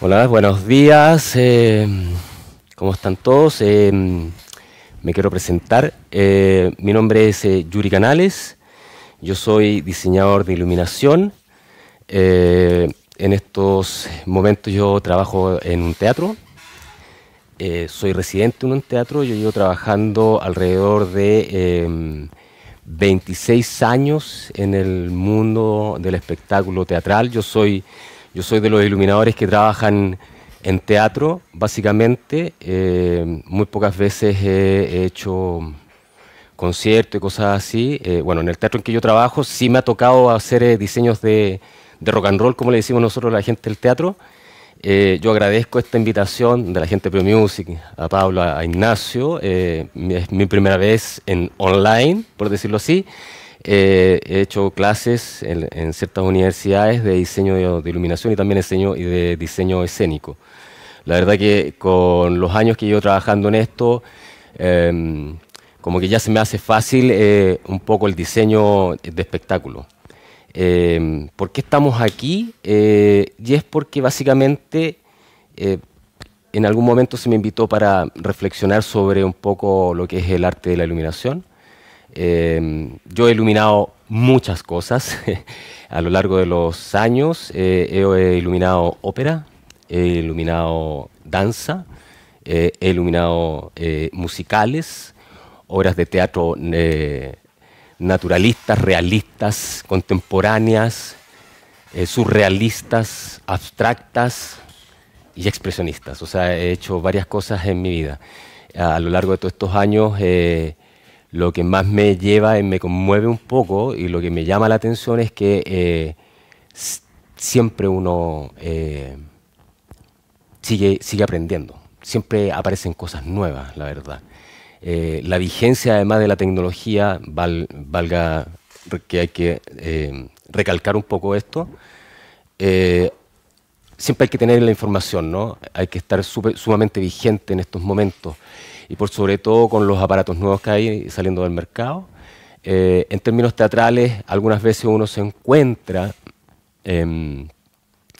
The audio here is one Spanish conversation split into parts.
Hola, buenos días. Eh, ¿Cómo están todos? Eh, me quiero presentar. Eh, mi nombre es Yuri Canales. Yo soy diseñador de iluminación. en estos momentos yo trabajo en un teatro. soy residente en un teatro. Yo llevo trabajando alrededor de 26 años en el mundo del espectáculo teatral. Yo soy yo soy de los iluminadores que trabajan en teatro, básicamente. Eh, muy pocas veces he hecho conciertos y cosas así. Eh, bueno, en el teatro en que yo trabajo sí me ha tocado hacer eh, diseños de, rock and roll, como le decimos nosotros a la gente del teatro. yo agradezco esta invitación de la gente de Music, a Pablo, a Ignacio. es mi primera vez en online, por decirlo así. Eh, he hecho clases en, ciertas universidades de diseño de, iluminación y también de diseño escénico. La verdad que con los años que llevo trabajando en esto, em, como que ya se me hace fácil eh, un poco el diseño de espectáculo. Em, ¿Por qué estamos aquí? Eh, y es porque básicamente en algún momento se me invitó para reflexionar sobre un poco lo que es el arte de la iluminación Em, yo he iluminado muchas cosas a lo largo de los años. Eh, he iluminado ópera, he iluminado danza, eh, he iluminado eh, musicales, obras de teatro naturalistas, realistas, contemporáneas, surrealistas, abstractas y expresionistas. O sea, he hecho varias cosas en mi vida. A lo largo de todos estos años lo que más me lleva y me conmueve un poco y lo que me llama la atención es que eh, siempre uno eh, sigue, sigue aprendiendo, siempre aparecen cosas nuevas, la verdad. Eh, la vigencia además de la tecnología, valga que hay que recalcar un poco esto, siempre hay que tener la información, ¿no? hay que estar sumamente vigente en estos momentos y por sobre todo con los aparatos nuevos que hay saliendo del mercado. Eh, en términos teatrales, algunas veces uno se encuentra em,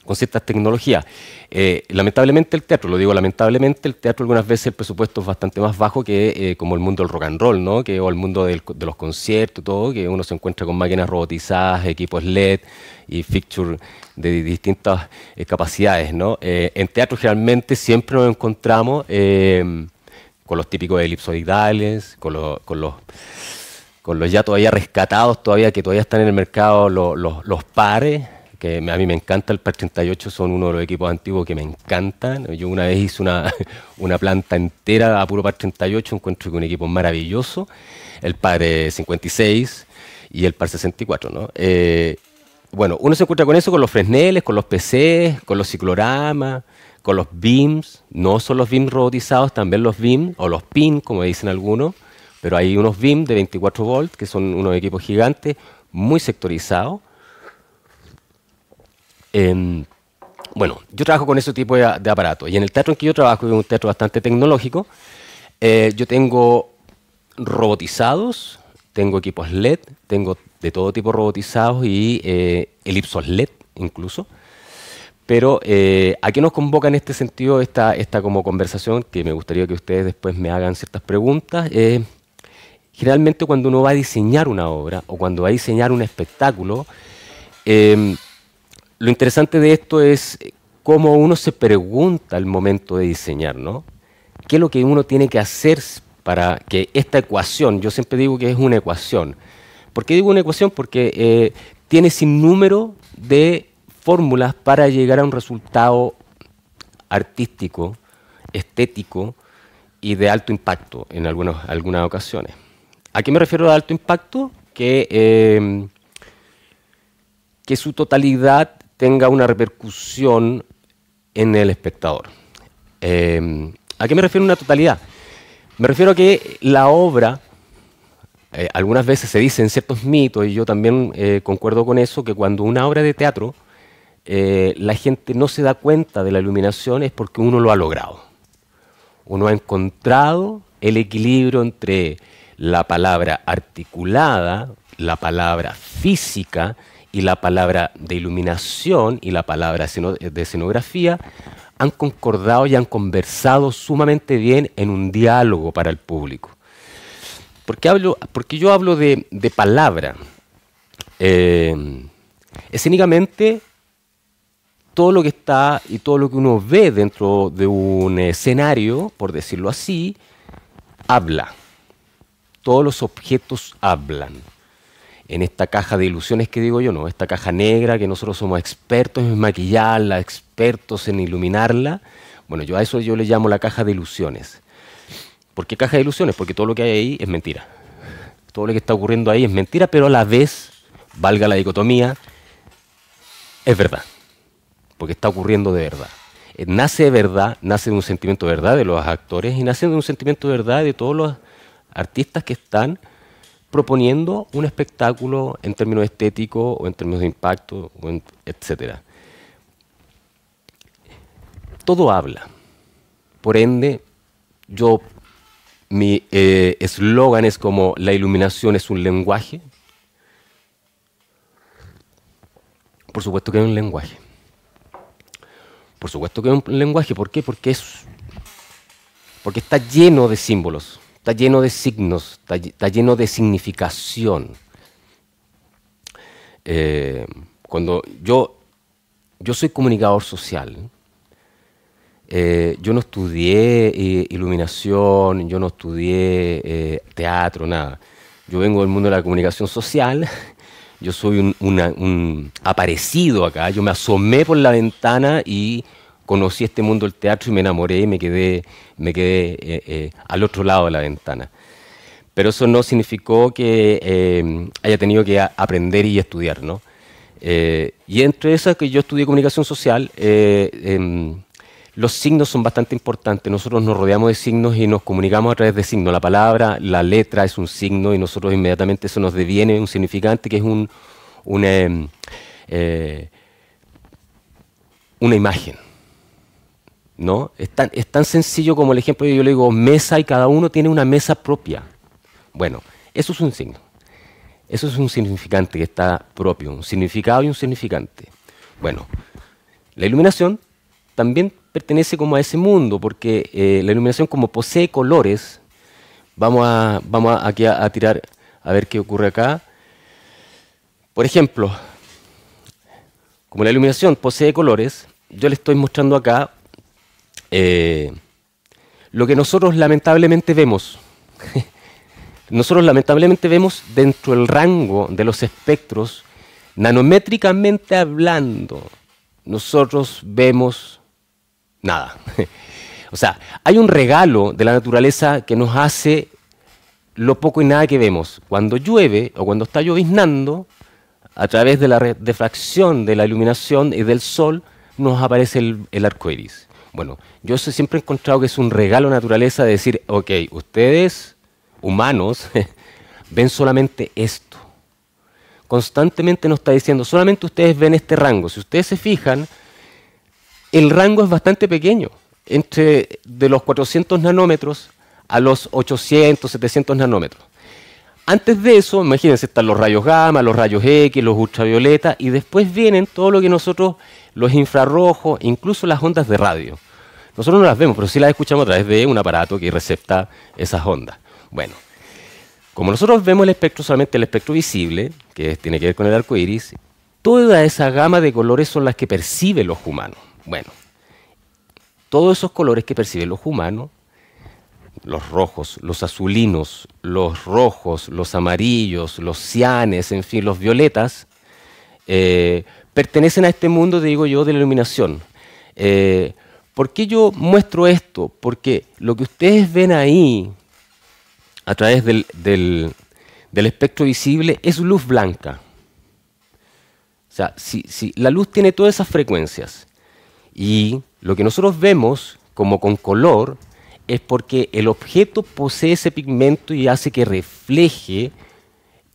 con ciertas tecnologías. Eh, lamentablemente el teatro, lo digo lamentablemente, el teatro algunas veces el presupuesto es bastante más bajo que eh, como el mundo del rock and roll, ¿no? que, o el mundo de los conciertos, todo, que uno se encuentra con máquinas robotizadas, equipos LED y fixture de distintas capacidades. ¿no? en teatro generalmente siempre nos encontramos em, con los típicos elipsoidales, con, con los con los ya todavía rescatados, todavía que todavía están en el mercado los, pares, que a mí me encanta el par 38, son uno de los equipos antiguos que me encantan. Yo una vez hice una, planta entera a puro par 38, encuentro que un equipo maravilloso, el par 56 eh, y el par 64, eh, bueno, uno se encuentra con eso, con los fresneles, con los PCs, con los cicloramas, con los BIMs, no solo los BIMs robotizados, también los BIM o los PIN, como dicen algunos, pero hay unos beams de 24 volts que son unos equipos gigantes, muy sectorizados. Em, bueno, yo trabajo con ese tipo de, aparatos y en el teatro en que yo trabajo, es un teatro bastante tecnológico, eh, yo tengo robotizados, tengo equipos LED, tengo de todo tipo robotizados y eh, elipsos LED incluso. Pero eh, ¿a qué nos convoca en este sentido esta, esta como conversación? Que me gustaría que ustedes después me hagan ciertas preguntas. Eh, generalmente cuando uno va a diseñar una obra o cuando va a diseñar un espectáculo, em, lo interesante de esto es eh, cómo uno se pregunta al momento de diseñar, ¿no? ¿Qué es lo que uno tiene que hacer para que esta ecuación, yo siempre digo que es una ecuación. ¿Por qué digo una ecuación? Porque tiene sin número de fórmulas para llegar a un resultado artístico, estético y de alto impacto en algunas ocasiones. ¿A qué me refiero de alto impacto? Que, eh, que su totalidad tenga una repercusión en el espectador. Eh, ¿A qué me refiero una totalidad? Me refiero a que la obra, eh, algunas veces se dicen ciertos mitos, y yo también concuerdo con eso, que cuando una obra de teatro eh, la gente no se da cuenta de la iluminación es porque uno lo ha logrado. Uno ha encontrado el equilibrio entre la palabra articulada, la palabra física y la palabra de iluminación y la palabra de escenografía han concordado y han conversado sumamente bien en un diálogo para el público. Porque, hablo, yo hablo de, palabra. Eh, escénicamente todo lo que está y todo lo que uno ve dentro de un escenario, por decirlo así, habla. Todos los objetos hablan. En esta caja de ilusiones que digo yo, no, esta caja negra que nosotros somos expertos en maquillarla, expertos en iluminarla. Bueno, yo a eso yo le llamo la caja de ilusiones. ¿Por qué caja de ilusiones? Porque todo lo que hay ahí es mentira. Todo lo que está ocurriendo ahí es mentira, pero a la vez, valga la dicotomía, es verdad porque está ocurriendo de verdad. Eh, nace de verdad, nace de un sentimiento de verdad de los actores y nace de un sentimiento de verdad de todos los artistas que están proponiendo un espectáculo en términos estéticos o en términos de impacto, etc. Todo habla. Por ende, yo, mi eh, eslogan es como la iluminación es un lenguaje. Por supuesto que es un lenguaje. Por supuesto que es un lenguaje, ¿por qué? Porque es porque está lleno de símbolos, está lleno de signos, está, lleno de significación. Eh, cuando yo, yo soy comunicador social, eh, yo no estudié eh, iluminación, yo no estudié teatro, nada. Yo vengo del mundo de la comunicación social Yo soy un, aparecido acá, yo me asomé por la ventana y conocí este mundo del teatro y me enamoré y me quedé, me quedé eh, eh, al otro lado de la ventana. Pero eso no significó que eh, haya tenido que aprender y estudiar, ¿no? y entre esas que yo estudié comunicación social, em, los signos son bastante importantes. Nosotros nos rodeamos de signos y nos comunicamos a través de signos. La palabra, la letra es un signo y nosotros inmediatamente eso nos deviene un significante que es un, una, eh, eh, una imagen. ¿No? Es tan, es tan sencillo como el ejemplo que yo le digo mesa y cada uno tiene una mesa propia. Bueno, eso es un signo. Eso es un significante que está propio, un significado y un significante. Bueno, la iluminación también pertenece como a ese mundo, porque eh, la iluminación como posee colores, vamos, a, vamos aquí a, tirar a ver qué ocurre acá. Por ejemplo, como la iluminación posee colores, yo le estoy mostrando acá eh, lo que nosotros lamentablemente vemos. nosotros lamentablemente vemos dentro del rango de los espectros, nanométricamente hablando, nosotros vemos nada. o sea, hay un regalo de la naturaleza que nos hace lo poco y nada que vemos. Cuando llueve o cuando está lloviznando, a través de la refracción de la iluminación y del sol, nos aparece el, arco iris. Bueno, yo siempre he encontrado que es un regalo de la naturaleza decir, ok, ustedes, humanos, ven solamente esto. Constantemente nos está diciendo, solamente ustedes ven este rango. Si ustedes se fijan, el rango es bastante pequeño, entre de los 400 nanómetros a los 800, 700 nanómetros. Antes de eso, imagínense, están los rayos gamma, los rayos X, los ultravioleta, y después vienen todo lo que nosotros, los infrarrojos, incluso las ondas de radio. Nosotros no las vemos, pero sí las escuchamos a través de un aparato que recepta esas ondas. Bueno, como nosotros vemos el espectro, solamente el espectro visible, que tiene que ver con el arco iris, toda esa gama de colores son las que perciben los humanos. Bueno, todos esos colores que perciben los humanos, los rojos, los azulinos, los rojos, los amarillos, los cianes, en fin, los violetas, eh, pertenecen a este mundo, digo yo, de la iluminación. Eh, ¿Por qué yo muestro esto? Porque lo que ustedes ven ahí, a través del, espectro visible, es luz blanca. O sea, si la luz tiene todas esas frecuencias, y lo que nosotros vemos como con color es porque el objeto posee ese pigmento y hace que refleje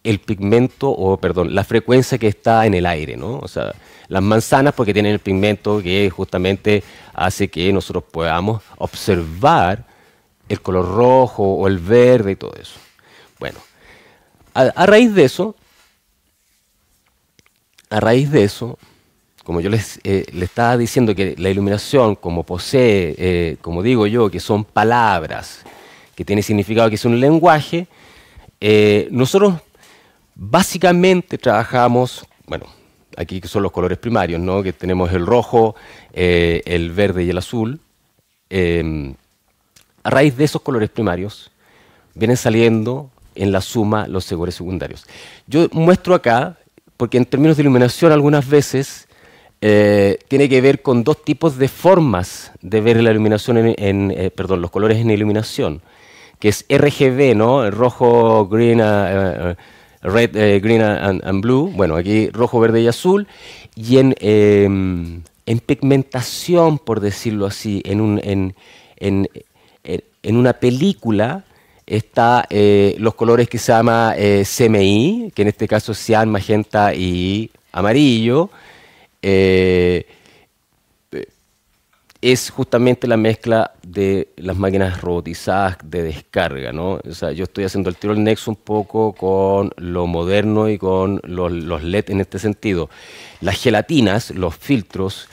el pigmento, o perdón, la frecuencia que está en el aire, ¿no? O sea, las manzanas porque tienen el pigmento que justamente hace que nosotros podamos observar el color rojo o el verde y todo eso. Bueno, a, a raíz de eso, a raíz de eso, como yo eh, les, estaba diciendo, que la iluminación, como posee, eh, como digo yo, que son palabras, que tiene significado, que es un lenguaje, eh, nosotros básicamente trabajamos, bueno, aquí que son los colores primarios, ¿no? que tenemos el rojo, el verde y el azul. Em, a raíz de esos colores primarios vienen saliendo en la suma los segores secundarios. Yo muestro acá, porque en términos de iluminación algunas veces eh, tiene que ver con dos tipos de formas de ver la iluminación en, eh, perdón, los colores en iluminación, que es RGB, ¿no? rojo, green, ah, ah, red, eh, green and, blue. Bueno, aquí rojo, verde y azul. Y en, em, pigmentación, por decirlo así, en, un, en, una película está los colores que se llama CMI, que en este caso sean magenta y amarillo eh, es justamente la mezcla de las máquinas robotizadas de descarga, ¿no? O sea, yo estoy haciendo el tiro al nexo un poco con lo moderno y con los, LED en este sentido. Las gelatinas, los filtros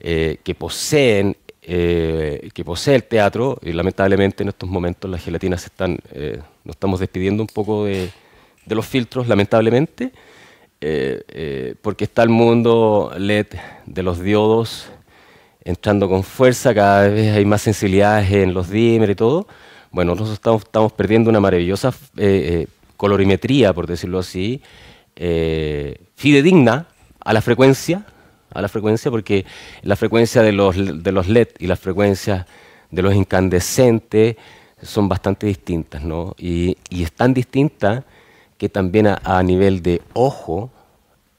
eh, que poseen eh, que posee el teatro, y lamentablemente en estos momentos las gelatinas están, nos estamos despidiendo un poco de, de los filtros, lamentablemente, eh, eh, porque está el mundo LED de los diodos entrando con fuerza, cada vez hay más sensibilidades en los dimmer y todo, bueno, nosotros estamos, perdiendo una maravillosa eh, colorimetría, por decirlo así, fidedigna a la frecuencia, a la frecuencia, porque la frecuencia de los, de los LED y las frecuencias de los incandescentes son bastante distintas, ¿no? Y, y es tan distinta también a, nivel de ojo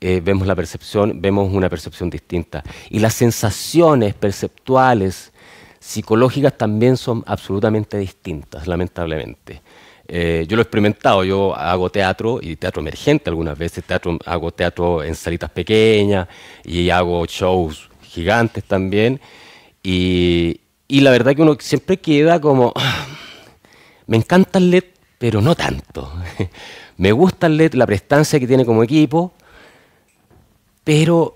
eh, vemos la percepción, vemos una percepción distinta. Y las sensaciones perceptuales, psicológicas también son absolutamente distintas, lamentablemente. Eh, yo lo he experimentado, yo hago teatro y teatro emergente algunas veces, teatro, hago teatro en salitas pequeñas y hago shows gigantes también. Y, la verdad que uno siempre queda como, ah, me encanta el LED, pero no tanto. Me gusta la prestancia que tiene como equipo, pero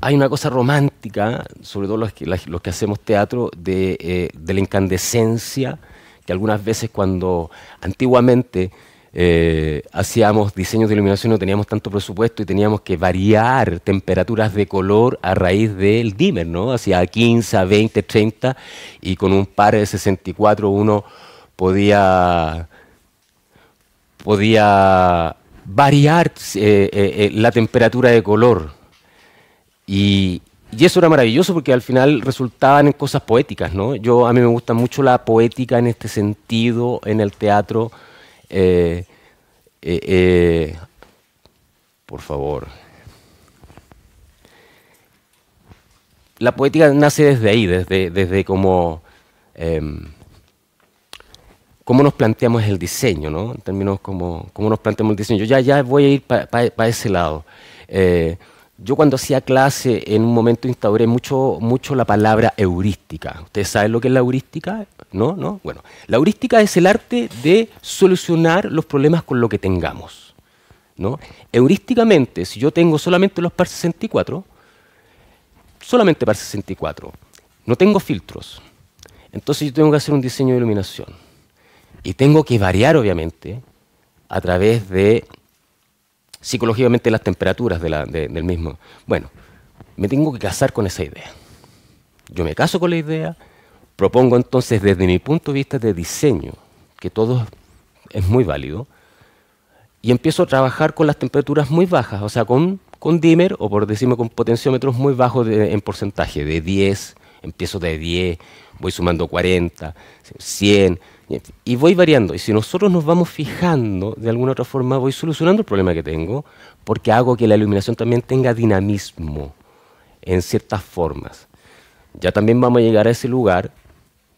hay una cosa romántica, sobre todo los que, que hacemos teatro, eh, de, la incandescencia, que algunas veces cuando antiguamente eh, hacíamos diseños de iluminación no teníamos tanto presupuesto y teníamos que variar temperaturas de color a raíz del dimmer, ¿no? Hacia 15, 20, 30 y con un par de 64 uno podía podía variar eh, eh, eh, la temperatura de color. Y, eso era maravilloso porque al final resultaban en cosas poéticas, ¿no? Yo, a mí me gusta mucho la poética en este sentido, en el teatro. por favor. La poética nace desde ahí, desde, desde como... Em, cómo nos planteamos el diseño, ¿no? En términos como cómo nos planteamos el diseño. Yo ya, ya voy a ir para ese lado. Eh, yo cuando hacía clase, en un momento instauré mucho, mucho la palabra heurística. ¿Ustedes saben lo que es la heurística? ¿No? ¿No? Bueno, la heurística es el arte de solucionar los problemas con lo que tengamos. ¿no? Heurísticamente, si yo tengo solamente los par 64, solamente par 64, no tengo filtros. Entonces yo tengo que hacer un diseño de iluminación y tengo que variar, obviamente, a través de psicológicamente las temperaturas del mismo. Bueno, me tengo que casar con esa idea. Yo me caso con la idea, propongo entonces desde mi punto de vista de diseño, que todo es muy válido, y empiezo a trabajar con las temperaturas muy bajas, o sea, con, con dimmer o por decirme con potenciómetros muy bajos en porcentaje, de 10, empiezo de 10, voy sumando 40, 100, y voy variando. Y si nosotros nos vamos fijando, de alguna otra forma, voy solucionando el problema que tengo, porque hago que la iluminación también tenga dinamismo en ciertas formas. Ya también vamos a llegar a ese lugar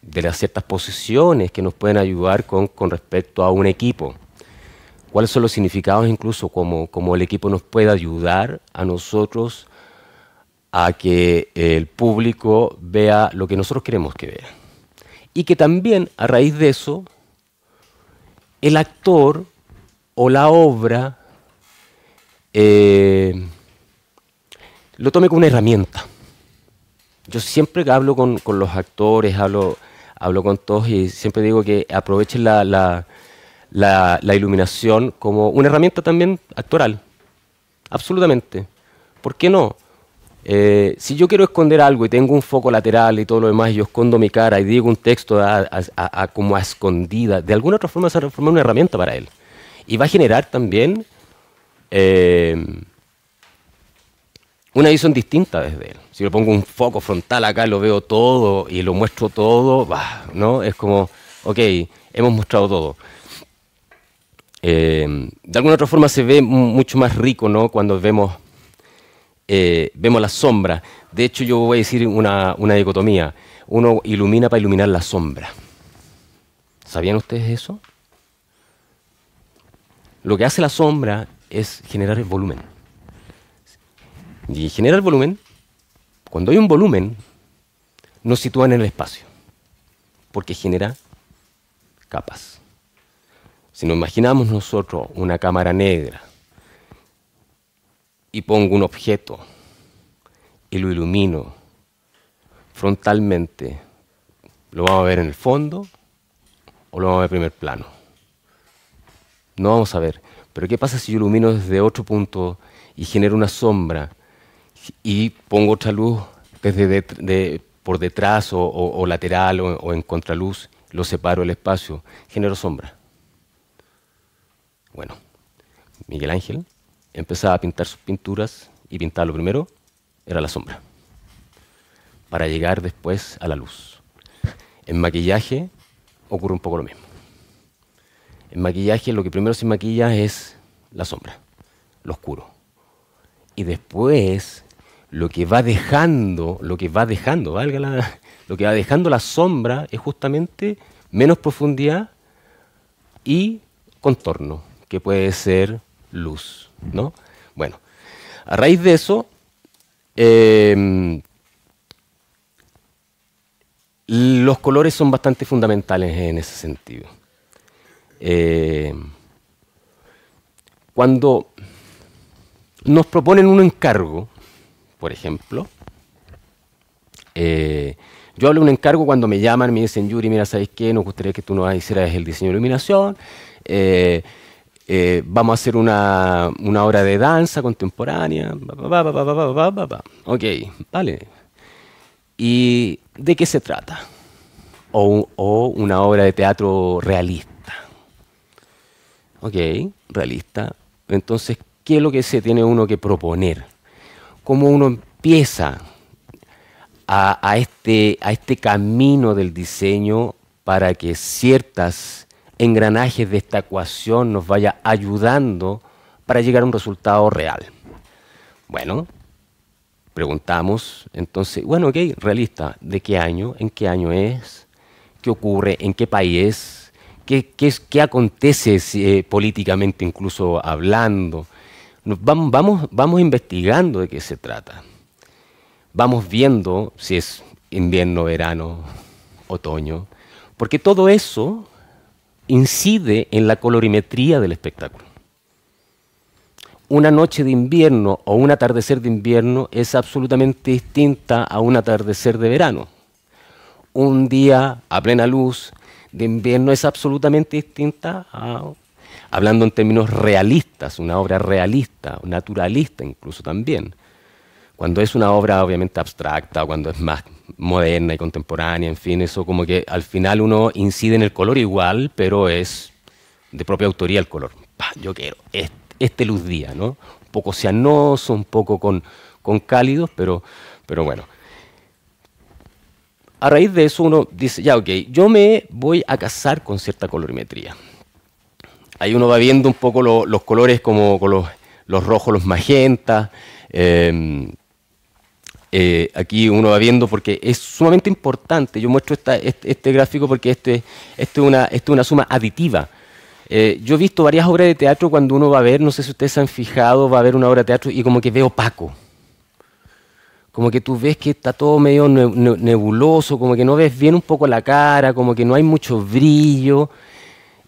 de las ciertas posiciones que nos pueden ayudar con, respecto a un equipo. ¿Cuáles son los significados incluso como, como el equipo nos puede ayudar a nosotros a que el público vea lo que nosotros queremos que vea? y que también a raíz de eso el actor o la obra eh, lo tome como una herramienta. Yo siempre que hablo con, los actores, hablo, hablo, con todos y siempre digo que aprovechen la, la iluminación como una herramienta también actoral. Absolutamente. ¿Por qué no? Eh, si yo quiero esconder algo y tengo un foco lateral y todo lo demás, yo escondo mi cara y digo un texto como a escondida, de alguna otra forma se a una herramienta para él. Y va a generar también eh, una visión distinta desde él. Si le pongo un foco frontal acá, lo veo todo y lo muestro todo, ¿no? Es como, ok, hemos mostrado todo. Eh, de alguna otra forma se ve mucho más rico, ¿no? Cuando vemos eh, vemos la sombra, De hecho, yo voy a decir una, una dicotomía. Uno ilumina para iluminar la sombra. ¿Sabían ustedes eso? Lo que hace la sombra es generar el volumen. Y generar volumen, cuando hay un volumen, nos sitúa en el espacio, porque genera capas. Si nos imaginamos nosotros una cámara negra y pongo un objeto y lo ilumino frontalmente, ¿lo vamos a ver en el fondo o lo vamos a ver en primer plano? No vamos a ver. Pero ¿qué pasa si yo ilumino desde otro punto y genero una sombra y pongo otra luz desde por detrás o, lateral o, o, en contraluz, lo separo el espacio, genero sombra? Bueno, Miguel Ángel empezaba a pintar sus pinturas y pintaba lo primero, era la sombra, para llegar después a la luz. En maquillaje ocurre un poco lo mismo. En maquillaje lo que primero se maquilla es la sombra, lo oscuro. Y después lo que va dejando, lo que va dejando, valga la, lo que va dejando la sombra es justamente menos profundidad y contorno, que puede ser luz. ¿no? Bueno, a raíz de eso, em, los colores son bastante fundamentales en ese sentido. Em, cuando nos proponen un encargo, por ejemplo, eh, yo hablo de un encargo cuando me llaman, me dicen, Yuri, mira, ¿sabes qué? Nos gustaría que tú nos hicieras el diseño de iluminación. Eh, eh, vamos a hacer una, obra de danza contemporánea. Ok, vale. ¿Y de qué se trata? O, una obra de teatro realista. Ok, realista. Entonces, ¿qué es lo que se tiene uno que proponer? ¿Cómo uno empieza a este, a este camino del diseño para que ciertas engranajes de esta ecuación nos vaya ayudando para llegar a un resultado real. Bueno, preguntamos, entonces, bueno, ok, realista, ¿de qué año? ¿En qué año es? ¿Qué ocurre? ¿En qué país? ¿Qué, qué, qué acontece eh, políticamente incluso hablando? vamos, vamos, vamos investigando de qué se trata. Vamos viendo si es invierno, verano, otoño, porque todo eso incide en la colorimetría del espectáculo. Una noche de invierno o un atardecer de invierno es absolutamente distinta a un atardecer de verano. Un día a plena luz de invierno es absolutamente distinta a, hablando en términos realistas, una obra realista, naturalista incluso también, cuando es una obra obviamente abstracta, cuando es más moderna y contemporánea, en fin, eso como que al final uno incide en el color igual, pero es de propia autoría el color. yo quiero este, luz día, ¿no? Un poco cianoso, un poco con, cálidos, pero, pero bueno a raíz de eso uno dice, ya, ok, yo me voy a casar con cierta colorimetría. Ahí uno va viendo un poco los colores como con los, los rojos, los magentas, eh, em, eh, aquí uno va viendo porque es sumamente importante. Yo muestro este, este, gráfico porque este, este una, este es una suma aditiva. Eh, yo he visto varias obras de teatro cuando uno va a ver, no sé si ustedes se han fijado, va a ver una obra de teatro y como que ve opaco. Como que tú ves que está todo medio nebuloso, como que no ves bien un poco la cara, como que no hay mucho brillo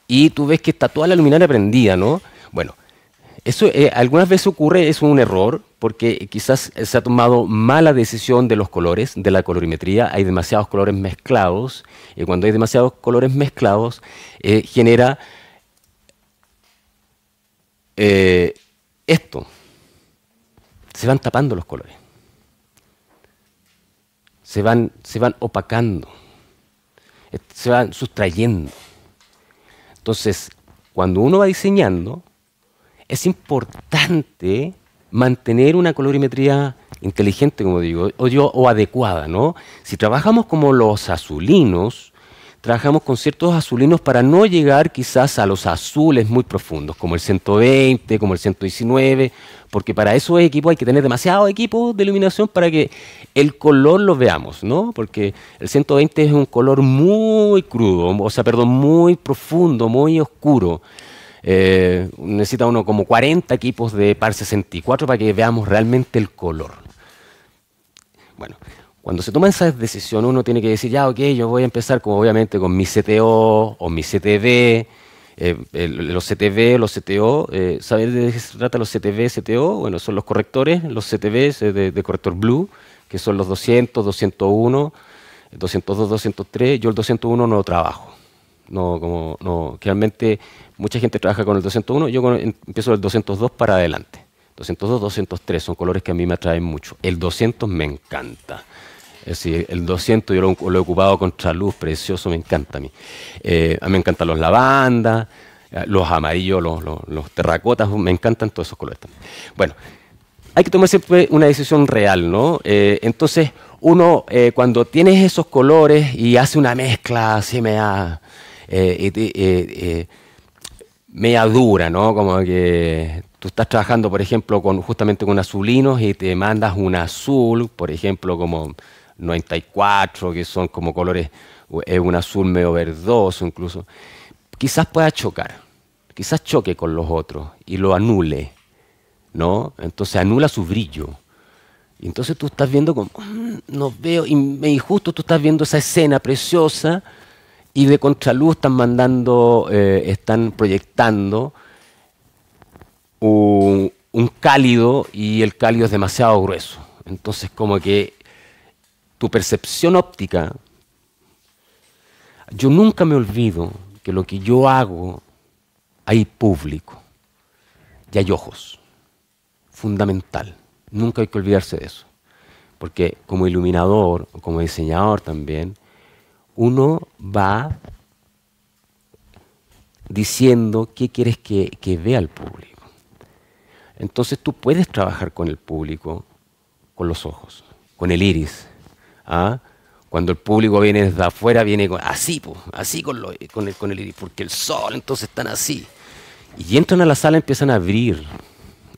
y tú ves que está toda la luminaria prendida, ¿no? Bueno, eso eh, algunas veces ocurre, es un error, porque quizás se ha tomado mala decisión de los colores, de la colorimetría. Hay demasiados colores mezclados, y cuando hay demasiados colores mezclados, eh, genera eh, esto. Se van tapando los colores. Se van, se van opacando. Se van sustrayendo. Entonces, cuando uno va diseñando, es importante mantener una colorimetría inteligente, como digo, o, yo, o adecuada, ¿no? Si trabajamos como los azulinos, trabajamos con ciertos azulinos para no llegar quizás a los azules muy profundos, como el 120, como el 119, porque para esos equipos hay que tener demasiado equipo de iluminación para que el color lo veamos, ¿no? Porque el 120 es un color muy crudo, o sea, perdón, muy profundo, muy oscuro. Eh, necesita uno como 40 equipos de par 64 para que veamos realmente el color. Bueno, cuando se toma esa decisión uno tiene que decir, ya, ok, yo voy a empezar como obviamente con mi CTO o mi CTV, eh, eh, los CTV, los CTO, eh, ¿saber de qué se trata los CTV, CTO? Bueno, son los correctores, los CTV de, corrector blue, que son los 200, 201, 202, 203. Yo el 201 no lo trabajo. No, como, no, realmente Mucha gente trabaja con el 201, yo empiezo del 202 para adelante. 202, 203 son colores que a mí me atraen mucho. El 200 me encanta. Es decir, el 200 yo lo, he ocupado con luz, precioso, me encanta a mí. Eh, a mí me encantan los lavandas, eh, los amarillos, los, terracotas, me encantan todos esos colores también. Bueno, hay que tomar siempre una decisión real, ¿no? Eh, entonces, uno cuando tienes esos colores y hace una mezcla se me da, media dura, ¿no? Como que tú estás trabajando, por ejemplo, con, justamente con azulinos y te mandas un azul, por ejemplo, como 94, que son como colores, es un azul medio verdoso incluso, quizás pueda chocar, quizás choque con los otros y lo anule, ¿no? Entonces anula su brillo. Y entonces tú estás viendo como, mm, no veo, y, y justo tú estás viendo esa escena preciosa, y de contraluz están mandando, eh, están proyectando un, cálido y el cálido es demasiado grueso. Entonces como que tu percepción óptica, yo nunca me olvido que lo que yo hago hay público y hay ojos, fundamental. Nunca hay que olvidarse de eso, porque como iluminador, o como diseñador también, uno va diciendo qué quieres que, vea el público. Entonces tú puedes trabajar con el público, con los ojos, con el iris. ¿ah? Cuando el público viene desde afuera, viene así, así con, el, con el iris, porque el sol, entonces están así. Y entran a la sala y empiezan a abrir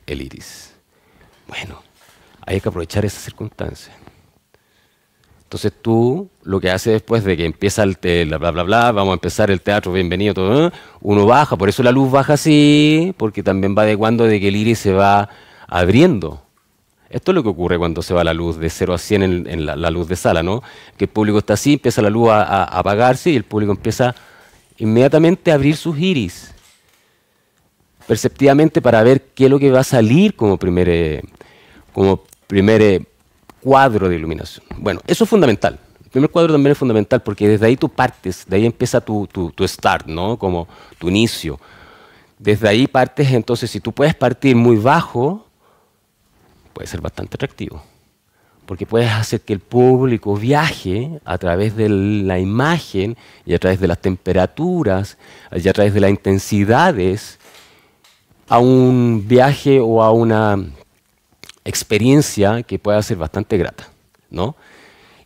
el iris. Bueno, hay que aprovechar esa circunstancia. Entonces tú lo que haces después de que empieza el bla, bla, bla, vamos a empezar el teatro, bienvenido, todo, ¿eh? uno baja, por eso la luz baja así, porque también va cuando de que el iris se va abriendo. Esto es lo que ocurre cuando se va la luz de 0 a 100 en, la, luz de sala, ¿no? Que el público está así, empieza la luz a, apagarse y el público empieza inmediatamente a abrir sus iris, perceptivamente para ver qué es lo que va a salir como primer, eh, como primer eh, cuadro de iluminación. Bueno, eso es fundamental. El primer cuadro también es fundamental porque desde ahí tú partes, de ahí empieza tu, tu, start, ¿no? Como tu inicio. Desde ahí partes, entonces, si tú puedes partir muy bajo, puede ser bastante atractivo. Porque puedes hacer que el público viaje a través de la imagen y a través de las temperaturas y a través de las intensidades a un viaje o a una experiencia que pueda ser bastante grata, ¿no?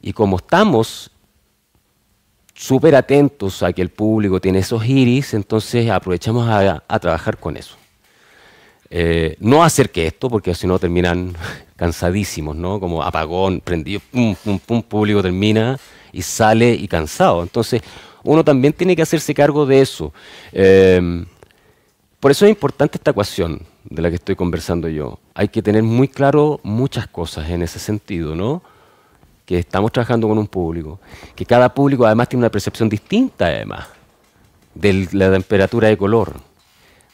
Y como estamos súper atentos a que el público tiene esos iris, entonces aprovechamos a, trabajar con eso. Eh, no hacer que esto, porque si no terminan cansadísimos, ¿no? Como apagón, prendido, pum, pum, pum, público termina y sale y cansado. Entonces, uno también tiene que hacerse cargo de eso. Eh, por eso es importante esta ecuación de la que estoy conversando yo. Hay que tener muy claro muchas cosas en ese sentido, ¿no? Que estamos trabajando con un público, que cada público además tiene una percepción distinta, además, de la temperatura de color,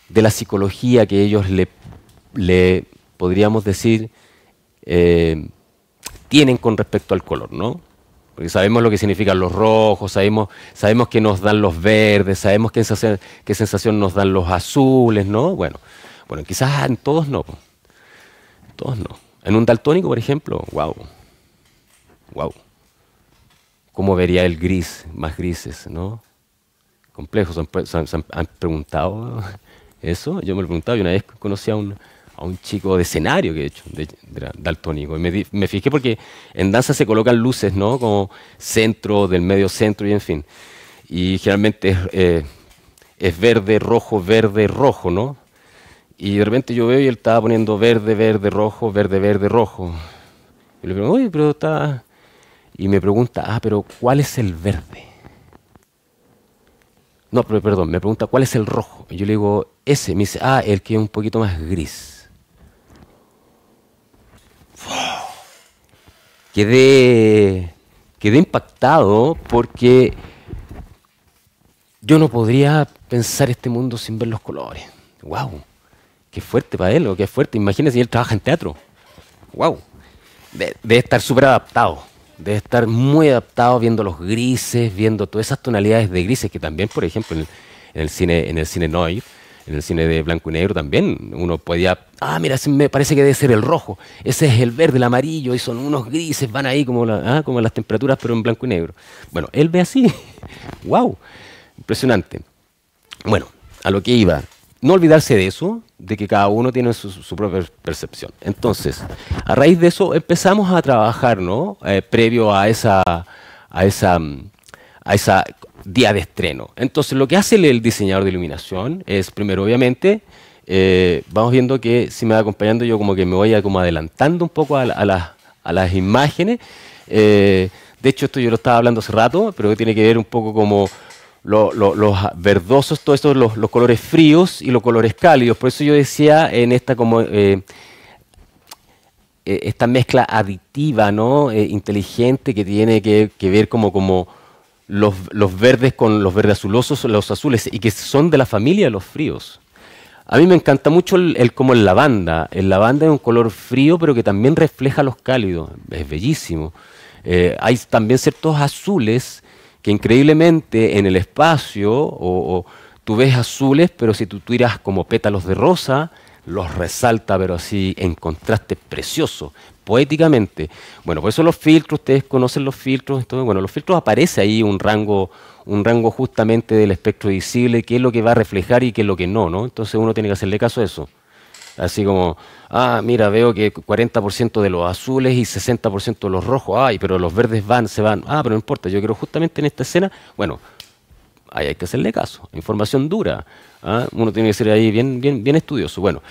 de la psicología que ellos le, le podríamos decir, eh, tienen con respecto al color, ¿no? Porque sabemos lo que significan los rojos, sabemos, sabemos que nos dan los verdes, sabemos qué qué sensación nos dan los azules, ¿no? Bueno, bueno, quizás en todos no. En todos no. En un daltónico, por ejemplo, wow. Wow. ¿Cómo vería el gris, más grises, no? Complejo, ¿han, han, preguntado eso? Yo me lo he preguntado y una vez conocí a un, a un chico de escenario que he hecho, daltónico. Y me, me, fijé porque en danza se colocan luces, ¿no? Como centro, del medio centro y en fin. Y generalmente es eh, verde, rojo, verde, rojo, ¿no? Y de repente yo veo y él estaba poniendo verde, verde, rojo, verde, verde, rojo. Y le pero está... Y me pregunta, ah, pero ¿cuál es el verde? No, pero, perdón, me pregunta, ¿cuál es el rojo? Y yo le digo, ese. Me dice, ah, el que es un poquito más gris. Quedé, quedé impactado porque yo no podría pensar este mundo sin ver los colores. ¡Wow! Qué fuerte para él, o qué fuerte. Imagínense, él trabaja en teatro. ¡Wow! Debe de estar súper adaptado. Debe estar muy adaptado viendo los grises, viendo todas esas tonalidades de grises que también, por ejemplo, en el, cine, en el cine Noir, en el cine de blanco y negro también, uno podía, ah, mira, me parece que debe ser el rojo, ese es el verde, el amarillo, y son unos grises, van ahí como, ah, como las temperaturas, pero en blanco y negro. Bueno, él ve así, wow, impresionante. Bueno, a lo que iba, no olvidarse de eso, de que cada uno tiene su, su, propia percepción. Entonces, a raíz de eso empezamos a trabajar, ¿no? Eh, previo a esa, a esa, mm, a esa día de estreno. Entonces, lo que hace el, diseñador de iluminación es, primero, obviamente, eh, vamos viendo que si me va acompañando yo como que me voy como adelantando un poco a, a, a las imágenes. Eh, de hecho, esto yo lo estaba hablando hace rato, pero que tiene que ver un poco como los verdosos, todos estos, los, colores fríos y los colores cálidos. Por eso yo decía en esta como eh, eh, esta mezcla aditiva, ¿no? Eh, inteligente que tiene que, ver como, como los, verdes con los verdes azulosos, los azules, y que son de la familia de los fríos. A mí me encanta mucho el, como el lavanda. El lavanda es un color frío, pero que también refleja los cálidos. Es bellísimo. hay también ciertos azules que increíblemente en el espacio o, tú ves azules, pero si tú tiras como pétalos de rosa, los resalta, pero así en contraste precioso, poéticamente. Bueno, por eso los filtros, ustedes conocen los filtros, entonces, bueno, los filtros aparece ahí un rango, un rango justamente del espectro visible, qué es lo que va a reflejar y qué es lo que no, ¿no? Entonces uno tiene que hacerle caso a eso. Así como, ah, mira, veo que 40% de los azules y 60% de los rojos, ay, pero los verdes van, se van, ah, pero no importa, yo quiero justamente en esta escena, bueno, ahí hay que hacerle caso, información dura, ¿ah? uno tiene que ser ahí bien, bien, bien estudioso. Bueno,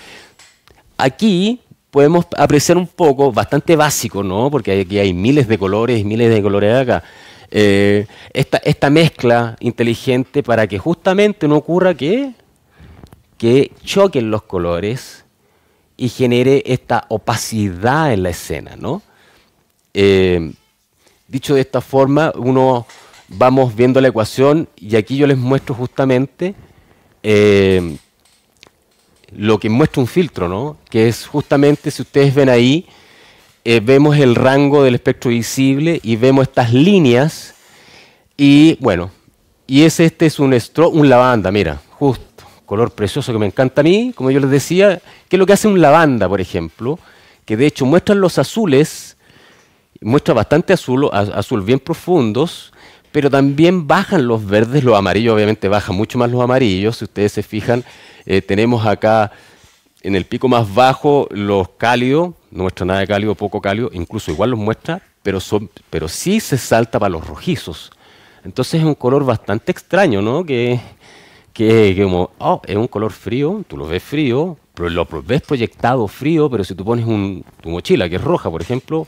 aquí podemos apreciar un poco, bastante básico, ¿no? Porque aquí hay miles de colores miles de colores acá. Eh, esta, esta, mezcla inteligente para que justamente no ocurra que, que choquen los colores y genere esta opacidad en la escena, ¿no? Eh, dicho de esta forma, uno vamos viendo la ecuación y aquí yo les muestro justamente eh, lo que muestra un filtro, ¿no? Que es justamente, si ustedes ven ahí, eh, vemos el rango del espectro visible y vemos estas líneas y bueno, y este es un, un lavanda, mira, justo color precioso que me encanta a mí, como yo les decía, que es lo que hace un lavanda, por ejemplo, que de hecho muestra los azules, muestra bastante azul, azul bien profundos, pero también bajan los verdes, los amarillos obviamente bajan mucho más los amarillos, si ustedes se fijan, eh, tenemos acá en el pico más bajo los cálidos, no muestra nada de cálido, poco cálido, incluso igual los muestra, pero, son, pero sí se salta para los rojizos. Entonces es un color bastante extraño, ¿no? Que que, como, oh, es un color frío, tú lo ves frío, pero lo ves proyectado frío, pero si tú pones un, tu mochila que es roja, por ejemplo,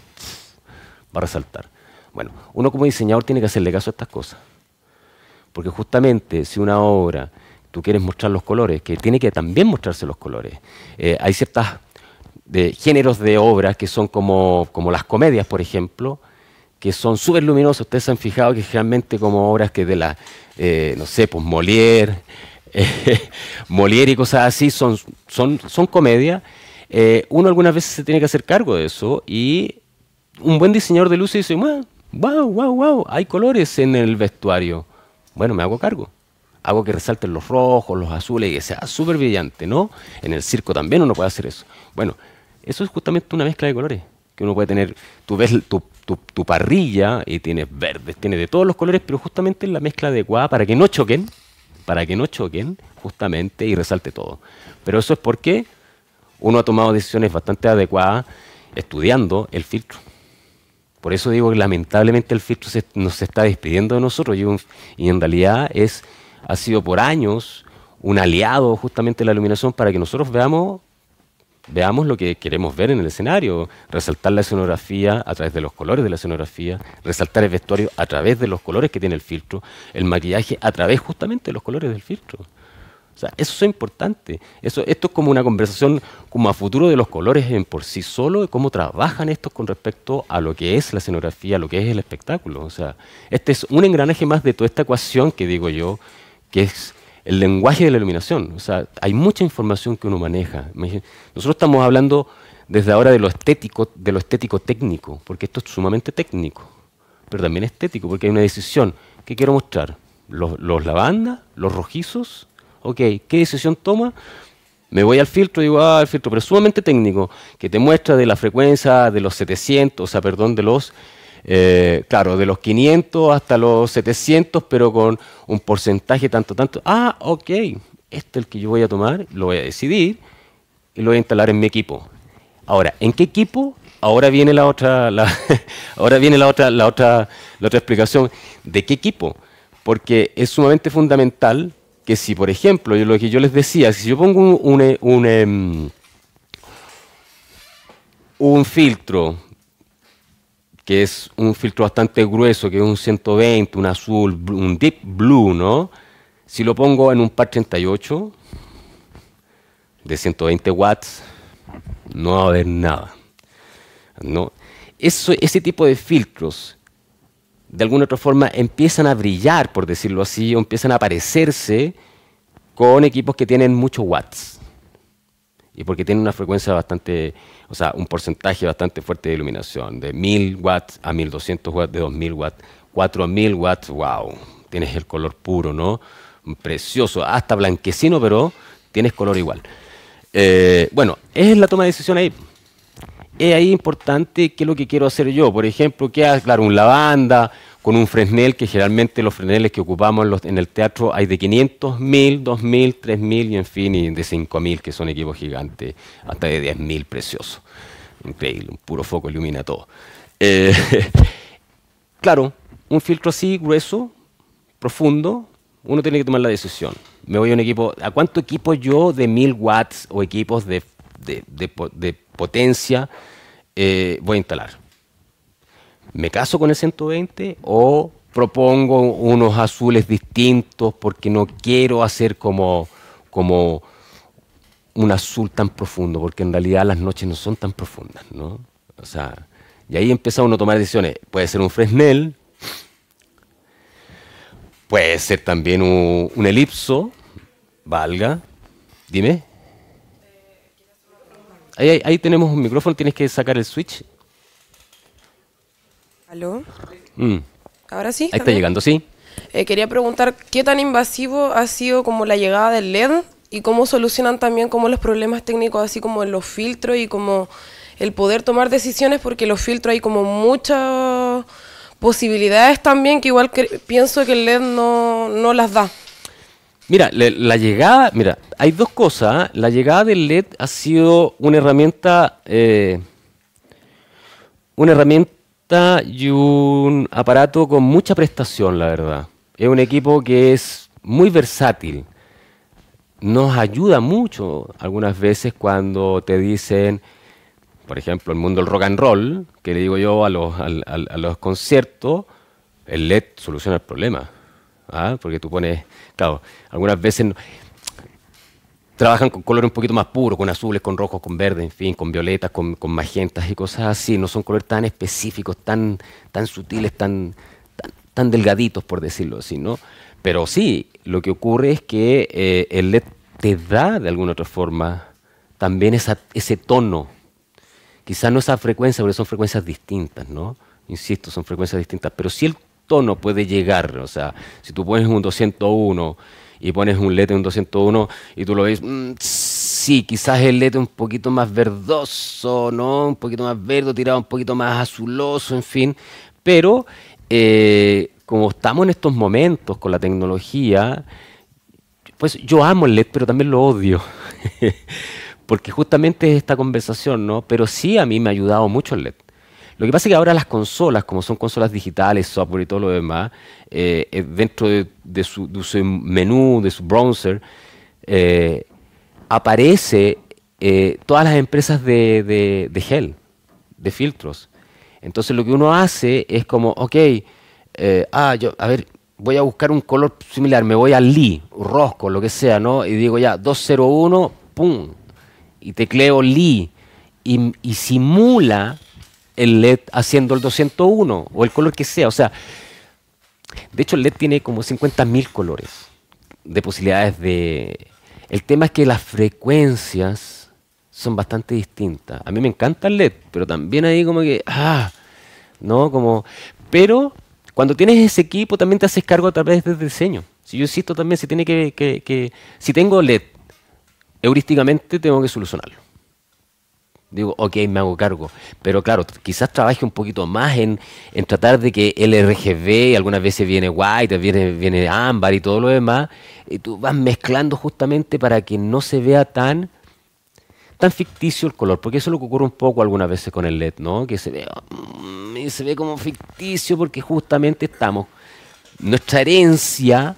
va a resaltar. Bueno, uno como diseñador tiene que hacerle caso a estas cosas. Porque justamente si una obra, tú quieres mostrar los colores, que tiene que también mostrarse los colores, eh, hay ciertas de géneros de obras que son como, como las comedias, por ejemplo, que son súper luminosos. Ustedes se han fijado que generalmente como obras que de la, eh, no sé, pues Molière, Molière y cosas así, son, son, son comedia. Eh, uno algunas veces se tiene que hacer cargo de eso y un buen diseñador de luces dice, wow, wow, wow, wow, hay colores en el vestuario. Bueno, me hago cargo. Hago que resalten los rojos, los azules y que sea súper brillante, ¿no? En el circo también uno puede hacer eso. Bueno, eso es justamente una mezcla de colores que uno puede tener. Tú ves tu, tu, parrilla y tienes verdes, tienes de todos los colores, pero justamente la mezcla adecuada para que no choquen, para que no choquen justamente y resalte todo. Pero eso es porque uno ha tomado decisiones bastante adecuadas estudiando el filtro. Por eso digo que lamentablemente el filtro se, nos está despidiendo de nosotros y, en realidad es, ha sido por años un aliado justamente de la iluminación para que nosotros veamos veamos lo que queremos ver en el escenario, resaltar la escenografía a través de los colores de la escenografía, resaltar el vestuario a través de los colores que tiene el filtro, el maquillaje a través justamente de los colores del filtro. O sea, eso es importante. Eso, esto es como una conversación como a futuro de los colores en por sí solo, de cómo trabajan estos con respecto a lo que es la escenografía, lo que es el espectáculo. O sea, este es un engranaje más de toda esta ecuación que digo yo, que es el lenguaje de la iluminación. O sea, hay mucha información que uno maneja. Nosotros estamos hablando desde ahora de lo estético, de lo estético técnico, porque esto es sumamente técnico, pero también estético, porque hay una decisión. ¿Qué quiero mostrar? ¿Los, los lavandas? ¿Los rojizos? Ok, ¿qué decisión toma? Me voy al filtro y digo, ah, el filtro, pero sumamente técnico, que te muestra de la frecuencia de los 700, o sea, perdón, de los eh, claro, de los 500 hasta los 700, pero con un porcentaje tanto, tanto. Ah, ok, este es el que yo voy a tomar, lo voy a decidir y lo voy a instalar en mi equipo. Ahora, ¿en qué equipo? Ahora viene la otra, ahora viene la otra, la otra, otra explicación. ¿De qué equipo? Porque es sumamente fundamental que si, por ejemplo, yo, lo que yo les decía, si yo pongo un, un em, filtro que es un filtro bastante grueso, que es un 120, un azul, un deep blue, ¿no? Si lo pongo en un par 38 de 120 watts, no va a haber nada. ¿no? Eso, ese tipo de filtros, de alguna otra forma, empiezan a brillar, por decirlo así, o empiezan a aparecerse con equipos que tienen muchos watts y porque tiene una frecuencia bastante, o sea, un porcentaje bastante fuerte de iluminación, de 1000 watts a 1200 watts, de 2000 watts, 4000 watts, wow, tienes el color puro, ¿no? Precioso, hasta blanquecino, pero tienes color igual. Eh, bueno, es la toma de decisión ahí. Es ahí importante qué es lo que quiero hacer yo. Por ejemplo, que claro, un lavanda, con un fresnel que generalmente los fresneles que ocupamos en, el teatro hay de 500 mil, dos mil, mil y en fin, y de 5,000 mil que son equipos gigantes, hasta de 10,000, mil preciosos. Increíble, un puro foco ilumina todo. Eh, claro, un filtro así, grueso, profundo, uno tiene que tomar la decisión. Me voy a un equipo, ¿a cuánto equipo yo de 1000 watts o equipos de, de, potencia eh, voy a instalar? ¿Me caso con el 120 o propongo unos azules distintos porque no quiero hacer como, como un azul tan profundo? Porque en realidad las noches no son tan profundas, ¿no? O sea, y ahí empieza uno a tomar decisiones. Puede ser un Fresnel, puede ser también un, elipso, valga. Dime. ahí, tenemos un micrófono, tienes que sacar el switch ¿Aló? Mm. ¿Ahora sí? Ahí está llegando, sí. Eh, quería preguntar, ¿qué tan invasivo ha sido como la llegada del LED y cómo solucionan también como los problemas técnicos, así como los filtros y como el poder tomar decisiones, porque los filtros hay como muchas posibilidades también que igual pienso que el LED no, no las da. Mira, la llegada, mira, hay dos cosas. ¿ah? La llegada del LED ha sido una herramienta, eh, una herramienta y un aparato con mucha prestación, la verdad. Es un equipo que es muy versátil. Nos ayuda mucho algunas veces cuando te dicen, por ejemplo, el mundo del rock and roll, que le digo yo a los, conciertos, el LED soluciona el problema. ¿ah? Porque tú pones, claro, algunas veces trabajan con colores un poquito más puros, con azules, con rojos, con verdes, en fin, con violetas, con, magentas y cosas así. No son colores tan específicos, tan, tan sutiles, tan, tan, delgaditos, por decirlo así, ¿no? Pero sí, lo que ocurre es que eh, el LED te da, de alguna otra forma, también ese tono. Quizás no esa frecuencia, porque son frecuencias distintas, ¿no? Insisto, son frecuencias distintas, pero sí el tono puede llegar, o sea, si tú pones un 201 y pones un en un 201, y tú lo ves, mm, sí, quizás el es un poquito más verdoso, ¿no? Un poquito más verde, tirado un poquito más azuloso, en fin. Pero eh, como estamos en estos momentos con la tecnología, pues yo amo el LED, pero también lo odio. Porque justamente es esta conversación, ¿no? Pero sí a mí me ha ayudado mucho el LED. Lo que pasa es que ahora las consolas, como son consolas digitales, software y todo lo demás, eh, eh, dentro de, su, menú, de su browser, eh, aparece todas las empresas de, gel, de filtros. Entonces lo que uno hace es como, ok, ah, yo, a ver, voy a buscar un color similar, me voy al Lee, Rosco, lo que sea, ¿no? Y digo ya, 201, pum, y tecleo Lee, y simula el LED haciendo el 201 o el color que sea. O sea, de hecho el LED tiene como 50.000 colores de posibilidades de... El tema es que las frecuencias son bastante distintas. A mí me encanta el LED, pero también hay como que... Ah, ¿no? Como... Pero cuando tienes ese equipo también te haces cargo a través del diseño. Si yo insisto también, si tiene que, que, que si tengo LED, heurísticamente tengo que solucionarlo. Digo, ok, me hago cargo. Pero claro, quizás trabaje un poquito más en, en tratar de que el RGB, algunas veces viene white, viene, viene ámbar y todo lo demás, y tú vas mezclando justamente para que no se vea tan, tan ficticio el color, porque eso es lo que ocurre un poco algunas veces con el LED, ¿no? Que se ve, mm, se ve como ficticio porque justamente estamos, nuestra herencia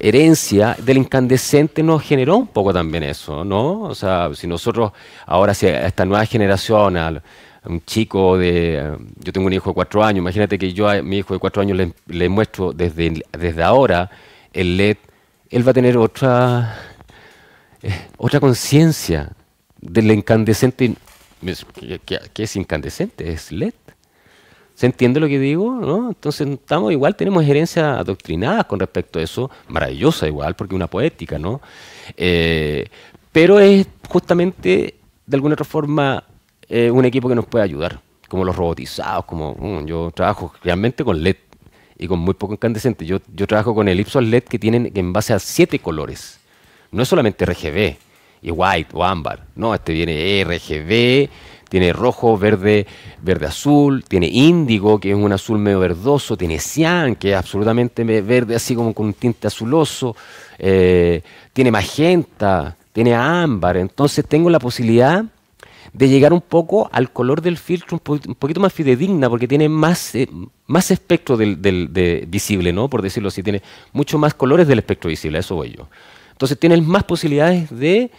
herencia del incandescente nos generó un poco también eso, ¿no? O sea, si nosotros ahora, si a esta nueva generación, a un chico de. Yo tengo un hijo de cuatro años, imagínate que yo a mi hijo de cuatro años le, muestro desde, desde ahora el LED, él va a tener otra, eh, otra conciencia del incandescente, ¿qué que es incandescente, es LED. ¿Se entiende lo que digo? ¿no? Entonces estamos igual, tenemos gerencias adoctrinadas con respecto a eso, maravillosa igual, porque una poética, ¿no? Eh, pero es justamente, de alguna otra forma, eh, un equipo que nos puede ayudar, como los robotizados, como mm, yo trabajo realmente con LED y con muy poco incandescente. Yo, yo trabajo con elipsos LED que tienen en base a siete colores. No es solamente RGB y white o ámbar, no, este viene RGB, tiene rojo, verde, verde azul, tiene índigo, que es un azul medio verdoso, tiene cian, que es absolutamente verde, así como con un tinte azuloso, eh, tiene magenta, tiene ámbar, entonces tengo la posibilidad de llegar un poco al color del filtro un, poquito más fidedigna, porque tiene más, eh, más espectro del, visible, ¿no? Por decirlo así, tiene mucho más colores del espectro visible, eso voy yo. Entonces tienes más posibilidades de,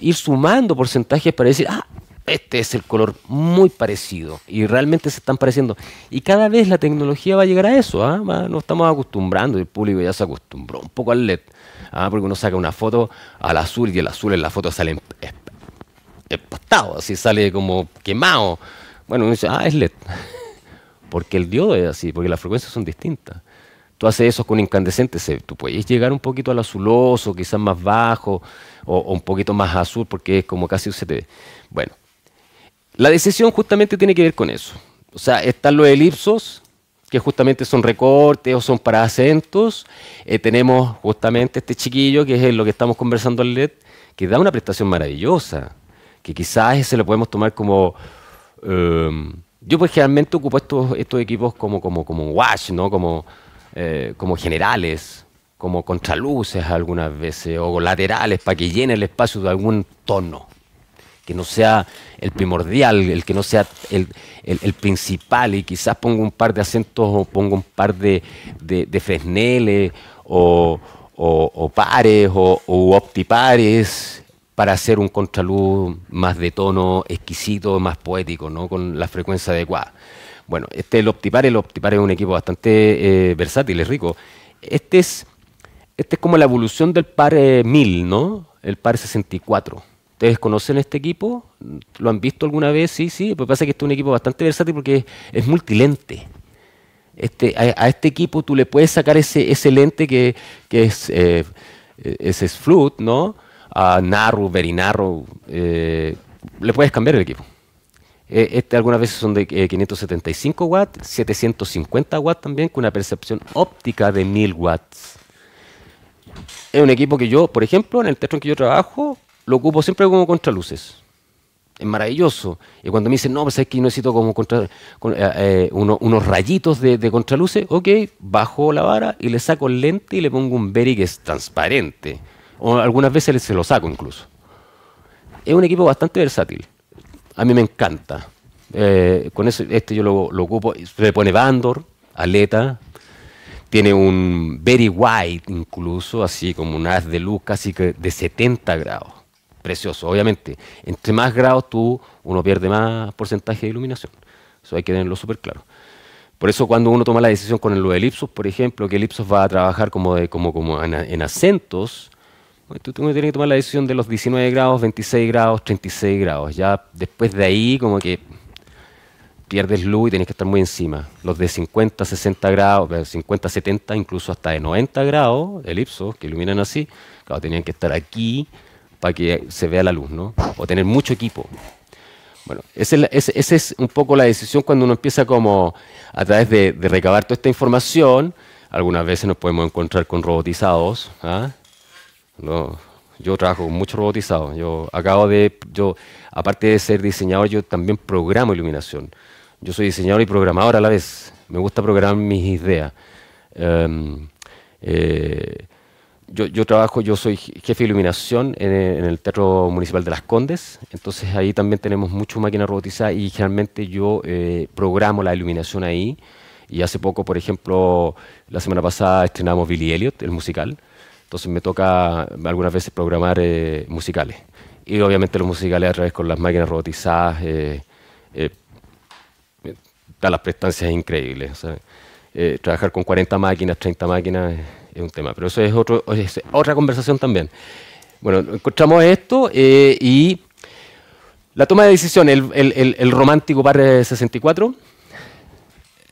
ir sumando porcentajes para decir, ah, este es el color muy parecido y realmente se están pareciendo. Y cada vez la tecnología va a llegar a eso, ¿ah? nos estamos acostumbrando, el público ya se acostumbró un poco al LED, ¿ah? porque uno saca una foto al azul y el azul en la foto sale empastado, así sale como quemado. Bueno, uno dice, ah, es LED, porque el diodo es así, porque las frecuencias son distintas. Tú haces eso con incandescentes, tú puedes llegar un poquito al azuloso, quizás más bajo, o, un poquito más azul, porque es como casi un Bueno, la decisión justamente tiene que ver con eso. O sea, están los elipsos, que justamente son recortes o son para acentos. Eh, tenemos justamente este chiquillo, que es lo que estamos conversando al LED, que da una prestación maravillosa, que quizás se lo podemos tomar como... Em, yo pues generalmente ocupo estos, estos equipos como, como, como wash, ¿no? Como, eh, como generales, como contraluces algunas veces, o laterales para que llene el espacio de algún tono que no sea el primordial, el que no sea el, principal, y quizás pongo un par de acentos o pongo un par de, de, fresneles o, o, pares o, optipares para hacer un contraluz más de tono exquisito, más poético, ¿no? con la frecuencia adecuada. Bueno, este el Optipar, el Optipar es un equipo bastante eh, versátil, es rico. Este es, este es como la evolución del par eh, mil, 1000, ¿no? El par 64. ¿Ustedes conocen este equipo? ¿Lo han visto alguna vez? Sí, sí. Pues pasa que este es un equipo bastante versátil porque es, multilente. Este, a, este equipo tú le puedes sacar ese, ese lente que, es, eh, ese es ¿no? A Narrow, Very eh, le puedes cambiar el equipo. E, este, algunas veces son de 575 eh, watts, 750 watts también, con una percepción óptica de 1000 watts. Es un equipo que yo, por ejemplo, en el teatro en que yo trabajo, lo ocupo siempre como contraluces. Es maravilloso. Y cuando me dicen, no, pues es que yo necesito como eh, eh, unos rayitos de, contraluces, ok, bajo la vara y le saco el lente y le pongo un berry que es transparente. O algunas veces se lo saco incluso. Es un equipo bastante versátil. A mí me encanta. Eh, con eso, este yo lo, ocupo. Se le pone Bandor, aleta, tiene un very white incluso, así como un haz de luz casi que de 70 grados precioso. Obviamente, entre más grados tú, uno pierde más porcentaje de iluminación. Eso hay que tenerlo súper claro. Por eso cuando uno toma la decisión con los elipsos, por ejemplo, que elipsos va a trabajar como, de, como, como en, acentos, pues tú tienes que tomar la decisión de los 19 grados, 26 grados, 36 grados. Ya después de ahí como que pierdes luz y tienes que estar muy encima. Los de 50, 60 grados, 50, eh, 70, incluso hasta de 90 grados, elipsos que iluminan así, claro, tenían que estar aquí para que se vea la luz, ¿no? O tener mucho equipo. Bueno, esa es, un poco la decisión cuando uno empieza como a través de, recabar toda esta información. Algunas veces nos podemos encontrar con robotizados. ¿ah? No, yo trabajo con muchos robotizados. Yo acabo de, yo aparte de ser diseñador, yo también programo iluminación. Yo soy diseñador y programador a la vez. Me gusta programar mis ideas. Em, eh, yo, trabajo, yo soy jefe de iluminación en, el Teatro Municipal de Las Condes, entonces ahí también tenemos muchas máquinas robotizadas y generalmente yo eh, programo la iluminación ahí. Y hace poco, por ejemplo, la semana pasada estrenamos Billy Elliot, el musical, entonces me toca algunas veces programar eh, musicales. Y obviamente los musicales a través con las máquinas robotizadas eh, eh da las prestancias increíbles. trabajar con 40 máquinas, 30 máquinas es un tema, pero eso es, otro, otra conversación también. Bueno, encontramos esto eh, y la toma de decisión, el, romántico par 64.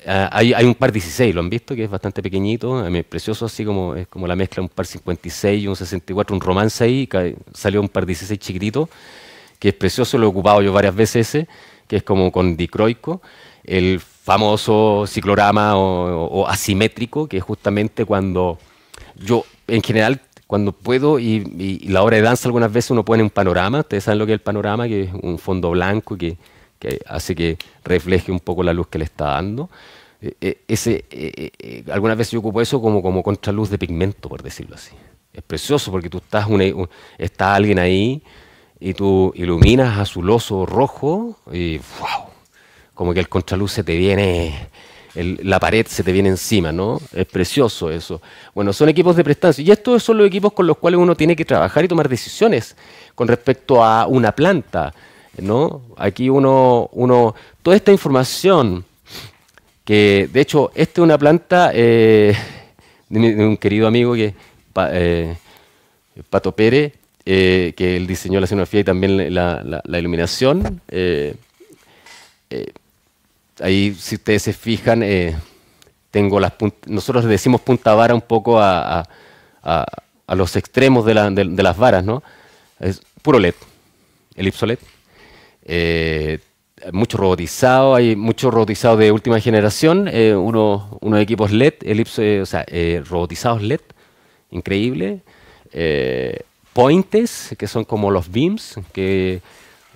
Ah, hay, un par 16, lo han visto, que es bastante pequeñito, es precioso, así como es como la mezcla un par 56 y un 64, un romance ahí, salió un par 16 chiquitito, que es precioso, lo he ocupado yo varias veces ese, que es como con dicroico, el famoso ciclorama o asimétrico, que es justamente cuando yo en general cuando puedo y, la obra de danza algunas veces uno pone un panorama, ustedes saben lo que es el panorama, que es un fondo blanco que, hace que refleje un poco la luz que le está dando. Eh, eh, ese, eh, algunas veces yo ocupo eso como, como contraluz de pigmento, por decirlo así. Es precioso porque tú estás, un, está alguien ahí y tú iluminas azuloso rojo y wow, como que el contraluz se te viene la pared se te viene encima, ¿no? Es precioso eso. Bueno, son equipos de prestancia. Y estos son los equipos con los cuales uno tiene que trabajar y tomar decisiones con respecto a una planta, ¿no? Aquí uno, uno toda esta información, que de hecho, esta es una planta eh, de, un querido amigo que, eh, Pato Pérez, eh, que él diseñó la escenografía y también la, iluminación ahí si ustedes se fijan, eh, tengo las nosotros le decimos punta vara un poco a, a, a, los extremos de, de, las varas, ¿no? Es puro LED, elipso LED. Eh, mucho robotizado, hay mucho robotizado de última generación, eh, unos, equipos LED, elipso, o sea, robotizados LED, increíble. pointes, que son como los beams, que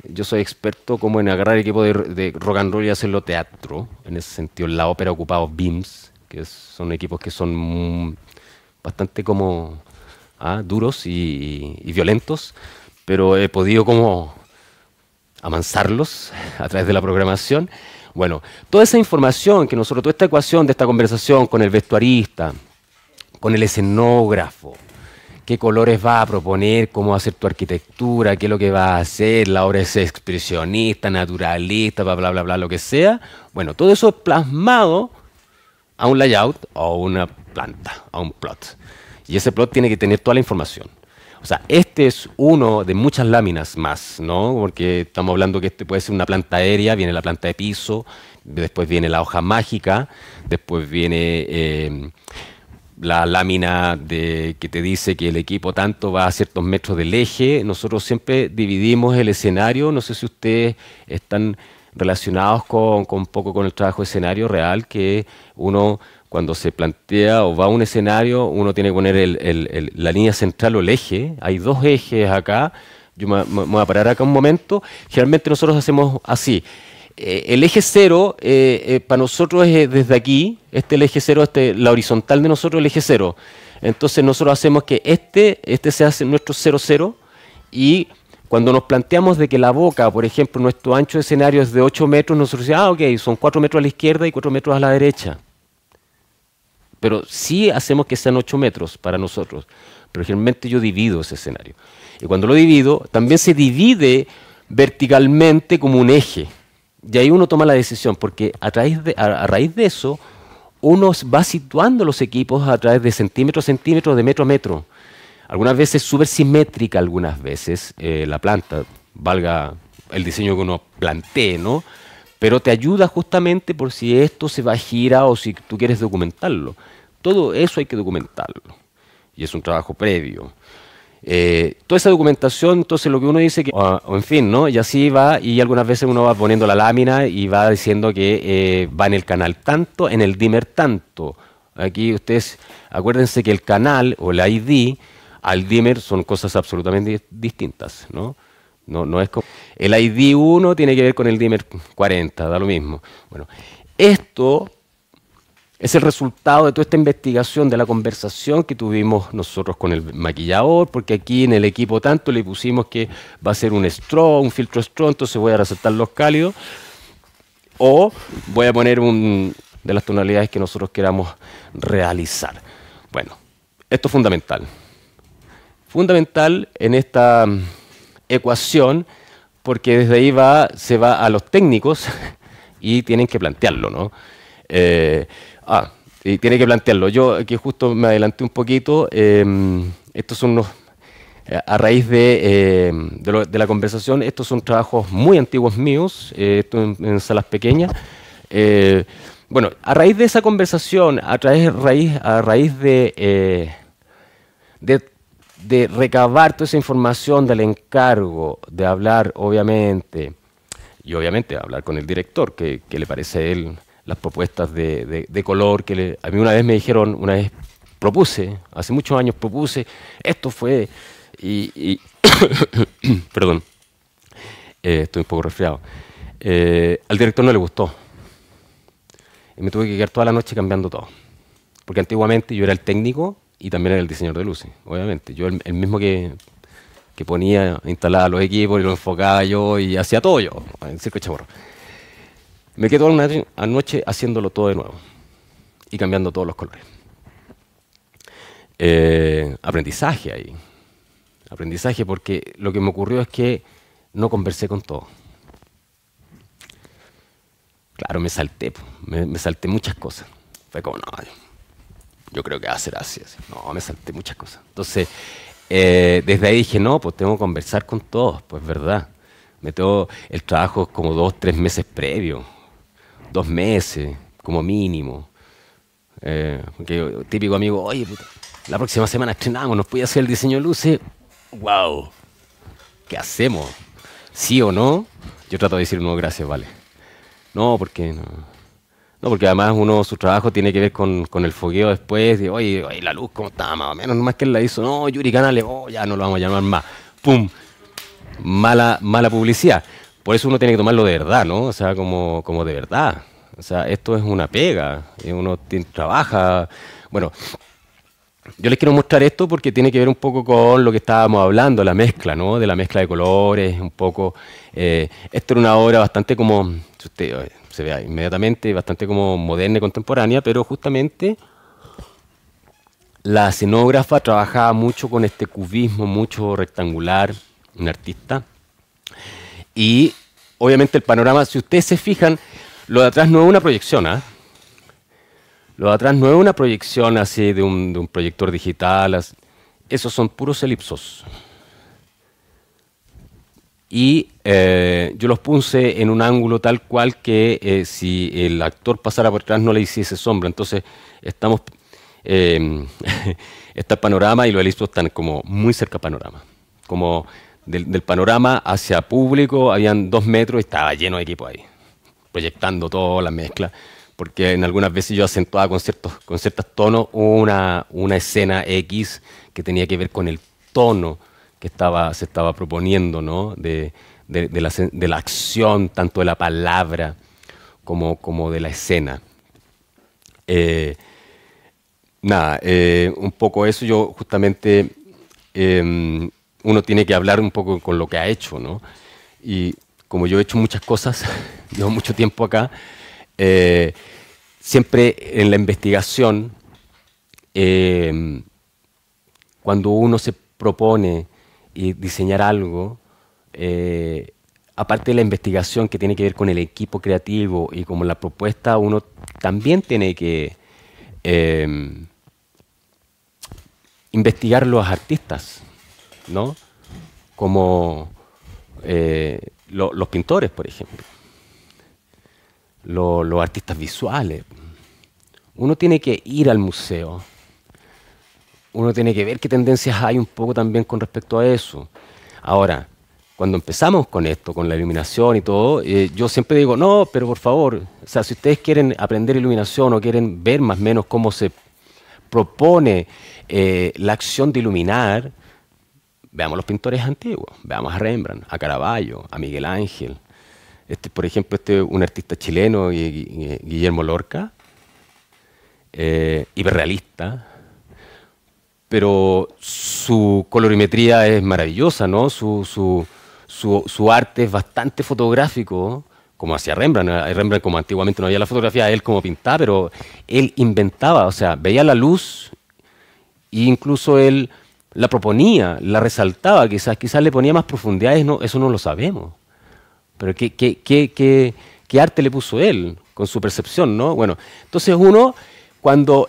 yo soy experto como en agarrar equipo de, rock and roll y hacerlo teatro. En ese sentido, la ópera ocupado BIMS, que son equipos que son mm, bastante como ah, duros y, violentos, pero he podido como amansarlos a través de la programación. Bueno, toda esa información que nosotros, toda esta ecuación de esta conversación con el vestuarista, con el escenógrafo, qué colores va a proponer, cómo va a ser tu arquitectura, qué es lo que va a hacer, la obra es expresionista, naturalista, bla, bla, bla, bla, lo que sea. Bueno, todo eso es plasmado a un layout o a una planta, a un plot. Y ese plot tiene que tener toda la información. O sea, este es uno de muchas láminas más, ¿no? Porque estamos hablando que este puede ser una planta aérea, viene la planta de piso, después viene la hoja mágica, después viene eh, la lámina de, que te dice que el equipo tanto va a ciertos metros del eje. Nosotros siempre dividimos el escenario. No sé si ustedes están relacionados con, con un poco con el trabajo de escenario real, que uno cuando se plantea o va a un escenario, uno tiene que poner el, la línea central o el eje. Hay dos ejes acá. Yo me voy a parar acá un momento. Generalmente nosotros hacemos así. Eh, el eje cero eh, eh, para nosotros es desde aquí, este el eje cero, este, la horizontal de nosotros el eje cero. Entonces nosotros hacemos que este, este sea nuestro cero cero y cuando nos planteamos de que la boca, por ejemplo, nuestro ancho de escenario es de 8 metros, nosotros decimos, ah, ok, son 4 metros a la izquierda y 4 metros a la derecha. Pero sí hacemos que sean 8 metros para nosotros. Pero generalmente yo divido ese escenario. Y cuando lo divido, también se divide verticalmente como un eje. Y ahí uno toma la decisión, porque a, raíz de eso, uno va situando los equipos a través de centímetros a centímetro, de metro a metro. Algunas veces súper simétrica, algunas veces eh, la planta, valga el diseño que uno plantee, ¿no? Pero te ayuda justamente por si esto se va a girar o si tú quieres documentarlo. Todo eso hay que documentarlo. Y es un trabajo previo. Eh, toda esa documentación, entonces lo que uno dice que, en fin, ¿no? Y así va, y algunas veces uno va poniendo la lámina y va diciendo que eh, va en el canal tanto, en el dimmer tanto. Aquí ustedes, acuérdense que el canal o el ID al dimmer son cosas absolutamente distintas, ¿no? No, no es como... El ID 1 tiene que ver con el dimmer 40, da lo mismo. Bueno, esto es el resultado de toda esta investigación, de la conversación que tuvimos nosotros con el maquillador, porque aquí en el equipo tanto le pusimos que va a ser un straw, un filtro straw, entonces voy a resaltar los cálidos, o voy a poner un de las tonalidades que nosotros queramos realizar. Bueno, esto es fundamental. Fundamental en esta mm, ecuación, porque desde ahí va, se va a los técnicos y tienen que plantearlo, ¿no? Eh, Ah, y tiene que plantearlo. Yo aquí justo me adelanté un poquito. Em, estos son unos, eh, a raíz em, de, la conversación, estos son trabajos muy antiguos míos, eh, en, salas pequeñas. Eh, bueno, a raíz de esa conversación, a, raíz, de, de, recabar toda esa información del encargo, de hablar, obviamente, y obviamente hablar con el director, que, que le parece a él las propuestas de, de, color, que a mí una vez me dijeron, una vez propuse, hace muchos años propuse, esto fue, y, perdón, eh, estoy un poco resfriado, eh, al director no le gustó, y me tuve que quedar toda la noche cambiando todo, porque antiguamente yo era el técnico y también era el diseñador de luces, obviamente, yo el, mismo que que ponía, instalaba los equipos y los enfocaba yo y hacía todo yo, en Circo Chamorro. Me quedo una haciéndolo todo de nuevo y cambiando todos los colores. Eh, aprendizaje ahí. Aprendizaje porque lo que me ocurrió es que no conversé con todos. Claro, me salté, me, salté muchas cosas. Fue como, no, yo creo que va a ser así, No, me salté muchas cosas. Entonces, eh, desde ahí dije, no, pues tengo que conversar con todos, pues verdad. Me tengo el trabajo como dos, tres meses previo dos meses, como mínimo. Eh, típico amigo, oye, la próxima semana estrenamos, nos puede hacer el diseño de luces. ¡Wow! ¿Qué hacemos? ¿Sí o no? Yo trato de decir, no, gracias, vale. No, porque no. porque además uno, su trabajo tiene que ver con, el fogueo después, de, oye, oye, la luz, ¿cómo está? Más o menos, nomás que él la hizo, no, Yuri le oh, ya no lo vamos a llamar más. ¡Pum! Mala, mala publicidad por eso uno tiene que tomarlo de verdad, ¿no? O sea, como, como de verdad. O sea, esto es una pega, uno trabaja. Bueno, yo les quiero mostrar esto porque tiene que ver un poco con lo que estábamos hablando, la mezcla, ¿no? De la mezcla de colores, un poco. Eh, esto era una obra bastante como, se vea inmediatamente, bastante como moderna y contemporánea, pero justamente la escenógrafa trabajaba mucho con este cubismo, mucho rectangular, un artista y obviamente el panorama, si ustedes se fijan, lo de atrás no es una proyección, ¿ah? Lo de atrás no es una proyección así de un, proyector digital. Esos son puros elipsos. Y eh, yo los puse en un ángulo tal cual que eh, si el actor pasara por atrás no le hiciese sombra. Entonces estamos... Eh, está el panorama y los elipsos están como muy cerca panorama. Como del, panorama hacia público, habían dos metros y estaba lleno de equipo ahí, proyectando toda la mezcla, porque en algunas veces yo acentuaba con ciertos, con ciertos tonos una, una escena X que tenía que ver con el tono que estaba, se estaba proponiendo, ¿no? De, la, acción, tanto de la palabra como, como de la escena. Eh, nada, eh, un poco eso yo justamente em, uno tiene que hablar un poco con lo que ha hecho, ¿no? Y como yo he hecho muchas cosas, llevo mucho tiempo acá, eh, siempre en la investigación, eh, cuando uno se propone y diseñar algo, eh, aparte de la investigación que tiene que ver con el equipo creativo y como la propuesta, uno también tiene que investigar los artistas ¿no? Como eh, los pintores, por ejemplo, los artistas visuales. Uno tiene que ir al museo, uno tiene que ver qué tendencias hay un poco también con respecto a eso. Ahora, cuando empezamos con esto, con la iluminación y todo, eh, yo siempre digo, no, pero por favor, sea, si ustedes quieren aprender iluminación o quieren ver más o menos cómo se propone eh, la acción de iluminar, Veamos los pintores antiguos, veamos a Rembrandt, a Caravaggio, a Miguel Ángel. Este, por ejemplo, este es un artista chileno, Guillermo Lorca, eh, hiperrealista, pero su colorimetría es maravillosa, ¿no? Su, su, arte es bastante fotográfico, como hacía Rembrandt. Rembrandt, como antiguamente no había la fotografía, él como pintaba, pero él inventaba, o sea, veía la luz e incluso él la proponía, la resaltaba, quizás, quizás le ponía más profundidades, no, eso no lo sabemos. Pero ¿qué, qué, qué, qué arte le puso él con su percepción, ¿no? Bueno, entonces uno, cuando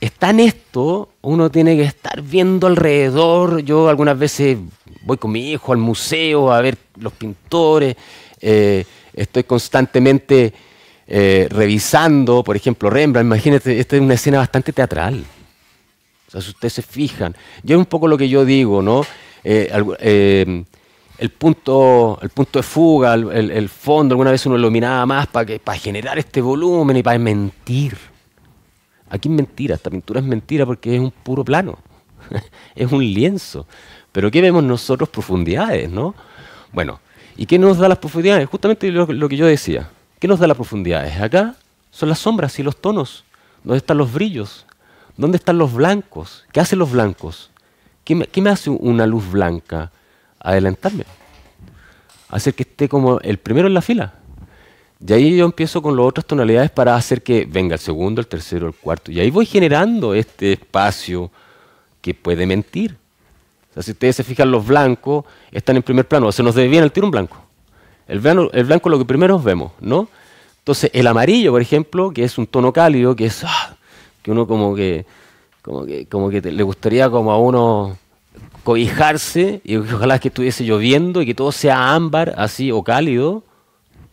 está en esto, uno tiene que estar viendo alrededor. Yo algunas veces voy con mi hijo al museo a ver los pintores, eh, estoy constantemente eh, revisando, por ejemplo, Rembrandt, imagínate, esta es una escena bastante teatral o si ustedes se fijan, ya es un poco lo que yo digo, ¿no? Eh, eh, el punto, el punto de fuga, el, fondo, alguna vez uno iluminaba más para, que, para generar este volumen y para mentir. Aquí es mentira, esta pintura es mentira porque es un puro plano, es un lienzo. Pero ¿qué vemos nosotros? Profundidades, ¿no? Bueno, ¿y qué nos da las profundidades? Justamente lo, lo que yo decía. ¿Qué nos da las profundidades? Acá son las sombras y los tonos, donde están los brillos, ¿Dónde están los blancos? ¿Qué hacen los blancos? ¿Qué me, hace una luz blanca? Adelantarme. Hacer que esté como el primero en la fila. Y ahí yo empiezo con las otras tonalidades para hacer que venga el segundo, el tercero, el cuarto. Y ahí voy generando este espacio que puede mentir. si ustedes se fijan, los blancos están en primer plano. O se nos debe bien el tiro un blanco. El, blanco. el blanco es lo que primero vemos, ¿no? Entonces, el amarillo, por ejemplo, que es un tono cálido, que es ah, que uno como que, como que, como que le gustaría como a uno cobijarse y ojalá que estuviese lloviendo y que todo sea ámbar así o cálido.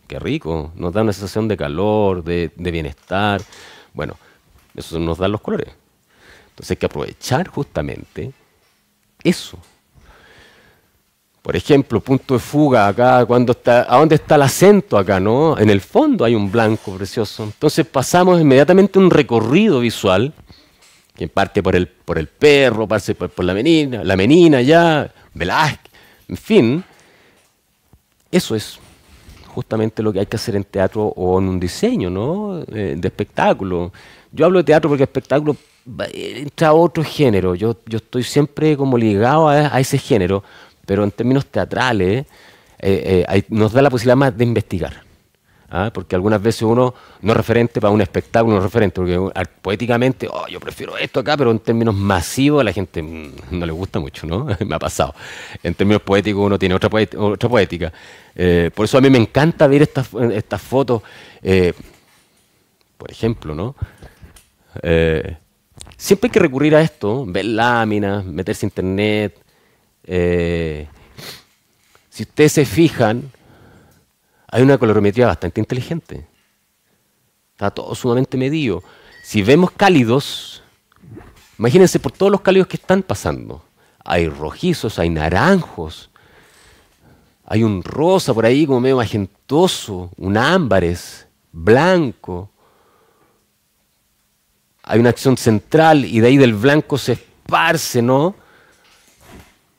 Qué rico, nos da una sensación de calor, de, de bienestar. Bueno, eso nos dan los colores. Entonces hay que aprovechar justamente eso. Por ejemplo, punto de fuga acá, cuando está, ¿a dónde está el acento acá? ¿no? En el fondo hay un blanco precioso. Entonces pasamos inmediatamente un recorrido visual, que parte por el, por el perro, parte por, la menina, la menina ya, Velázquez, en fin. Eso es justamente lo que hay que hacer en teatro o en un diseño ¿no? Eh, de espectáculo. Yo hablo de teatro porque espectáculo eh, entra a otro género. Yo, yo estoy siempre como ligado a, a ese género pero en términos teatrales eh, eh, nos da la posibilidad más de investigar. ¿ah? Porque algunas veces uno no es referente para un espectáculo, no es referente, porque poéticamente, oh, yo prefiero esto acá, pero en términos masivos a la gente mm, no le gusta mucho, ¿no? me ha pasado. En términos poéticos uno tiene otra, poética. poética. Eh, por eso a mí me encanta ver estas, estas fotos, por ejemplo, ¿no? siempre hay que recurrir a esto, ver láminas, meterse a internet, eh, si ustedes se fijan, hay una colorimetría bastante inteligente. Está todo sumamente medido. Si vemos cálidos, imagínense por todos los cálidos que están pasando. Hay rojizos, hay naranjos, hay un rosa por ahí como medio magentoso, un ámbares, blanco. Hay una acción central y de ahí del blanco se esparce, ¿no?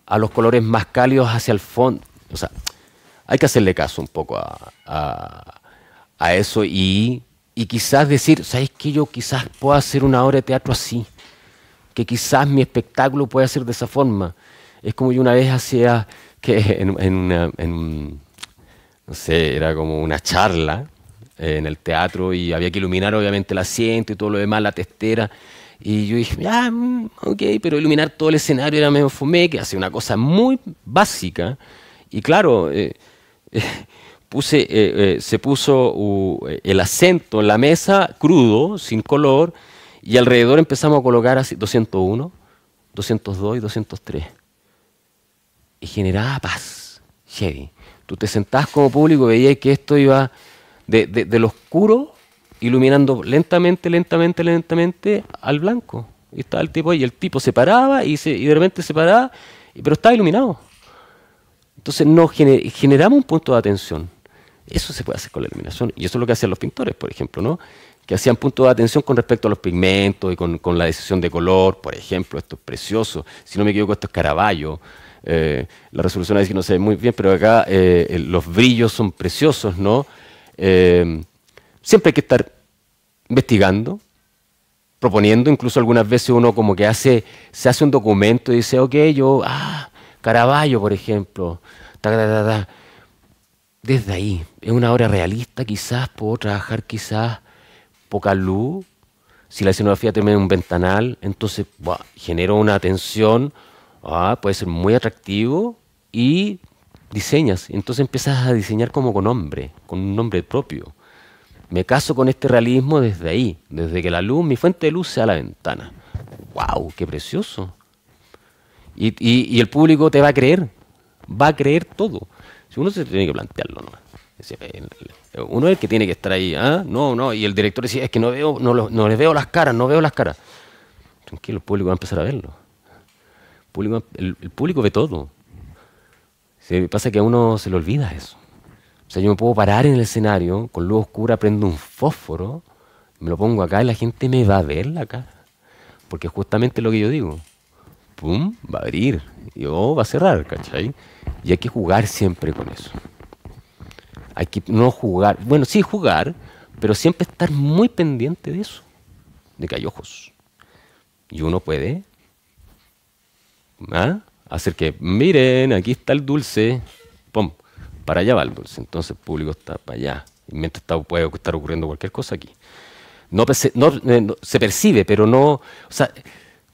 a los colores más cálidos hacia el fondo. O sea, hay que hacerle caso un poco a, eso y, quizás decir, ¿sabes qué? Yo quizás pueda hacer una obra de teatro así, que quizás mi espectáculo pueda ser de esa forma. Es como yo una vez hacía que en, no sé, era como una charla eh, en el teatro y había que iluminar obviamente el asiento y todo lo demás, la testera. Y yo dije, ah, ok, pero iluminar todo el escenario era medio fumé, que hace una cosa muy básica. Y claro, eh, eh, puse, eh, se puso el acento en la mesa crudo, sin color, y alrededor empezamos a colocar así 201, 202 y 203. Y generaba paz, heavy. Tú te sentabas como público, veías que esto iba de, de oscuro iluminando lentamente, lentamente, lentamente al blanco. Y estaba el tipo y el tipo se paraba y, se, y de repente se paraba, pero estaba iluminado. Entonces no generamos un punto de atención. Eso se puede hacer con la iluminación. Y eso es lo que hacían los pintores, por ejemplo, ¿no? Que hacían puntos de atención con respecto a los pigmentos y con, la decisión de color, por ejemplo, esto es precioso. Si no me equivoco, esto es Caravaggio. Eh, la resolución es que no se ve muy bien, pero acá eh, los brillos son preciosos, ¿no? Eh, siempre hay que estar investigando, proponiendo, incluso algunas veces uno como que hace, se hace un documento y dice, ok, yo, ah, Caravaggio, por ejemplo, ta, ta, ta, desde ahí, es una obra realista quizás, puedo trabajar quizás poca luz, si la escenografía tiene un ventanal, entonces buah, genero una atención ah, puede ser muy atractivo y diseñas, entonces empiezas a diseñar como con nombre, con un nombre propio me caso con este realismo desde ahí, desde que la luz, mi fuente de luz sea la ventana. ¡Wow! ¡Qué precioso! Y, el público te va a creer, va a creer todo. Si uno se tiene que plantearlo no. Uno es el que tiene que estar ahí, ¿ah? No, no, y el director dice, es que no veo, no, no les veo las caras, no veo las caras. Tranquilo, el público va a empezar a verlo. El público, el, público ve todo. Se pasa que a uno se le olvida eso. O sea, yo me puedo parar en el escenario, con luz oscura prendo un fósforo, me lo pongo acá y la gente me va a ver la cara. Porque es justamente lo que yo digo. ¡Pum! Va a abrir. Y oh, va a cerrar, ¿cachai? Y hay que jugar siempre con eso. Hay que no jugar. Bueno, sí jugar, pero siempre estar muy pendiente de eso. De que hay ojos. Y uno puede ¿ah? hacer que, miren, aquí está el dulce. ¡Pum! para allá entonces el público está para allá. Y mientras está, puede estar ocurriendo cualquier cosa aquí. Eh, no, se percibe, pero no. O sea,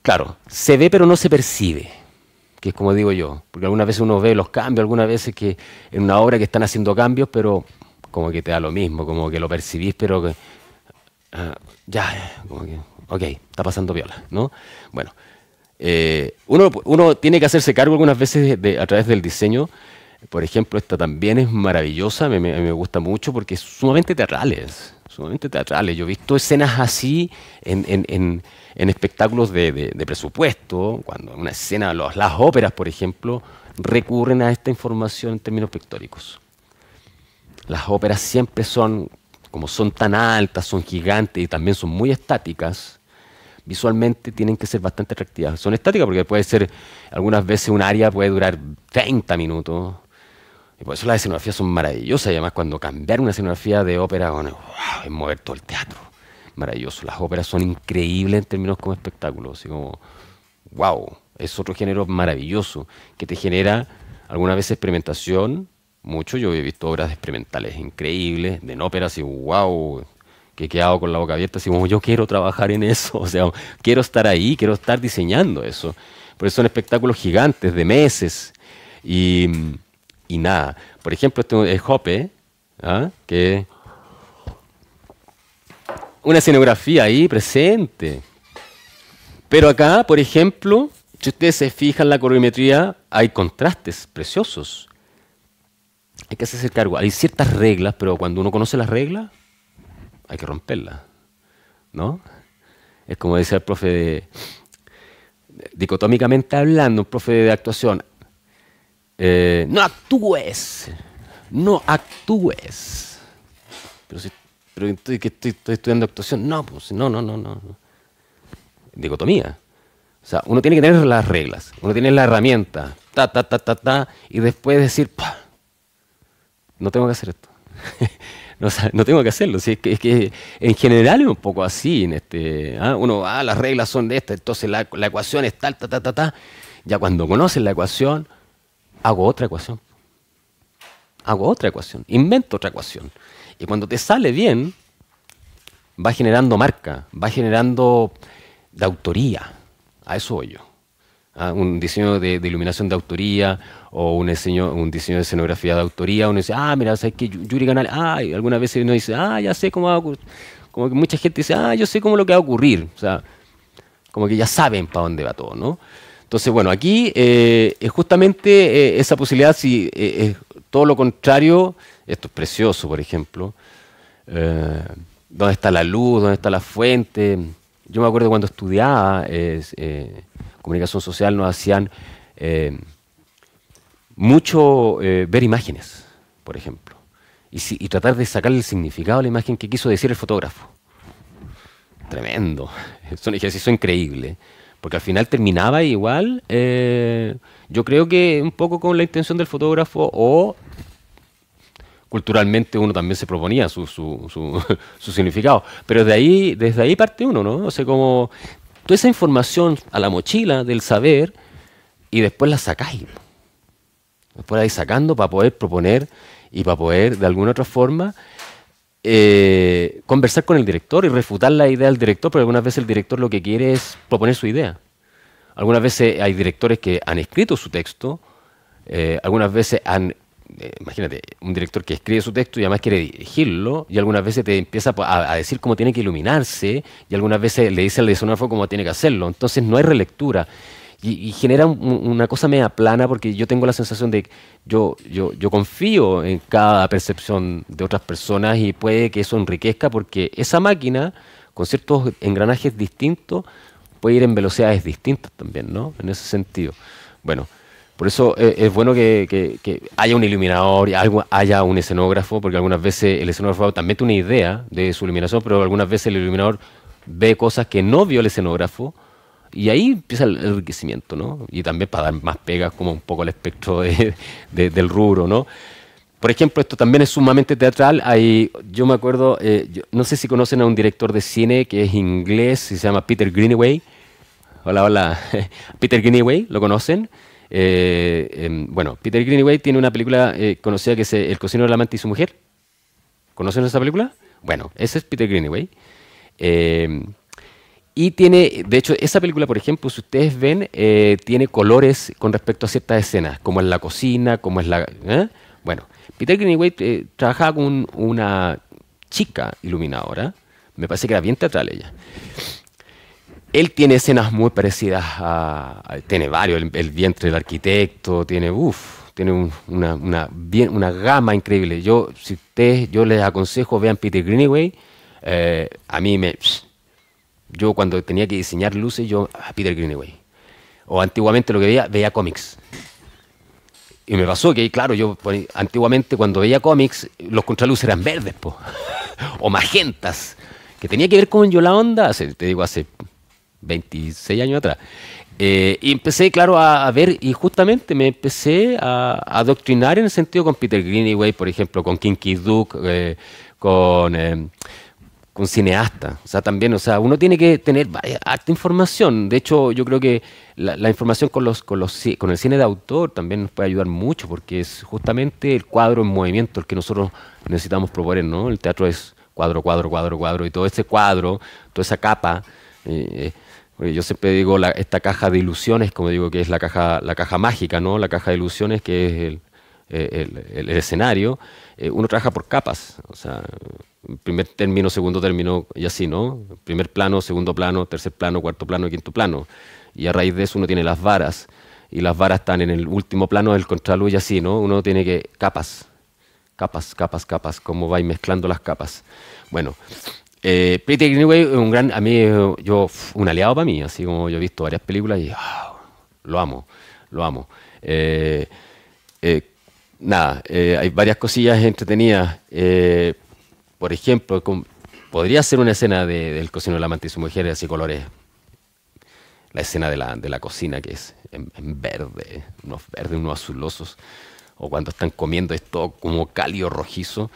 claro, se ve, pero no se percibe. Que es como digo yo. Porque algunas veces uno ve los cambios, algunas veces que en una obra que están haciendo cambios, pero como que te da lo mismo, como que lo percibís, pero que. Ah, ya, como que. Ok, está pasando viola, ¿no? Bueno. Eh, uno, uno, tiene que hacerse cargo algunas veces a través del diseño por ejemplo, esta también es maravillosa, me, gusta mucho porque es sumamente teatrales, sumamente teatrales. Yo he visto escenas así en, en, espectáculos de, de, presupuesto, cuando una escena, las óperas, por ejemplo, recurren a esta información en términos pictóricos. Las óperas siempre son, como son tan altas, son gigantes y también son muy estáticas, visualmente tienen que ser bastante atractivas. Son estáticas porque puede ser, algunas veces un área puede durar 30 minutos, y por eso las escenografías son maravillosas. Y además cuando cambiar una escenografía de ópera, bueno, es mover todo el teatro. Maravilloso. Las óperas son increíbles en términos como espectáculos. Así como, wow, es otro género maravilloso que te genera alguna vez experimentación. Mucho, yo he visto obras experimentales increíbles, de óperas y wow, que he quedado con la boca abierta, así como yo quiero trabajar en eso, o sea, quiero estar ahí, quiero estar diseñando eso. Por eso son espectáculos gigantes de meses. Y y nada. Por ejemplo, este es eh, Hoppe, ¿ah? que una escenografía ahí presente. Pero acá, por ejemplo, si ustedes se fijan la colorimetría, hay contrastes preciosos. Hay que hacerse cargo. Hay ciertas reglas, pero cuando uno conoce las reglas, hay que romperlas. ¿No? Es como decía el profe de, dicotómicamente hablando, un profe de actuación, eh, no actúes, no actúes. Pero si pero estoy, que estoy, estudiando actuación, no, pues no, no, no, no. Dicotomía. O sea, uno tiene que tener las reglas, uno tiene la herramienta, ta, ta, ta, ta, y después decir, pa, no tengo que hacer esto. no, tengo que hacerlo. Si es, que, es, que, en general es un poco así. En este, ¿ah? Uno, ah, las reglas son de esta, entonces la, la ecuación es tal, ta, ta, ta, ta. Ya cuando conoces la ecuación, hago otra ecuación. Hago otra ecuación, invento otra ecuación. Y cuando te sale bien, va generando marca, va generando de autoría. A eso voy yo. Ah, un diseño de, iluminación de autoría o un diseño, un diseño de escenografía de autoría. Uno dice, ah, mira, ¿sabes qué? Yuri Canal, ah, y algunas veces uno dice, ah, ya sé cómo va a ocurrir. Como que mucha gente dice, ah, yo sé cómo lo que va a ocurrir. O sea, como que ya saben para dónde va todo, ¿no? Entonces, bueno, aquí eh, es justamente eh, esa posibilidad, si eh, es todo lo contrario, esto es precioso, por ejemplo, dónde está la luz, dónde está la fuente. Yo me acuerdo cuando estudiaba comunicación social, nos hacían mucho ver imágenes, por ejemplo. Y, y, tratar de sacar el significado de la imagen que quiso decir el fotógrafo. Tremendo. Es un ejercicio increíble. Porque al final terminaba igual. Eh, yo creo que un poco con la intención del fotógrafo o culturalmente uno también se proponía su, su, su, significado. Pero de ahí, desde ahí parte uno, ¿no? O sea, como toda esa información a la mochila del saber y después la sacáis. Después la vais sacando para poder proponer y para poder, de alguna otra forma, eh, conversar con el director y refutar la idea del director, pero algunas veces el director lo que quiere es proponer su idea. Algunas veces hay directores que han escrito su texto, eh, algunas veces han, eh, imagínate, un director que escribe su texto y además quiere dirigirlo, y algunas veces te empieza a, decir cómo tiene que iluminarse, y algunas veces le dice al sonógrafo cómo tiene que hacerlo. Entonces no hay relectura. Y, genera una cosa media plana porque yo tengo la sensación de yo, yo, yo confío en cada percepción de otras personas y puede que eso enriquezca porque esa máquina con ciertos engranajes distintos puede ir en velocidades distintas también, ¿no? En ese sentido. Bueno, por eso eh, es, bueno que, haya un iluminador y haya un escenógrafo, porque algunas veces el escenógrafo también tiene una idea de su iluminación, pero algunas veces el iluminador ve cosas que no vio el escenógrafo y ahí empieza el enriquecimiento, ¿no? Y también para dar más pegas como un poco al espectro del rubro, ¿no? Por ejemplo, esto también es sumamente teatral. ahí yo me acuerdo, eh, no sé si conocen a un director de cine que es inglés, y se llama Peter Greenaway. Hola, hola. Peter Greenaway, ¿lo conocen? Eh, em, bueno, Peter Greenaway tiene una película eh, conocida que es El cocinero del amante y su mujer. ¿Conocen esa película? Bueno, ese es Peter Greenaway. Y tiene, de hecho, esa película, por ejemplo, si ustedes ven, eh, tiene colores con respecto a ciertas escenas, como es la cocina, como es la... ¿eh? Bueno, Peter Greenaway eh, trabajaba con una chica iluminadora, me parece que era bien teatral ella. Él tiene escenas muy parecidas a... tiene varios, el, vientre del arquitecto, tiene... Uf, tiene una, una, bien, una gama increíble. Yo, si ustedes, yo les aconsejo, vean Peter Greenaway, a mí me yo cuando tenía que diseñar luces, yo a ah, Peter Greenaway. O antiguamente lo que veía, veía cómics. Y me pasó que, claro, yo antiguamente cuando veía cómics, los contraluces eran verdes, pues o magentas, que tenía que ver con yo la onda, te digo, hace 26 años atrás. Eh, y empecé, claro, a, ver, y justamente me empecé a, adoctrinar en el sentido con Peter Greenaway, por ejemplo, con Kinky Duke, eh, con... Eh, un cineasta, O sea, también, o sea, uno tiene que tener harta información. De hecho, yo creo que la, información con, los, con, los, con el cine de autor también nos puede ayudar mucho, porque es justamente el cuadro en movimiento el que nosotros necesitamos proponer, ¿no? El teatro es cuadro, cuadro, cuadro, cuadro, y todo ese cuadro, toda esa capa. Eh, eh, yo siempre digo la, esta caja de ilusiones, como digo que es la caja, la caja mágica, ¿no? La caja de ilusiones que es el, escenario. Eh, uno trabaja por capas, o sea primer término, segundo término y así, ¿no? Primer plano, segundo plano, tercer plano, cuarto plano quinto plano. Y a raíz de eso uno tiene las varas y las varas están en el último plano del contraluz y así, ¿no? Uno tiene que capas, capas, capas, capas, cómo va mezclando las capas. Bueno, eh, Greenway es un gran, a mí, yo, un aliado para mí, así como yo he visto varias películas y ah, lo amo, lo amo. Eh, eh, nada, eh, hay varias cosillas entretenidas por ejemplo, podría ser una escena de, del cocinero del amante y su mujer, así colores. La escena de la, cocina que es en, verde, unos verdes, unos azulosos. O cuando están comiendo esto como cálido, rojizo.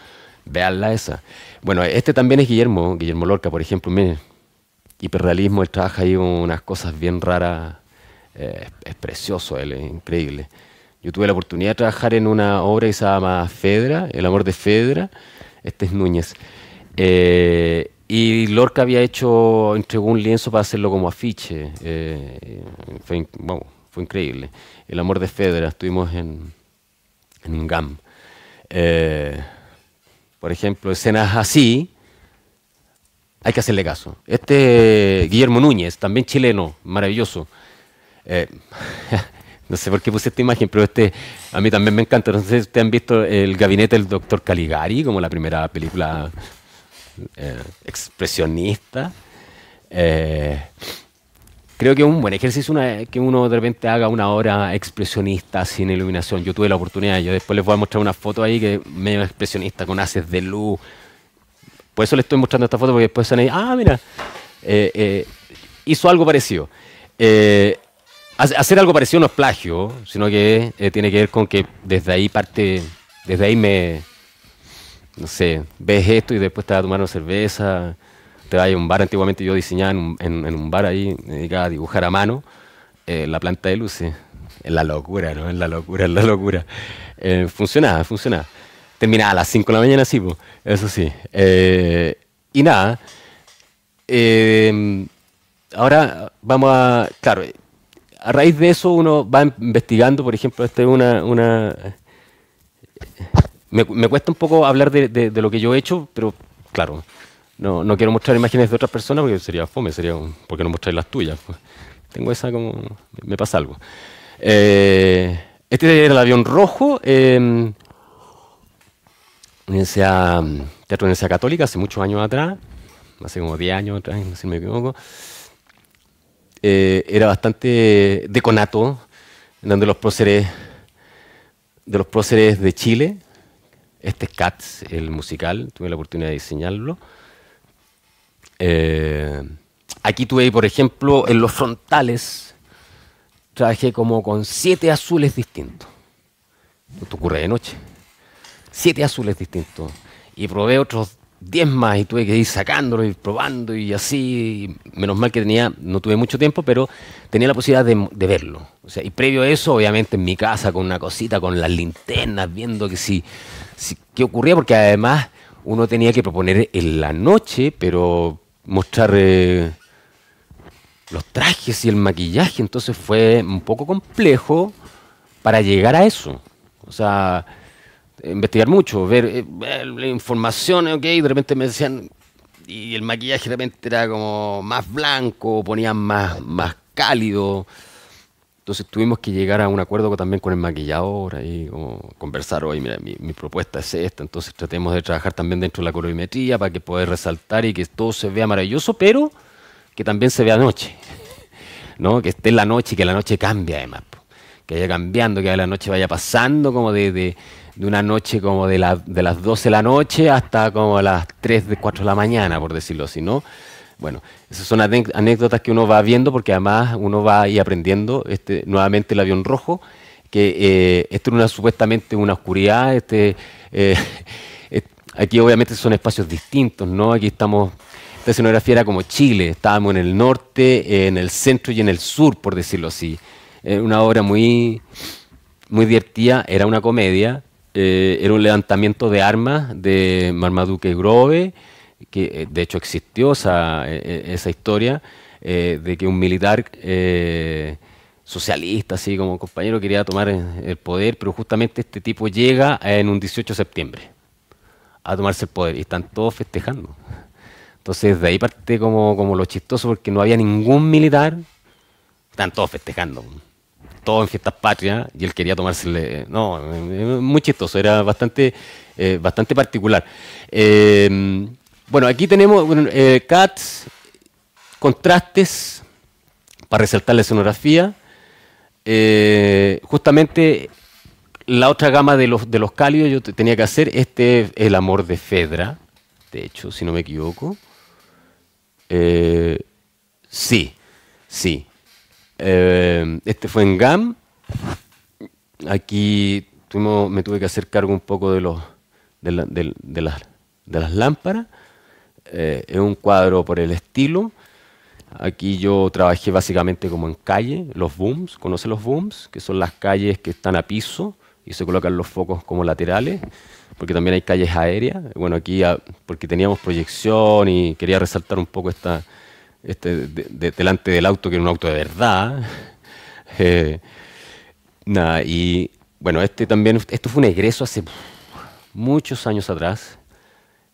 Veanla esa. Bueno, este también es Guillermo, Guillermo Lorca, por ejemplo. Miren, hiperrealismo, él trabaja ahí unas cosas bien raras. Eh, es, precioso, él increíble. Yo tuve la oportunidad de trabajar en una obra que se llama Fedra, El amor de Fedra, este es Núñez. Eh, y Lorca había hecho, entregó un lienzo para hacerlo como afiche. Eh, fue, increíble. El amor de Fedra, estuvimos en, en un GAM. Eh, por ejemplo, escenas así, hay que hacerle caso. Este Guillermo Núñez, también chileno, maravilloso. No sé por qué puse esta imagen, pero este a mí también me encanta. No sé si ustedes han visto El gabinete del doctor Caligari, como la primera película eh, expresionista. Eh, creo que es un buen ejercicio que uno de repente haga una obra expresionista sin iluminación. Yo tuve la oportunidad, yo después les voy a mostrar una foto ahí que medio expresionista, con haces de luz. Por eso les estoy mostrando esta foto, porque después son ahí, ah, mira, eh, hizo algo parecido. Eh, hacer algo parecido no es plagio, sino que eh, tiene que ver con que desde ahí parte, desde ahí me, no sé, ves esto y después te vas a tomar cerveza, te vas a un bar, antiguamente yo diseñaba en un, bar ahí, me dedicaba a dibujar a mano eh, la planta de luces. en la locura, ¿no? Es la locura, es la locura. Eh, funcionaba, funcionaba. Terminaba a las 5 de la mañana, sí, eso sí. y nada, ahora vamos a, claro, a raíz de eso uno va investigando, por ejemplo, este una... una me, cuesta un poco hablar de, lo que yo he hecho, pero claro, no, quiero mostrar imágenes de otras personas porque sería fome, sería un, porque no mostrar las tuyas. Tengo esa como... me pasa algo. Eh, este era el avión rojo. Em, Teatro de Universidad Católica, hace muchos años atrás, hace como 10 años atrás, si me equivoco. Eh, era bastante deconato, donde los próceres de los próceres de Chile, este es Cats, el musical, tuve la oportunidad de diseñarlo. Eh, aquí tuve, por ejemplo, en los frontales, trabajé como con siete azules distintos. Esto ocurre de noche. Siete azules distintos. Y probé otros 10 más y tuve que ir sacándolo y probando y así. Menos mal que tenía, no tuve mucho tiempo, pero tenía la posibilidad de, verlo. O sea, y previo a eso, obviamente en mi casa con una cosita, con las linternas, viendo que si, si qué ocurría, porque además uno tenía que proponer en la noche, pero mostrar eh, los trajes y el maquillaje, entonces fue un poco complejo para llegar a eso. O sea, investigar mucho, ver, eh, la información informaciones, eh, ok, de repente me decían, y el maquillaje de repente era como más blanco, ponían más, más cálido. Entonces tuvimos que llegar a un acuerdo también con el maquillador, ahí conversar, hoy mira, mi, propuesta es esta, entonces tratemos de trabajar también dentro de la colorimetría para que pueda resaltar y que todo se vea maravilloso, pero que también se vea noche, ¿no? Que esté en la noche y que la noche cambie además, que vaya cambiando, que la noche vaya pasando como de de una noche como de, la, de las 12 de la noche hasta como las 3, 4 de la mañana, por decirlo así, ¿no? Bueno, esas son anécdotas que uno va viendo porque además uno va ahí aprendiendo. Este, nuevamente el avión rojo, que eh, esto era supuestamente una oscuridad. Este, eh, aquí obviamente son espacios distintos, ¿no? Aquí estamos, esta escenografía era como Chile, estábamos en el norte, en el centro y en el sur, por decirlo así. una obra muy, muy divertida, era una comedia, eh, era un levantamiento de armas de Marmaduke Grove, que eh, de hecho existió esa, eh, esa historia, de que un militar socialista, así como compañero, quería tomar el poder, pero justamente este tipo llega en un 18 de septiembre a tomarse el poder y están todos festejando. Entonces de ahí parte como, como lo chistoso, porque no había ningún militar, están todos festejando todo en fiestas patrias y él quería tomársele. No, muy chistoso, era bastante, eh, bastante particular. Eh, bueno, aquí tenemos eh, cats, contrastes para resaltar la escenografía. justamente la otra gama de los, de los cálidos yo tenía que hacer. Este es El amor de Fedra, de hecho, si no me equivoco. sí, sí. Eh, este fue en GAM. Aquí me tuve que hacer cargo un poco de, los, de, las, lámparas. Eh, es un cuadro por el estilo. Aquí yo trabajé básicamente como en calle, los booms, ¿Conoce los booms? Que son las calles que están a piso y se colocan los focos como laterales, porque también hay calles aéreas. Bueno, aquí ah, porque teníamos proyección y quería resaltar un poco esta, este, de, delante del auto, que era un auto de verdad. Eh, y bueno, este también, esto fue un egreso hace muchos años atrás.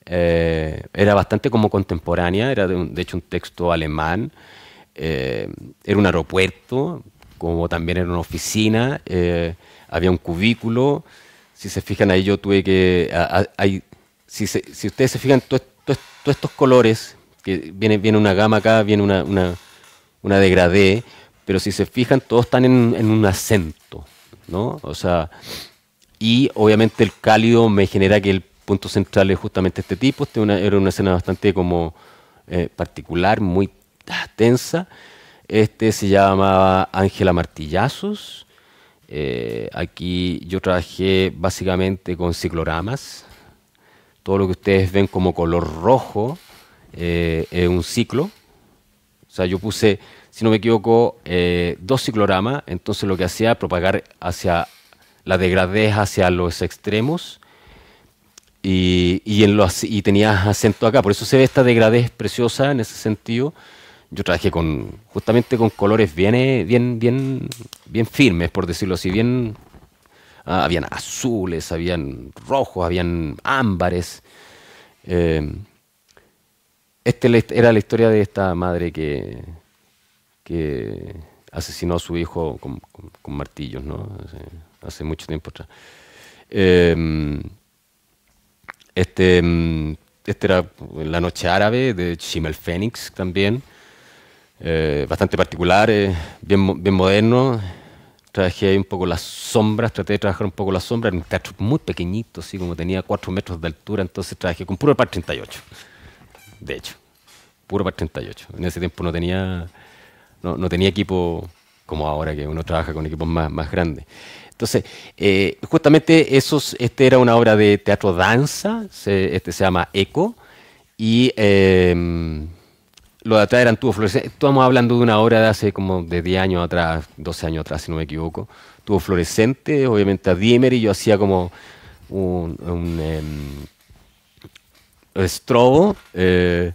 Eh, era bastante como contemporánea, era de, hecho un texto alemán. Eh, era un aeropuerto, como también era una oficina, había un cubículo. Si se fijan ahí, yo tuve que. si, ustedes se fijan, todos estos colores que viene, viene una gama acá, viene una, una, una degradé, pero si se fijan, todos están en, un acento, ¿no? O sea, y obviamente el cálido me genera que el punto central es justamente este tipo, este era una escena bastante como eh, particular, muy tensa. Este se llamaba Ángela Martillazos. Eh, aquí yo trabajé básicamente con cicloramas. Todo lo que ustedes ven como color rojo, eh, un ciclo. O sea, yo puse, si no me equivoco, eh, dos cicloramas. Entonces lo que hacía era propagar hacia la degradez hacia los extremos. Y, y, en los, y tenías acento acá. Por eso se ve esta degradez preciosa en ese sentido. Yo trabajé con, justamente con colores bien, eh, bien, bien, bien firmes, por decirlo así, bien ah, habían azules, habían rojos, habían ámbares. Eh, esta era la historia de esta madre que, que asesinó a su hijo con, martillos, ¿no? Hace, mucho tiempo atrás. Em, este, em, este era La Noche Árabe de Shimel Fénix también, eh, bastante particular, eh, bien, bien moderno. Trabajé un poco las sombras, traté de trabajar un poco las sombras en un teatro muy pequeñito, así como tenía 4 metros de altura, entonces trabajé con puro par 38 de hecho. Puro para 38. En ese tiempo no tenía, no, tenía equipo como ahora que uno trabaja con equipos más, más grandes. Entonces, eh, justamente esos, este era una obra de teatro danza, se, este se llama Eco, y em, lo de atrás eran tubos fluorescentes. Estamos hablando de una obra de hace como de 10 años atrás, 12 años atrás, si no me equivoco. Tubos fluorescente, obviamente a Diemer, y yo hacía como un, em, estrobo, eh,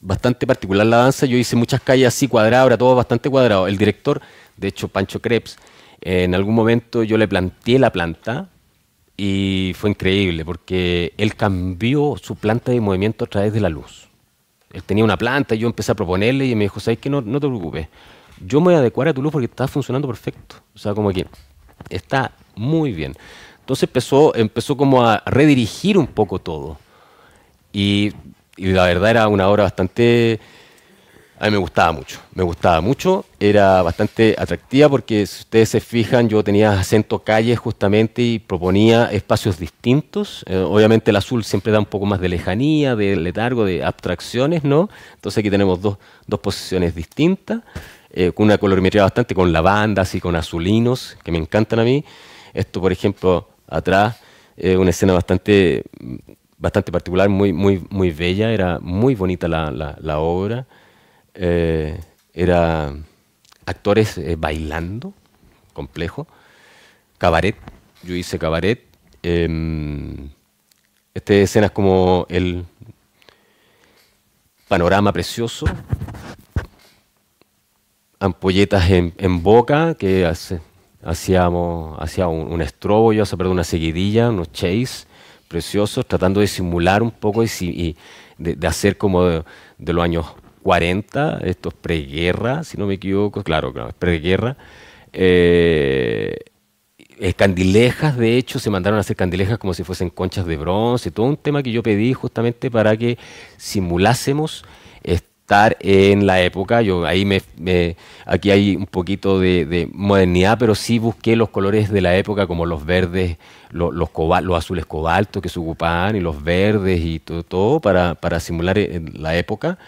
bastante particular la danza. Yo hice muchas calles así cuadradas, todo bastante cuadrado. El director, de hecho, Pancho Krebs, eh, en algún momento yo le planteé la planta y fue increíble porque él cambió su planta de movimiento a través de la luz. Él tenía una planta y yo empecé a proponerle y me dijo, ¿sabes qué? No, te preocupes. Yo me voy a adecuar a tu luz porque está funcionando perfecto. O sea, como que está muy bien. Entonces empezó, empezó como a redirigir un poco todo. Y, la verdad era una obra bastante... A mí me gustaba mucho, me gustaba mucho, era bastante atractiva porque si ustedes se fijan yo tenía acento calle justamente y proponía espacios distintos. Eh, obviamente el azul siempre da un poco más de lejanía, de letargo, de abstracciones, ¿no? Entonces aquí tenemos dos, posiciones distintas, eh, con una colorimetría bastante con lavandas y con azulinos, que me encantan a mí. Esto, por ejemplo, atrás, eh, una escena bastante bastante particular, muy, muy, muy bella, era muy bonita la, la, obra, eh, era actores eh, bailando, complejo, cabaret, yo hice cabaret, eh, este, escenas como el panorama precioso, ampolletas en, boca, que hacíamos, hacía un, estrobo, yo una seguidilla, unos chase, preciosos, tratando de simular un poco y, de, hacer como de, los años 40, estos preguerra, si no me equivoco, claro, claro, preguerra. Eh, candilejas, de hecho, se mandaron a hacer candilejas como si fuesen conchas de bronce, todo un tema que yo pedí justamente para que simulásemos estar en la época. Yo ahí me, aquí hay un poquito de, modernidad, pero sí busqué los colores de la época, como los verdes, los, azules cobaltos que se ocupaban y los verdes y todo, todo para, simular eh, la época.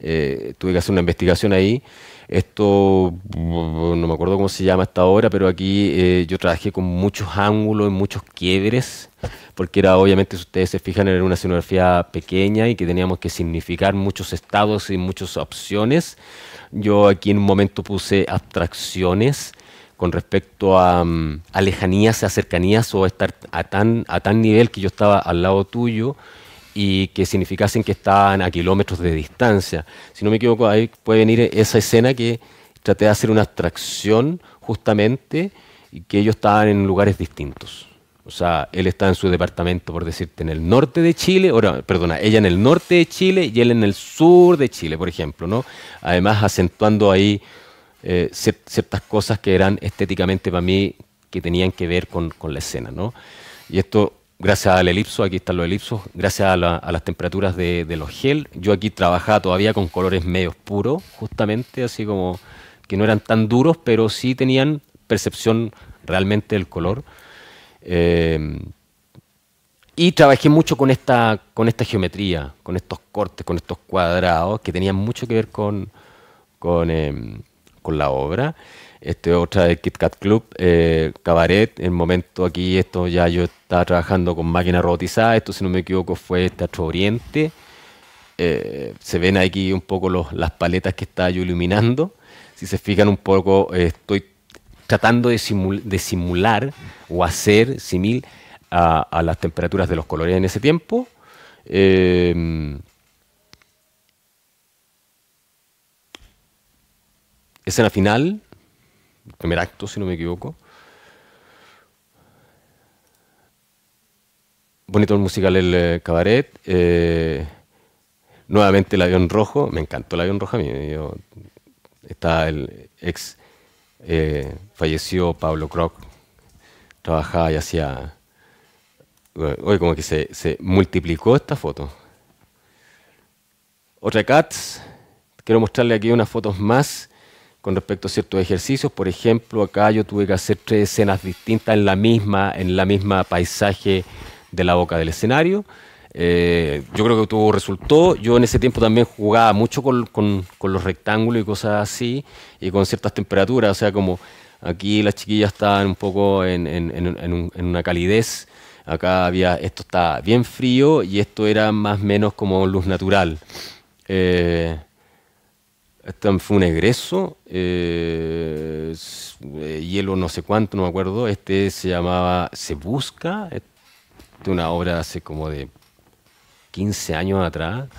Eh, tuve que hacer una investigación ahí esto, no me acuerdo cómo se llama hasta ahora, pero aquí eh, yo trabajé con muchos ángulos, y muchos quiebres, porque era obviamente, si ustedes se fijan, era una escenografía pequeña y que teníamos que significar muchos estados y muchas opciones. Yo aquí en un momento puse abstracciones con respecto a, mm, lejanías, a cercanías o a estar a tan, a tan nivel que yo estaba al lado tuyo y que significasen que estaban a kilómetros de distancia. Si no me equivoco, ahí puede venir esa escena que traté de hacer una abstracción justamente y que ellos estaban en lugares distintos. O sea, él está en su departamento, por decirte, en el norte de Chile, ahora perdona, ella en el norte de Chile y él en el sur de Chile, por ejemplo, ¿no? Además, acentuando ahí eh, ciertas cosas que eran estéticamente para mí que tenían que ver con, con la escena, ¿no? Y esto gracias al elipso, aquí están los elipsos, gracias a, las temperaturas de, los gel, yo aquí trabajaba todavía con colores medios puros, justamente, así como que no eran tan duros, pero sí tenían percepción realmente del color. Eh, y trabajé mucho con esta, con esta geometría, con estos cortes, con estos cuadrados, que tenían mucho que ver con, con em, la obra este, otra de Kit Kat Club, eh, Cabaret, en el momento aquí, esto ya yo estaba trabajando con máquina robotizada, esto si no me equivoco fue Teatro Oriente, eh, se ven aquí un poco las paletas que estaba yo iluminando, si se fijan un poco, eh, estoy tratando de, de, simular o hacer simil a, a, las temperaturas de los colores en ese tiempo. Em, escena final, primer acto, si no me equivoco. Bonito el musical El eh, Cabaret. Eh, nuevamente el avión rojo. Me encantó el avión rojo a mí. está el ex. Eh, falleció Pablo Croc. Trabajaba y hacía. hoy, como que se, se multiplicó esta foto. Otra Cats. Quiero mostrarle aquí unas fotos más con respecto a ciertos ejercicios. Por ejemplo, acá yo tuve que hacer tres escenas distintas en la misma, en la misma paisaje de la boca del escenario. Eh, yo creo que tuvo resultó. Yo en ese tiempo también jugaba mucho con, los rectángulos y cosas así, y con ciertas temperaturas. O sea, como aquí las chiquillas estaban un poco en, una calidez. Acá había, esto está bien frío y esto era más o menos como luz natural. Eh, este fue un egreso, eh, eh, hielo no sé cuánto, no me acuerdo. Este se llamaba Se Busca, es este, una obra hace como de 15 años atrás.